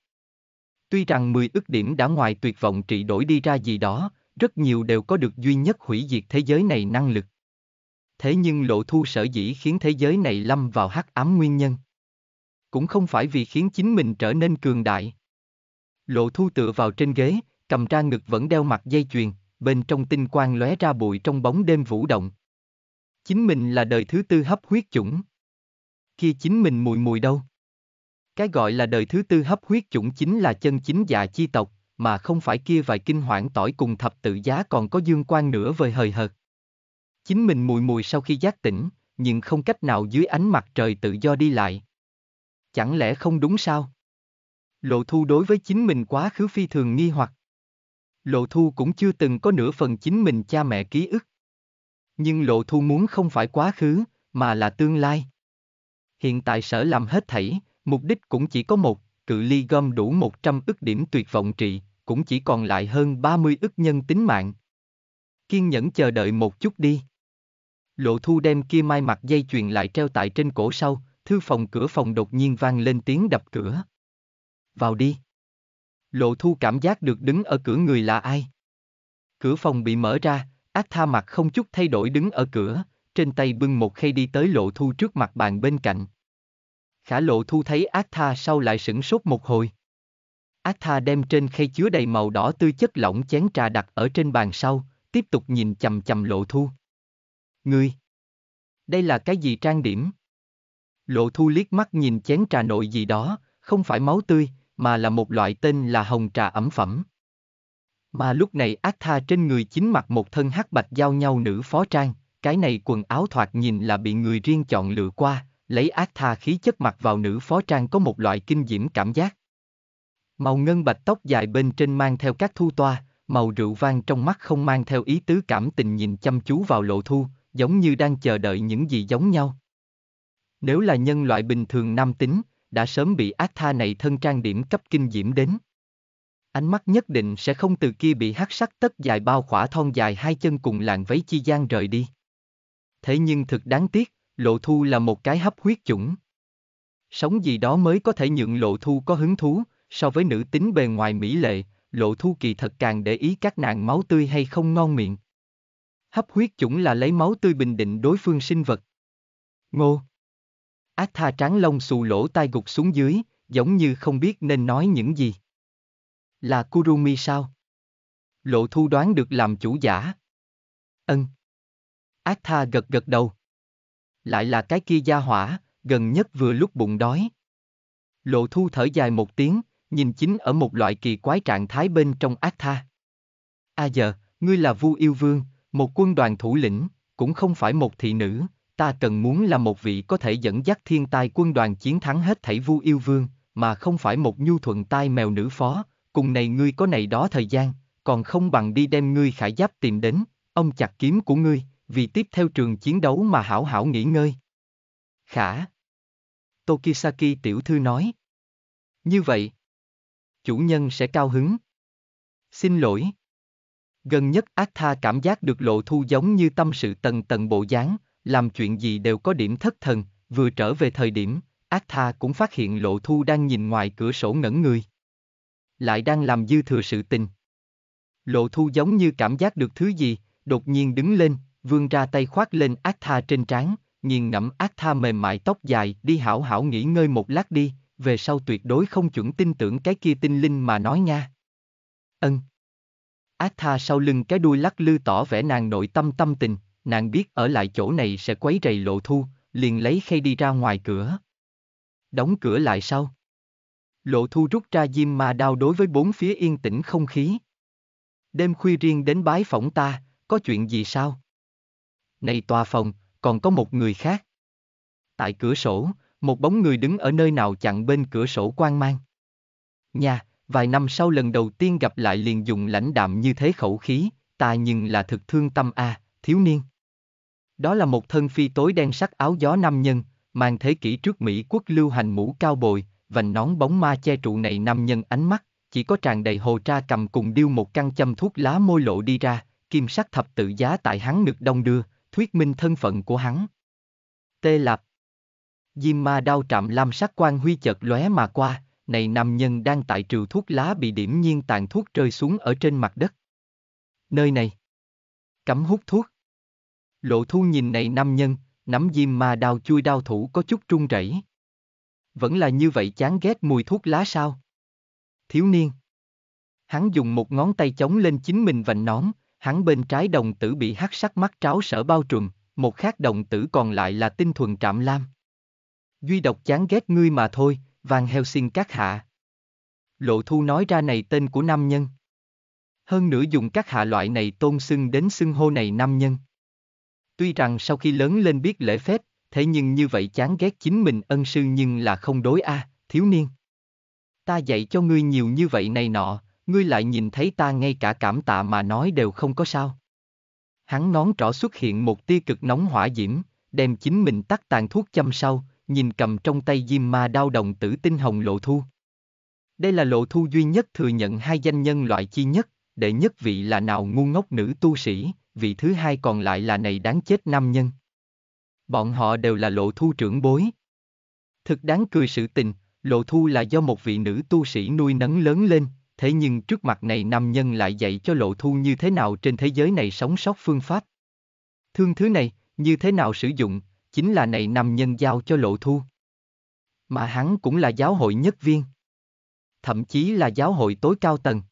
Tuy rằng 10 ước điểm đã ngoài tuyệt vọng trị đổi đi ra gì đó, rất nhiều đều có được duy nhất hủy diệt thế giới này năng lực. Thế nhưng lộ thu sở dĩ khiến thế giới này lâm vào hắc ám nguyên nhân. Cũng không phải vì khiến chính mình trở nên cường đại. Lộ thu tựa vào trên ghế, cầm ra ngực vẫn đeo mặt dây chuyền, bên trong tinh quang lóe ra bụi trong bóng đêm vũ động. Chính mình là đời thứ tư hấp huyết chủng. Kia chính mình mùi mùi đâu? Cái gọi là đời thứ tư hấp huyết chủng chính là chân chính dạ chi tộc, mà không phải kia vài kinh hoảng tỏi cùng thập tự giá còn có dương quan nữa vời hời hợt. Chính mình mùi mùi sau khi giác tỉnh, nhưng không cách nào dưới ánh mặt trời tự do đi lại. Chẳng lẽ không đúng sao? Lộ thu đối với chính mình quá khứ phi thường nghi hoặc. Lộ Thu cũng chưa từng có nửa phần chính mình cha mẹ ký ức. Nhưng Lộ Thu muốn không phải quá khứ, mà là tương lai. Hiện tại sở làm hết thảy, mục đích cũng chỉ có một, cự ly gom đủ 100 ức điểm tuyệt vọng trị, cũng chỉ còn lại hơn 30 ức nhân tính mạng. Kiên nhẫn chờ đợi một chút đi. Lộ Thu đem kia mai mặt dây chuyền lại treo tại trên cổ sau, thư phòng cửa phòng đột nhiên vang lên tiếng đập cửa. Vào đi. Lộ thu cảm giác được đứng ở cửa người là ai. Cửa phòng bị mở ra, ác tha mặt không chút thay đổi đứng ở cửa, trên tay bưng một khay đi tới lộ thu trước mặt bàn bên cạnh. Khả lộ thu thấy ác tha sau lại sửng sốt một hồi. Ác tha đem trên khay chứa đầy màu đỏ tươi chất lỏng chén trà đặt ở trên bàn sau, tiếp tục nhìn chầm chầm lộ thu. Ngươi! Đây là cái gì trang điểm? Lộ thu liếc mắt nhìn chén trà nội gì đó, không phải máu tươi, mà là một loại tên là hồng trà ẩm phẩm. Mà lúc này ác tha trên người chính mặc một thân hắc bạch giao nhau nữ phó trang, cái này quần áo thoạt nhìn là bị người riêng chọn lựa qua, lấy ác tha khí chất mặc vào nữ phó trang có một loại kinh diễm cảm giác. Màu ngân bạch tóc dài bên trên mang theo các thu toa, màu rượu vang trong mắt không mang theo ý tứ cảm tình nhìn chăm chú vào lộ thu, giống như đang chờ đợi những gì giống nhau. Nếu là nhân loại bình thường nam tính, đã sớm bị ác tha này thân trang điểm cấp kinh diễm đến. Ánh mắt nhất định sẽ không từ kia bị hắc sắc tất dài bao khỏa thon dài hai chân cùng làn váy chi gian rời đi. Thế nhưng thực đáng tiếc, lộ thu là một cái hấp huyết chủng. Sống gì đó mới có thể nhượng lộ thu có hứng thú, so với nữ tính bề ngoài mỹ lệ, lộ thu kỳ thật càng để ý các nạn máu tươi hay không ngon miệng. Hấp huyết chủng là lấy máu tươi bình định đối phương sinh vật. Ngô Ác tha tráng lông xù lỗ tai gục xuống dưới, giống như không biết nên nói những gì. Là Kurumi sao? Lộ thu đoán được làm chủ giả. Ân. Ác tha gật gật đầu. Lại là cái kia gia hỏa, gần nhất vừa lúc bụng đói. Lộ thu thở dài một tiếng, nhìn chính ở một loại kỳ quái trạng thái bên trong ác tha. A à giờ, ngươi là Vu Yêu Vương, một quân đoàn thủ lĩnh, cũng không phải một thị nữ, Ta cần muốn là một vị có thể dẫn dắt thiên tai quân đoàn chiến thắng hết thảy vu yêu vương, mà không phải một nhu thuận tai mèo nữ phó, cùng này ngươi có này đó thời gian, còn không bằng đi đem ngươi khải giáp tìm đến, ông chặt kiếm của ngươi, vì tiếp theo trường chiến đấu mà hảo hảo nghỉ ngơi. Khả. Tokisaki tiểu thư nói. Như vậy, chủ nhân sẽ cao hứng. Xin lỗi. Gần nhất Atha cảm giác được lộ thu giống như tâm sự tần tần bộ dáng, làm chuyện gì đều có điểm thất thần, vừa trở về thời điểm, ác tha cũng phát hiện lộ thu đang nhìn ngoài cửa sổ ngẩn người. Lại đang làm dư thừa sự tình. Lộ thu giống như cảm giác được thứ gì, đột nhiên đứng lên, vươn ra tay khoác lên ác tha trên trán, nghiền ngẫm ác tha mềm mại tóc dài đi hảo hảo nghỉ ngơi một lát đi, về sau tuyệt đối không chuẩn tin tưởng cái kia tinh linh mà nói nha. Ân. Ác tha sau lưng cái đuôi lắc lư tỏ vẻ nàng nội tâm tâm tình, nàng biết ở lại chỗ này sẽ quấy rầy lộ thu, liền lấy khay đi ra ngoài cửa. Đóng cửa lại sau. Lộ thu rút ra diêm ma đao đối với bốn phía yên tĩnh không khí. Đêm khuya riêng đến bái phỏng ta, có chuyện gì sao? Này tòa phòng, còn có một người khác. Tại cửa sổ, một bóng người đứng ở nơi nào chặn bên cửa sổ quan mang. Nhà, vài năm sau lần đầu tiên gặp lại liền dùng lãnh đạm như thế khẩu khí, ta nhưng là thực thương tâm a, à, thiếu niên. Đó là một thân phi tối đen sắc áo gió nam nhân, mang thế kỷ trước Mỹ quốc lưu hành mũ cao bồi, vành nón bóng ma che trụ này nam nhân ánh mắt, chỉ có tràn đầy hồ tra cầm cùng điêu một căn châm thuốc lá môi lộ đi ra, kim sắc thập tự giá tại hắn ngực đông đưa, thuyết minh thân phận của hắn. Tê Lạp Diêm ma đao trạm lam sắc quan huy chợt lóe mà qua, này nam nhân đang tại trừ thuốc lá bị điểm nhiên tàn thuốc rơi xuống ở trên mặt đất. Nơi này. Cấm hút thuốc. Lộ thu nhìn này nam nhân, nắm diêm ma đào chui đao thủ có chút trung rẩy. Vẫn là như vậy chán ghét mùi thuốc lá sao? Thiếu niên. Hắn dùng một ngón tay chống lên chính mình vành nón, hắn bên trái đồng tử bị hắc sắc mắt tráo sở bao trùm, một khác đồng tử còn lại là tinh thuần trạm lam. Duy độc chán ghét ngươi mà thôi, vàng heo xin các hạ. Lộ thu nói ra này tên của nam nhân. Hơn nữa dùng các hạ loại này tôn xưng đến xưng hô này nam nhân. Tuy rằng sau khi lớn lên biết lễ phép, thế nhưng như vậy chán ghét chính mình ân sư nhưng là không đối a, à, thiếu niên. Ta dạy cho ngươi nhiều như vậy này nọ, ngươi lại nhìn thấy ta ngay cả cảm tạ mà nói đều không có sao. Hắn nón trỏ xuất hiện một tia cực nóng hỏa diễm, đem chính mình tắt tàn thuốc châm sau, nhìn cầm trong tay diêm ma đao đồng tử tinh hồng lộ thu. Đây là lộ thu duy nhất thừa nhận hai danh nhân loại chi nhất, đệ nhất vị là nào ngu ngốc nữ tu sĩ, vị thứ hai còn lại là này đáng chết nam nhân. Bọn họ đều là lộ thu trưởng bối. Thực đáng cười sự tình, lộ thu là do một vị nữ tu sĩ nuôi nấng lớn lên, thế nhưng trước mặt này nam nhân lại dạy cho lộ thu như thế nào trên thế giới này sống sót phương pháp. Thương thứ này, như thế nào sử dụng, chính là này nam nhân giao cho lộ thu. Mà hắn cũng là giáo hội nhất viên. Thậm chí là giáo hội tối cao tầng.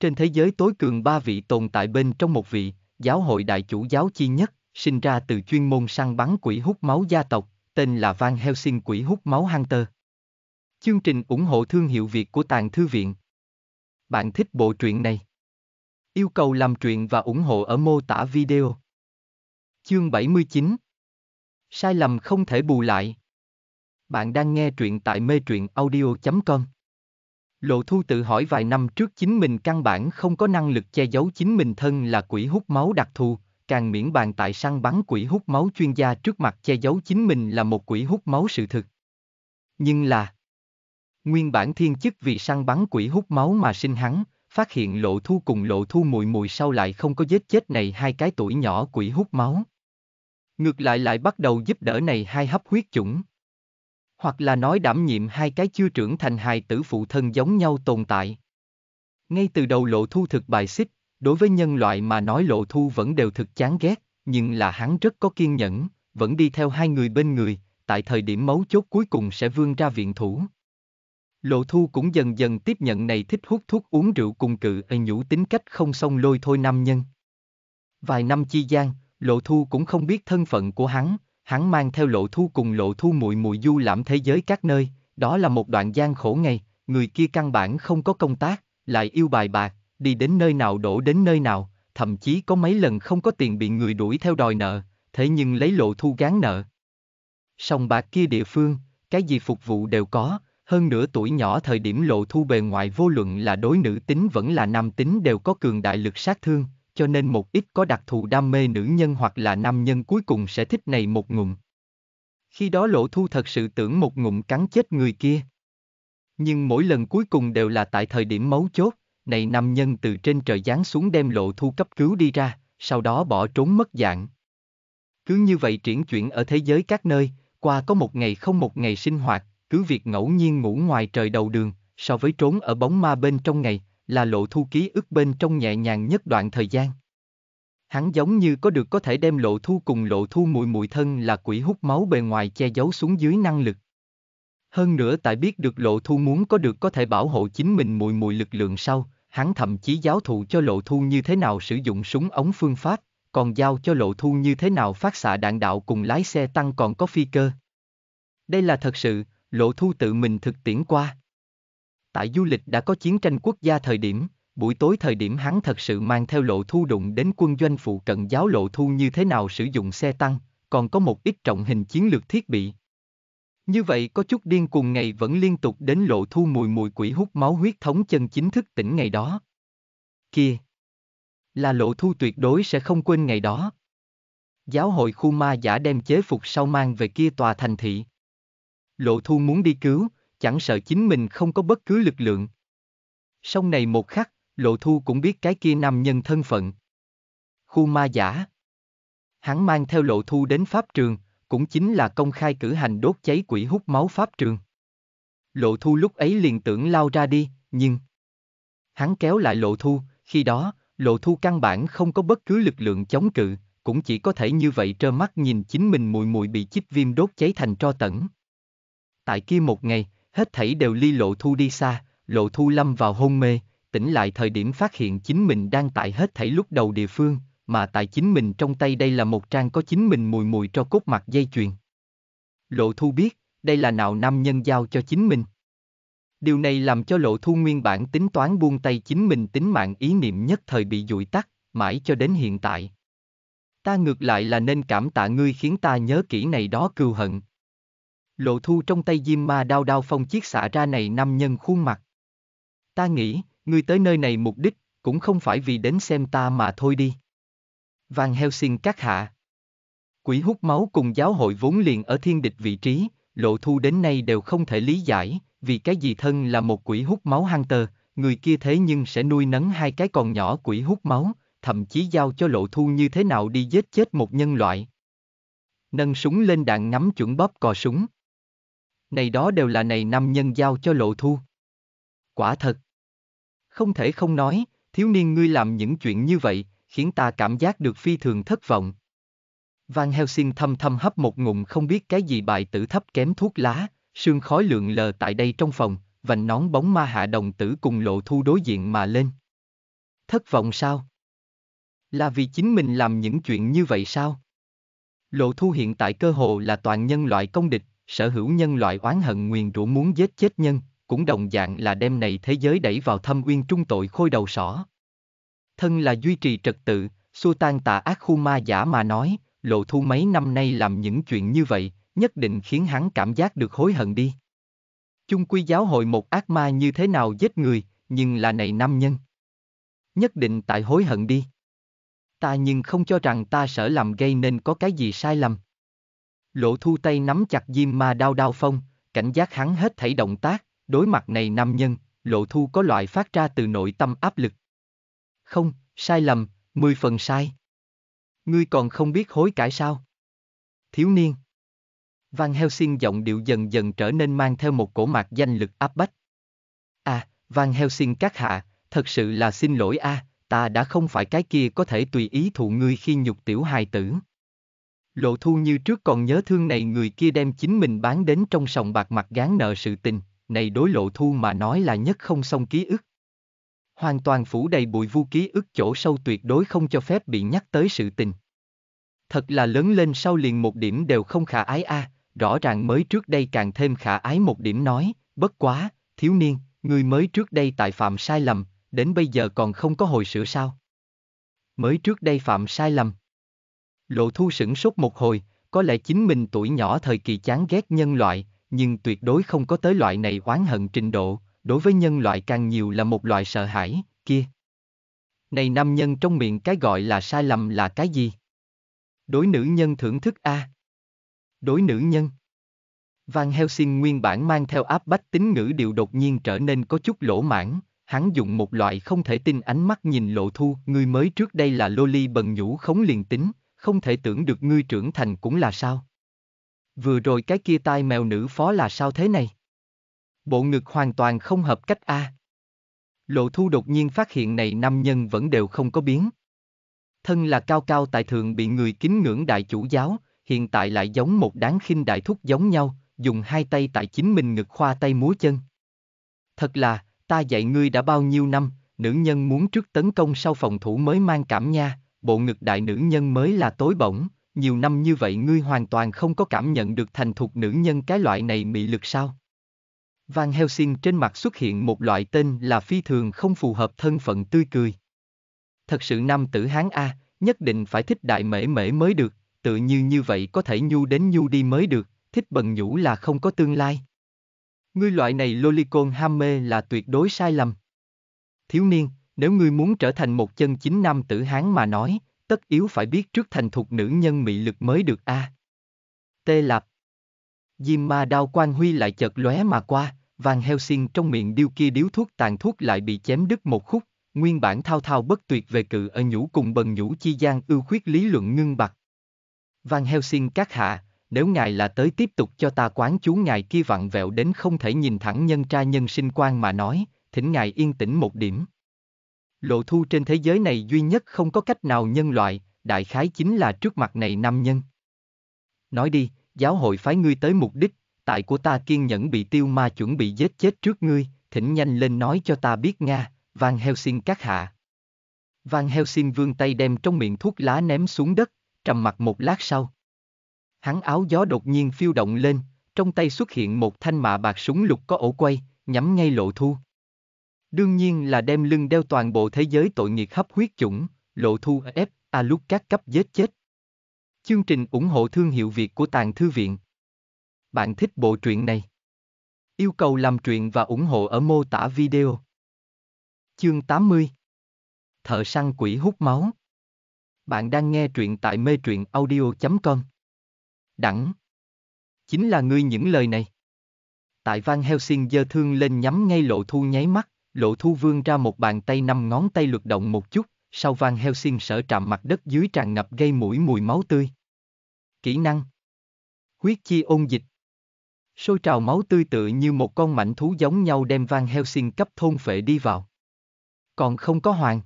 Trên thế giới tối cường ba vị tồn tại bên trong một vị, giáo hội đại chủ giáo chi nhất, sinh ra từ chuyên môn săn bắn quỷ hút máu gia tộc, tên là Van Helsing quỷ hút máu Hunter. Chương trình ủng hộ thương hiệu Việt của Tàng Thư Viện. Bạn thích bộ truyện này? Yêu cầu làm truyện và ủng hộ ở mô tả video. Chương 79 Sai lầm không thể bù lại. Bạn đang nghe truyện tại mê truyện audio.com Lộ Thu tự hỏi vài năm trước chính mình căn bản không có năng lực che giấu chính mình thân là quỷ hút máu đặc thù, càng miễn bàn tại săn bắn quỷ hút máu chuyên gia trước mặt che giấu chính mình là một quỷ hút máu sự thực. Nhưng là nguyên bản thiên chức vì săn bắn quỷ hút máu mà sinh hắn, phát hiện lộ thu cùng lộ thu mùi mùi sau lại không có giết chết này hai cái tuổi nhỏ quỷ hút máu. Ngược lại lại bắt đầu giúp đỡ này hai hấp huyết chủng hoặc là nói đảm nhiệm hai cái chưa trưởng thành hài tử phụ thân giống nhau tồn tại. Ngay từ đầu lộ thu thực bài xích, đối với nhân loại mà nói lộ thu vẫn đều thực chán ghét, nhưng là hắn rất có kiên nhẫn, vẫn đi theo hai người bên người, tại thời điểm mấu chốt cuối cùng sẽ vươn ra viện thủ. Lộ thu cũng dần dần tiếp nhận này thích hút thuốc uống rượu cùng cự ơi nhũ tính cách không xong lôi thôi nam nhân. Vài năm chi gian, lộ thu cũng không biết thân phận của hắn, hắn mang theo lộ thu cùng lộ thu muội muội du lãm thế giới các nơi, đó là một đoạn gian khổ ngày, người kia căn bản không có công tác, lại yêu bài bạc, đi đến nơi nào đổ đến nơi nào, thậm chí có mấy lần không có tiền bị người đuổi theo đòi nợ, thế nhưng lấy lộ thu gán nợ. Sòng bạc kia địa phương, cái gì phục vụ đều có, hơn nửa tuổi nhỏ thời điểm lộ thu bề ngoài vô luận là đối nữ tính vẫn là nam tính đều có cường đại lực sát thương, cho nên một ít có đặc thù đam mê nữ nhân hoặc là nam nhân cuối cùng sẽ thích này một ngụm. Khi đó lỗ thu thật sự tưởng một ngụm cắn chết người kia. Nhưng mỗi lần cuối cùng đều là tại thời điểm mấu chốt, này nam nhân từ trên trời giáng xuống đem lộ thu cấp cứu đi ra, sau đó bỏ trốn mất dạng. Cứ như vậy triển chuyển ở thế giới các nơi, qua có một ngày không một ngày sinh hoạt, cứ việc ngẫu nhiên ngủ ngoài trời đầu đường, so với trốn ở bóng ma bên trong ngày, là lộ thu ký ức bên trong nhẹ nhàng nhất đoạn thời gian. Hắn giống như có được có thể đem lộ thu cùng lộ thu mùi mùi thân là quỷ hút máu bề ngoài che giấu xuống dưới năng lực. Hơn nữa tại biết được lộ thu muốn có được có thể bảo hộ chính mình mùi mùi lực lượng sau, hắn thậm chí giáo thụ cho lộ thu như thế nào sử dụng súng ống phương pháp, còn giao cho lộ thu như thế nào phát xạ đạn đạo cùng lái xe tăng còn có phi cơ. Đây là thật sự, lộ thu tự mình thực tiễn qua tại du lịch đã có chiến tranh quốc gia thời điểm, buổi tối thời điểm hắn thật sự mang theo lộ thu đụng đến quân doanh phụ cận giáo lộ thu như thế nào sử dụng xe tăng, còn có một ít trọng hình chiến lược thiết bị. Như vậy có chút điên cuồng ngày vẫn liên tục đến lộ thu mùi mùi quỷ hút máu huyết thống chân chính thức tỉnh ngày đó. Kia! Là lộ thu tuyệt đối sẽ không quên ngày đó. Giáo hội khu ma giả đem chế phục sau mang về kia tòa thành thị. Lộ thu muốn đi cứu, chẳng sợ chính mình không có bất cứ lực lượng. Sau này một khắc, Lộ Thu cũng biết cái kia nam nhân thân phận. Khu ma giả. Hắn mang theo Lộ Thu đến Pháp trường, cũng chính là công khai cử hành đốt cháy quỷ hút máu Pháp trường. Lộ Thu lúc ấy liền tưởng lao ra đi, nhưng... Hắn kéo lại Lộ Thu, khi đó, Lộ Thu căn bản không có bất cứ lực lượng chống cự, cũng chỉ có thể như vậy trơ mắt nhìn chính mình mùi mùi bị chích viêm đốt cháy thành tro tẩn. Tại kia một ngày, hết thảy đều ly lộ thu đi xa, lộ thu lâm vào hôn mê, tỉnh lại thời điểm phát hiện chính mình đang tại hết thảy lúc đầu địa phương, mà tại chính mình trong tay đây là một trang có chính mình mùi mùi cho cốt mặt dây chuyền. Lộ thu biết, đây là nào nam nhân giao cho chính mình. Điều này làm cho lộ thu nguyên bản tính toán buông tay chính mình tính mạng ý niệm nhất thời bị dụi tắt, mãi cho đến hiện tại. Ta ngược lại là nên cảm tạ ngươi khiến ta nhớ kỹ này đó cưu hận, Lộ thu trong tay Diêm Ma đao đao phong chiếc xả ra này nam nhân khuôn mặt. Ta nghĩ, ngươi tới nơi này mục đích, cũng không phải vì đến xem ta mà thôi đi. Vàng heo xin các hạ. Quỷ hút máu cùng giáo hội vốn liền ở thiên địch vị trí, lộ thu đến nay đều không thể lý giải, vì cái gì thân là một quỷ hút máu hunter, người kia thế nhưng sẽ nuôi nấng hai cái còn nhỏ quỷ hút máu, thậm chí giao cho lộ thu như thế nào đi giết chết một nhân loại. Nâng súng lên đạn ngắm chuẩn bóp cò súng này đó đều là này nam nhân giao cho lộ thu. Quả thật. Không thể không nói, thiếu niên ngươi làm những chuyện như vậy, khiến ta cảm giác được phi thường thất vọng. Van Helsing thâm thâm hấp một ngụm không biết cái gì bại tử thấp kém thuốc lá, sương khói lượng lờ tại đây trong phòng, vành nón bóng ma hạ đồng tử cùng lộ thu đối diện mà lên. Thất vọng sao? Là vì chính mình làm những chuyện như vậy sao? Lộ thu hiện tại cơ hồ là toàn nhân loại công địch, sở hữu nhân loại oán hận nguyền rủa muốn giết chết nhân, cũng đồng dạng là đem này thế giới đẩy vào thâm uyên trung tội khôi đầu sỏ. Thân là duy trì trật tự, xua tan tà ác khu ma giả mà nói, lộ thu mấy năm nay làm những chuyện như vậy, nhất định khiến hắn cảm giác được hối hận đi. Chung quy giáo hội một ác ma như thế nào giết người, nhưng là này nam nhân. Nhất định tại hối hận đi. Ta nhưng không cho rằng ta sợ làm gây nên có cái gì sai lầm. Lộ thu tay nắm chặt diêm ma đao đao phong, cảnh giác hắn hết thảy động tác, đối mặt này nam nhân, lộ thu có loại phát ra từ nội tâm áp lực. Không, sai lầm, mười phần sai. Ngươi còn không biết hối cải sao? Thiếu niên. Van Helsing giọng điệu dần dần trở nên mang theo một cổ mạc danh lực áp bách. À, Van Helsing các hạ, thật sự là xin lỗi a, à, ta đã không phải cái kia có thể tùy ý thụ ngươi khi nhục tiểu hài tử. Lộ thu như trước còn nhớ thương này người kia đem chính mình bán đến trong sòng bạc mặt gán nợ sự tình, này đối lộ thu mà nói là nhất không xong ký ức. Hoàn toàn phủ đầy bụi vu ký ức chỗ sâu tuyệt đối không cho phép bị nhắc tới sự tình. Thật là lớn lên sau liền một điểm đều không khả ái a, à, rõ ràng mới trước đây càng thêm khả ái một điểm nói, bất quá, thiếu niên, người mới trước đây tại phạm sai lầm, đến bây giờ còn không có hồi sửa sao. Mới trước đây phạm sai lầm. Lộ thu sửng sốt một hồi, có lẽ chính mình tuổi nhỏ thời kỳ chán ghét nhân loại, nhưng tuyệt đối không có tới loại này oán hận trình độ, đối với nhân loại càng nhiều là một loại sợ hãi, kia. Này nam nhân trong miệng cái gọi là sai lầm là cái gì? Đối nữ nhân thưởng thức A. Đối nữ nhân. Van Helsing nguyên bản mang theo áp bách tính ngữ điệu đột nhiên trở nên có chút lỗ mãn, hắn dùng một loại không thể tin ánh mắt nhìn lộ thu, người mới trước đây là loli bần nhũ khống liền tính, không thể tưởng được ngươi trưởng thành cũng là sao. Vừa rồi cái kia tai mèo nữ phó là sao thế này? Bộ ngực hoàn toàn không hợp cách a. Lộ thu đột nhiên phát hiện này nam nhân vẫn đều không có biến. Thân là cao cao tại thượng bị người kính ngưỡng đại chủ giáo, hiện tại lại giống một đáng khinh đại thúc giống nhau, dùng hai tay tại chính mình ngực khoa tay múa chân. Thật là, ta dạy ngươi đã bao nhiêu năm, nữ nhân muốn trước tấn công sau phòng thủ mới mang cảm nha, bộ ngực đại nữ nhân mới là tối bổng, nhiều năm như vậy ngươi hoàn toàn không có cảm nhận được thành thục nữ nhân cái loại này mị lực sao? Van Helsing trên mặt xuất hiện một loại tên là phi thường không phù hợp thân phận tươi cười. Thật sự nam tử Hán A, nhất định phải thích đại mễ mễ mới được, tự như như vậy có thể nhu đến nhu đi mới được, thích bần nhũ là không có tương lai. Ngươi loại này lolicon ham mê là tuyệt đối sai lầm. Thiếu niên, nếu ngươi muốn trở thành một chân chính nam tử Hán mà nói, tất yếu phải biết trước thành thục nữ nhân mị lực mới được a. À. Tê Lạp Diêm ma đao quan huy lại chợt lóe mà qua, vàng heo xiên trong miệng điêu kia điếu thuốc tàn thuốc lại bị chém đứt một khúc, nguyên bản thao thao bất tuyệt về cự ở nhũ cùng bần nhũ chi gian ưu khuyết lý luận ngưng bặt. Vàng heo xiên các hạ, nếu ngài là tới tiếp tục cho ta quán chú ngài kia vặn vẹo đến không thể nhìn thẳng nhân tra nhân sinh quan mà nói, thỉnh ngài yên tĩnh một điểm. Lộ thu trên thế giới này duy nhất không có cách nào nhân loại, đại khái chính là trước mặt này nam nhân. Nói đi, giáo hội phái ngươi tới mục đích, tại của ta kiên nhẫn bị tiêu ma chuẩn bị giết chết trước ngươi, thỉnh nhanh lên nói cho ta biết Nga, Van Helsing các hạ. Van Helsing vương tay đem trong miệng thuốc lá ném xuống đất, trầm mặt một lát sau. Hắn áo gió đột nhiên phiêu động lên, trong tay xuất hiện một thanh mạ bạc súng lục có ổ quay, nhắm ngay lộ thu. Đương nhiên là đem lưng đeo toàn bộ thế giới tội nghiệt hấp huyết chủng, lộ thu ép, a à lúc các cấp giết chết. Chương trình ủng hộ thương hiệu Việt của Tàng Thư Viện. Bạn thích bộ truyện này? Yêu cầu làm truyện và ủng hộ ở mô tả video. Chương 80 Thợ săn quỷ hút máu Bạn đang nghe truyện tại mê truyện audio.com Đẳng Chính là ngươi những lời này Tại Van Helsing dơ thương lên nhắm ngay lộ thu nháy mắt Lộ Thu Vương ra một bàn tay năm ngón tay luật động một chút, sau vang heo Helsing sở trạm mặt đất dưới tràn ngập gây mũi mùi máu tươi. Kỹ năng Huyết chi ôn dịch Sôi trào máu tươi tự như một con mảnh thú giống nhau đem vang heo Helsing cấp thôn phệ đi vào. Còn không có hoàng.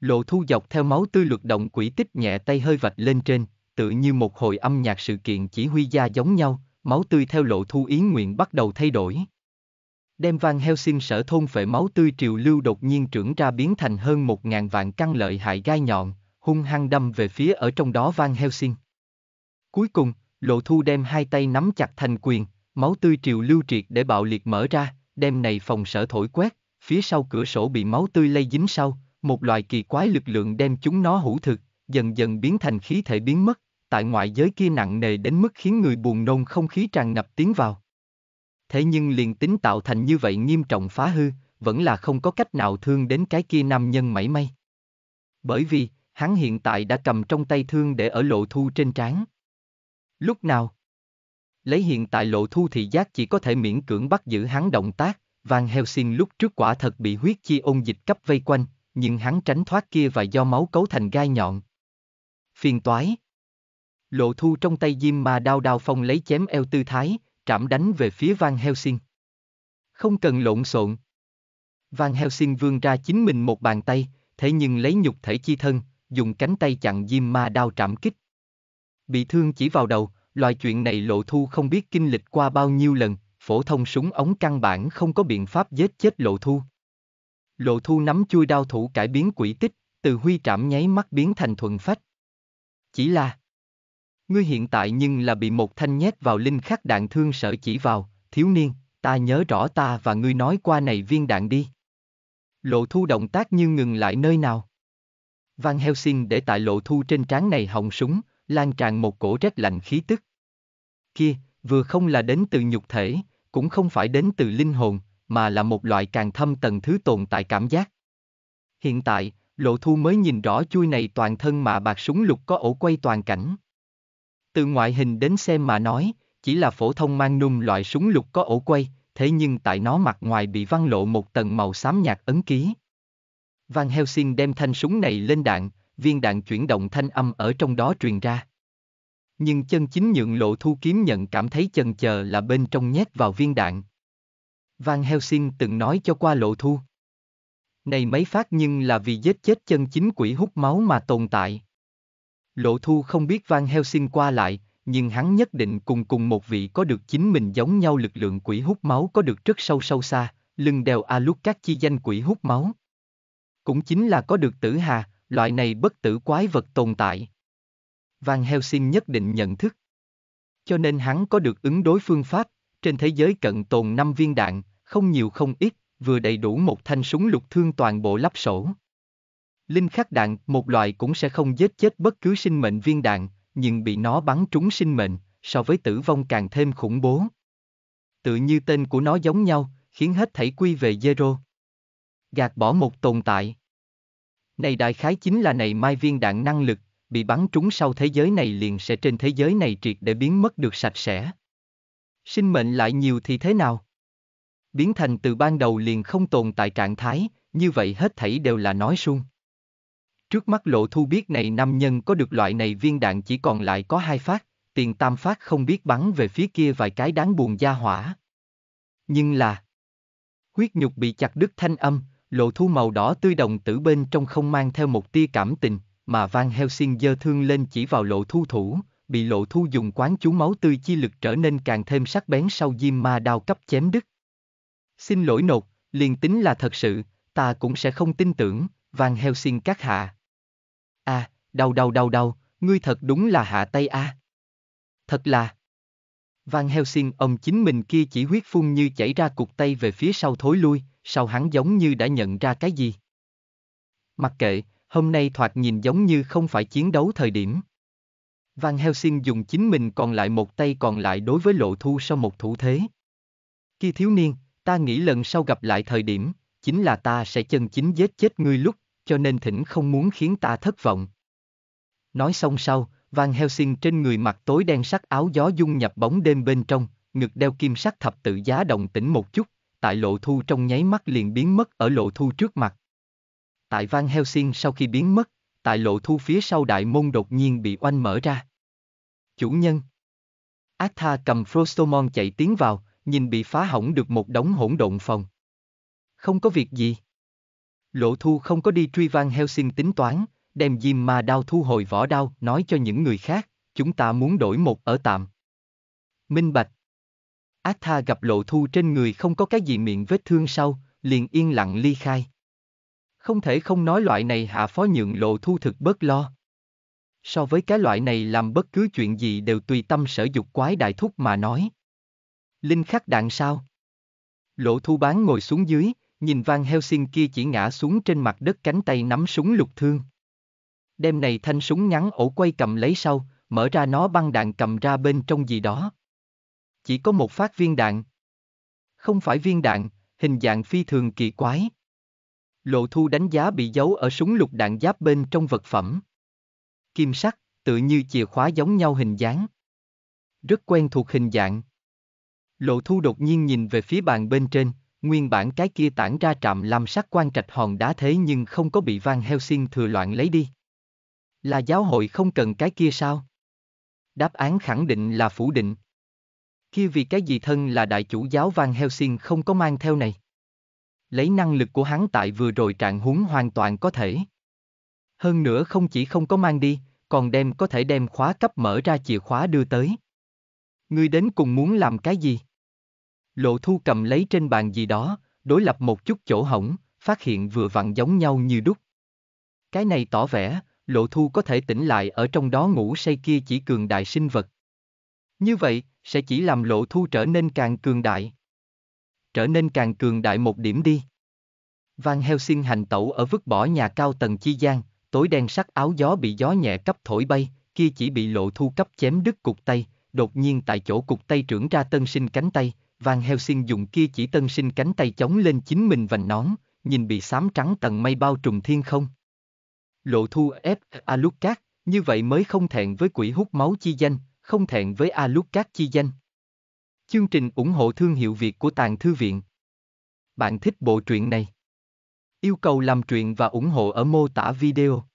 Lộ thu dọc theo máu tươi luật động quỷ tích nhẹ tay hơi vạch lên trên, tự như một hồi âm nhạc sự kiện chỉ huy gia giống nhau, máu tươi theo lộ thu ý nguyện bắt đầu thay đổi đem Van Helsing sở thôn phệ máu tươi triều lưu đột nhiên trưởng ra biến thành hơn một ngàn vạn căn lợi hại gai nhọn, hung hăng đâm về phía ở trong đó Van Helsing. Cuối cùng, Lộ Thu đem hai tay nắm chặt thành quyền, máu tươi triều lưu triệt để bạo liệt mở ra, đem này phòng sở thổi quét, phía sau cửa sổ bị máu tươi lây dính sau, một loài kỳ quái lực lượng đem chúng nó hữu thực, dần dần biến thành khí thể biến mất, tại ngoại giới kia nặng nề đến mức khiến người buồn nôn không khí tràn ngập tiến vào thế nhưng liền tính tạo thành như vậy nghiêm trọng phá hư, vẫn là không có cách nào thương đến cái kia nam nhân mảy may. Bởi vì, hắn hiện tại đã cầm trong tay thương để ở lộ thu trên trán. Lúc nào? Lấy hiện tại lộ thu thì giác chỉ có thể miễn cưỡng bắt giữ hắn động tác, Van Helsing lúc trước quả thật bị huyết chi ôn dịch cấp vây quanh, nhưng hắn tránh thoát kia và do máu cấu thành gai nhọn. Phiền toái. Lộ thu trong tay Diêm Ma đao đao phong lấy chém eo tư thái, trảm đánh về phía Van Helsing. Không cần lộn xộn. Van Helsing vươn ra chính mình một bàn tay, thế nhưng lấy nhục thể chi thân, dùng cánh tay chặn Diêm Ma đao trảm kích. Bị thương chỉ vào đầu, loại chuyện này Lộ Thu không biết kinh lịch qua bao nhiêu lần, phổ thông súng ống căn bản không có biện pháp giết chết Lộ Thu. Lộ Thu nắm chui đao thủ cải biến quỷ tích, từ huy trảm nháy mắt biến thành thuần phách. Chỉ là Ngươi hiện tại nhưng là bị một thanh nhét vào linh khắc đạn thương sợ chỉ vào, thiếu niên, ta nhớ rõ ta và ngươi nói qua này viên đạn đi. Lộ thu động tác như ngừng lại nơi nào. Van Helsing để tại lộ thu trên trán này hồng súng, lan tràn một cổ rét lạnh khí tức. Kia, vừa không là đến từ nhục thể, cũng không phải đến từ linh hồn, mà là một loại càng thâm tầng thứ tồn tại cảm giác. Hiện tại, lộ thu mới nhìn rõ chui này toàn thân mà bạc súng lục có ổ quay toàn cảnh. Từ ngoại hình đến xem mà nói, chỉ là phổ thông mang nung loại súng lục có ổ quay, thế nhưng tại nó mặt ngoài bị văng lộ một tầng màu xám nhạt ấn ký. Van Helsing đem thanh súng này lên đạn, viên đạn chuyển động thanh âm ở trong đó truyền ra. Nhưng chân chính nhượng lộ thu kiếm nhận cảm thấy chần chờ là bên trong nhét vào viên đạn. Van Helsing từng nói cho qua lộ thu. Này mấy phát nhưng là vì giết chết chân chính quỷ hút máu mà tồn tại. Lộ Thu không biết Van Helsing qua lại, nhưng hắn nhất định cùng cùng một vị có được chính mình giống nhau lực lượng quỷ hút máu có được rất sâu sâu xa, lưng đèo a lút các chi danh quỷ hút máu. Cũng chính là có được tử hà, loại này bất tử quái vật tồn tại. Van Helsing nhất định nhận thức. Cho nên hắn có được ứng đối phương pháp, trên thế giới cận tồn 5 viên đạn, không nhiều không ít, vừa đầy đủ một thanh súng lục thương toàn bộ lắp sổ. Linh khắc đạn, một loại cũng sẽ không giết chết bất cứ sinh mệnh viên đạn, nhưng bị nó bắn trúng sinh mệnh, so với tử vong càng thêm khủng bố. Tự như tên của nó giống nhau, khiến hết thảy quy về zero. Gạt bỏ một tồn tại. Này đại khái chính là này mai viên đạn năng lực, bị bắn trúng sau thế giới này liền sẽ trên thế giới này triệt để biến mất được sạch sẽ. Sinh mệnh lại nhiều thì thế nào? Biến thành từ ban đầu liền không tồn tại trạng thái, như vậy hết thảy đều là nói suông. Trước mắt lộ thu biết này nam nhân có được loại này viên đạn chỉ còn lại có hai phát, tiền tam phát không biết bắn về phía kia vài cái đáng buồn gia hỏa. Nhưng là... Huyết nhục bị chặt đứt thanh âm, lộ thu màu đỏ tươi đồng tử bên trong không mang theo một tia cảm tình, mà Van Helsing dơ thương lên chỉ vào lộ thu thủ, bị lộ thu dùng quán chú máu tươi chi lực trở nên càng thêm sắc bén sau diêm ma đao cấp chém đứt. Xin lỗi nột, liền tính là thật sự, ta cũng sẽ không tin tưởng, Van Helsing các hạ. À, đau đau đau đau, ngươi thật đúng là hạ tay a. À. Thật là. Van Helsing ông chính mình kia chỉ huyết phun như chảy ra cục tay về phía sau thối lui, sau hắn giống như đã nhận ra cái gì. Mặc kệ, hôm nay thoạt nhìn giống như không phải chiến đấu thời điểm. Van Helsing dùng chính mình còn lại một tay còn lại đối với lộ thu sau một thủ thế. Khi thiếu niên, ta nghĩ lần sau gặp lại thời điểm, chính là ta sẽ chân chính giết chết ngươi lúc cho nên thỉnh không muốn khiến ta thất vọng. Nói xong sau, Van Helsing trên người mặc tối đen sắc áo gió dung nhập bóng đêm bên trong, ngực đeo kim sắc thập tự giá đồng tĩnh một chút, tại lộ thu trong nháy mắt liền biến mất ở lộ thu trước mặt. Tại Van Helsing sau khi biến mất, tại lộ thu phía sau đại môn đột nhiên bị oanh mở ra. Chủ nhân Atha cầm Frostomon chạy tiến vào, nhìn bị phá hỏng được một đống hỗn độn phòng. Không có việc gì. Lộ Thu không có đi truy Van heo xin tính toán, đem diêm mà đao thu hồi vỏ đao, nói cho những người khác, chúng ta muốn đổi một ở tạm. Minh Bạch Ác tha gặp Lộ Thu trên người không có cái gì miệng vết thương sau, liền yên lặng ly khai. Không thể không nói loại này hạ phó nhượng Lộ Thu thực bớt lo. So với cái loại này làm bất cứ chuyện gì đều tùy tâm sở dục quái đại thúc mà nói. Linh khắc đạn sao? Lộ Thu bán ngồi xuống dưới, nhìn Van Helsing kia chỉ ngã xuống trên mặt đất cánh tay nắm súng lục thương. Đêm này thanh súng ngắn ổ quay cầm lấy sau, mở ra nó băng đạn cầm ra bên trong gì đó. Chỉ có một phát viên đạn. Không phải viên đạn, hình dạng phi thường kỳ quái. Lộ thu đánh giá bị giấu ở súng lục đạn giáp bên trong vật phẩm. Kim sắc, tự như chìa khóa giống nhau hình dáng. Rất quen thuộc hình dạng. Lộ thu đột nhiên nhìn về phía bàn bên trên, Nguyên bản cái kia tản ra trạm làm sắc quan trạch hòn đá thế nhưng không có bị Van Helsing thừa loạn lấy đi. Là giáo hội không cần cái kia sao? Đáp án khẳng định là phủ định. Kia vì cái gì thân là đại chủ giáo Van Helsing không có mang theo này? Lấy năng lực của hắn tại vừa rồi trạng huống hoàn toàn có thể. Hơn nữa không chỉ không có mang đi, còn đem có thể đem khóa cấp mở ra chìa khóa đưa tới. Ngươi đến cùng muốn làm cái gì? Lộ thu cầm lấy trên bàn gì đó, đối lập một chút chỗ hỏng, phát hiện vừa vặn giống nhau như đúc. Cái này tỏ vẻ, lộ thu có thể tỉnh lại ở trong đó ngủ say kia chỉ cường đại sinh vật. Như vậy, sẽ chỉ làm lộ thu trở nên càng cường đại. Trở nên càng cường đại một điểm đi. Van Helsing hành tẩu ở vứt bỏ nhà cao tầng chi gian, tối đen sắc áo gió bị gió nhẹ cấp thổi bay, kia chỉ bị lộ thu cấp chém đứt cục tay, đột nhiên tại chỗ cục tay trưởng ra tân sinh cánh tay, Van Helsing dùng kia chỉ tân sinh cánh tay chống lên chính mình vành nón, nhìn bị xám trắng tầng mây bao trùm thiên không. Lộ thu ép Alucard, như vậy mới không thẹn với quỷ hút máu chi danh, không thẹn với Alucard chi danh. Chương trình ủng hộ thương hiệu Việt của Tàng Thư Viện. Bạn thích bộ truyện này? Yêu cầu làm truyện và ủng hộ ở mô tả video.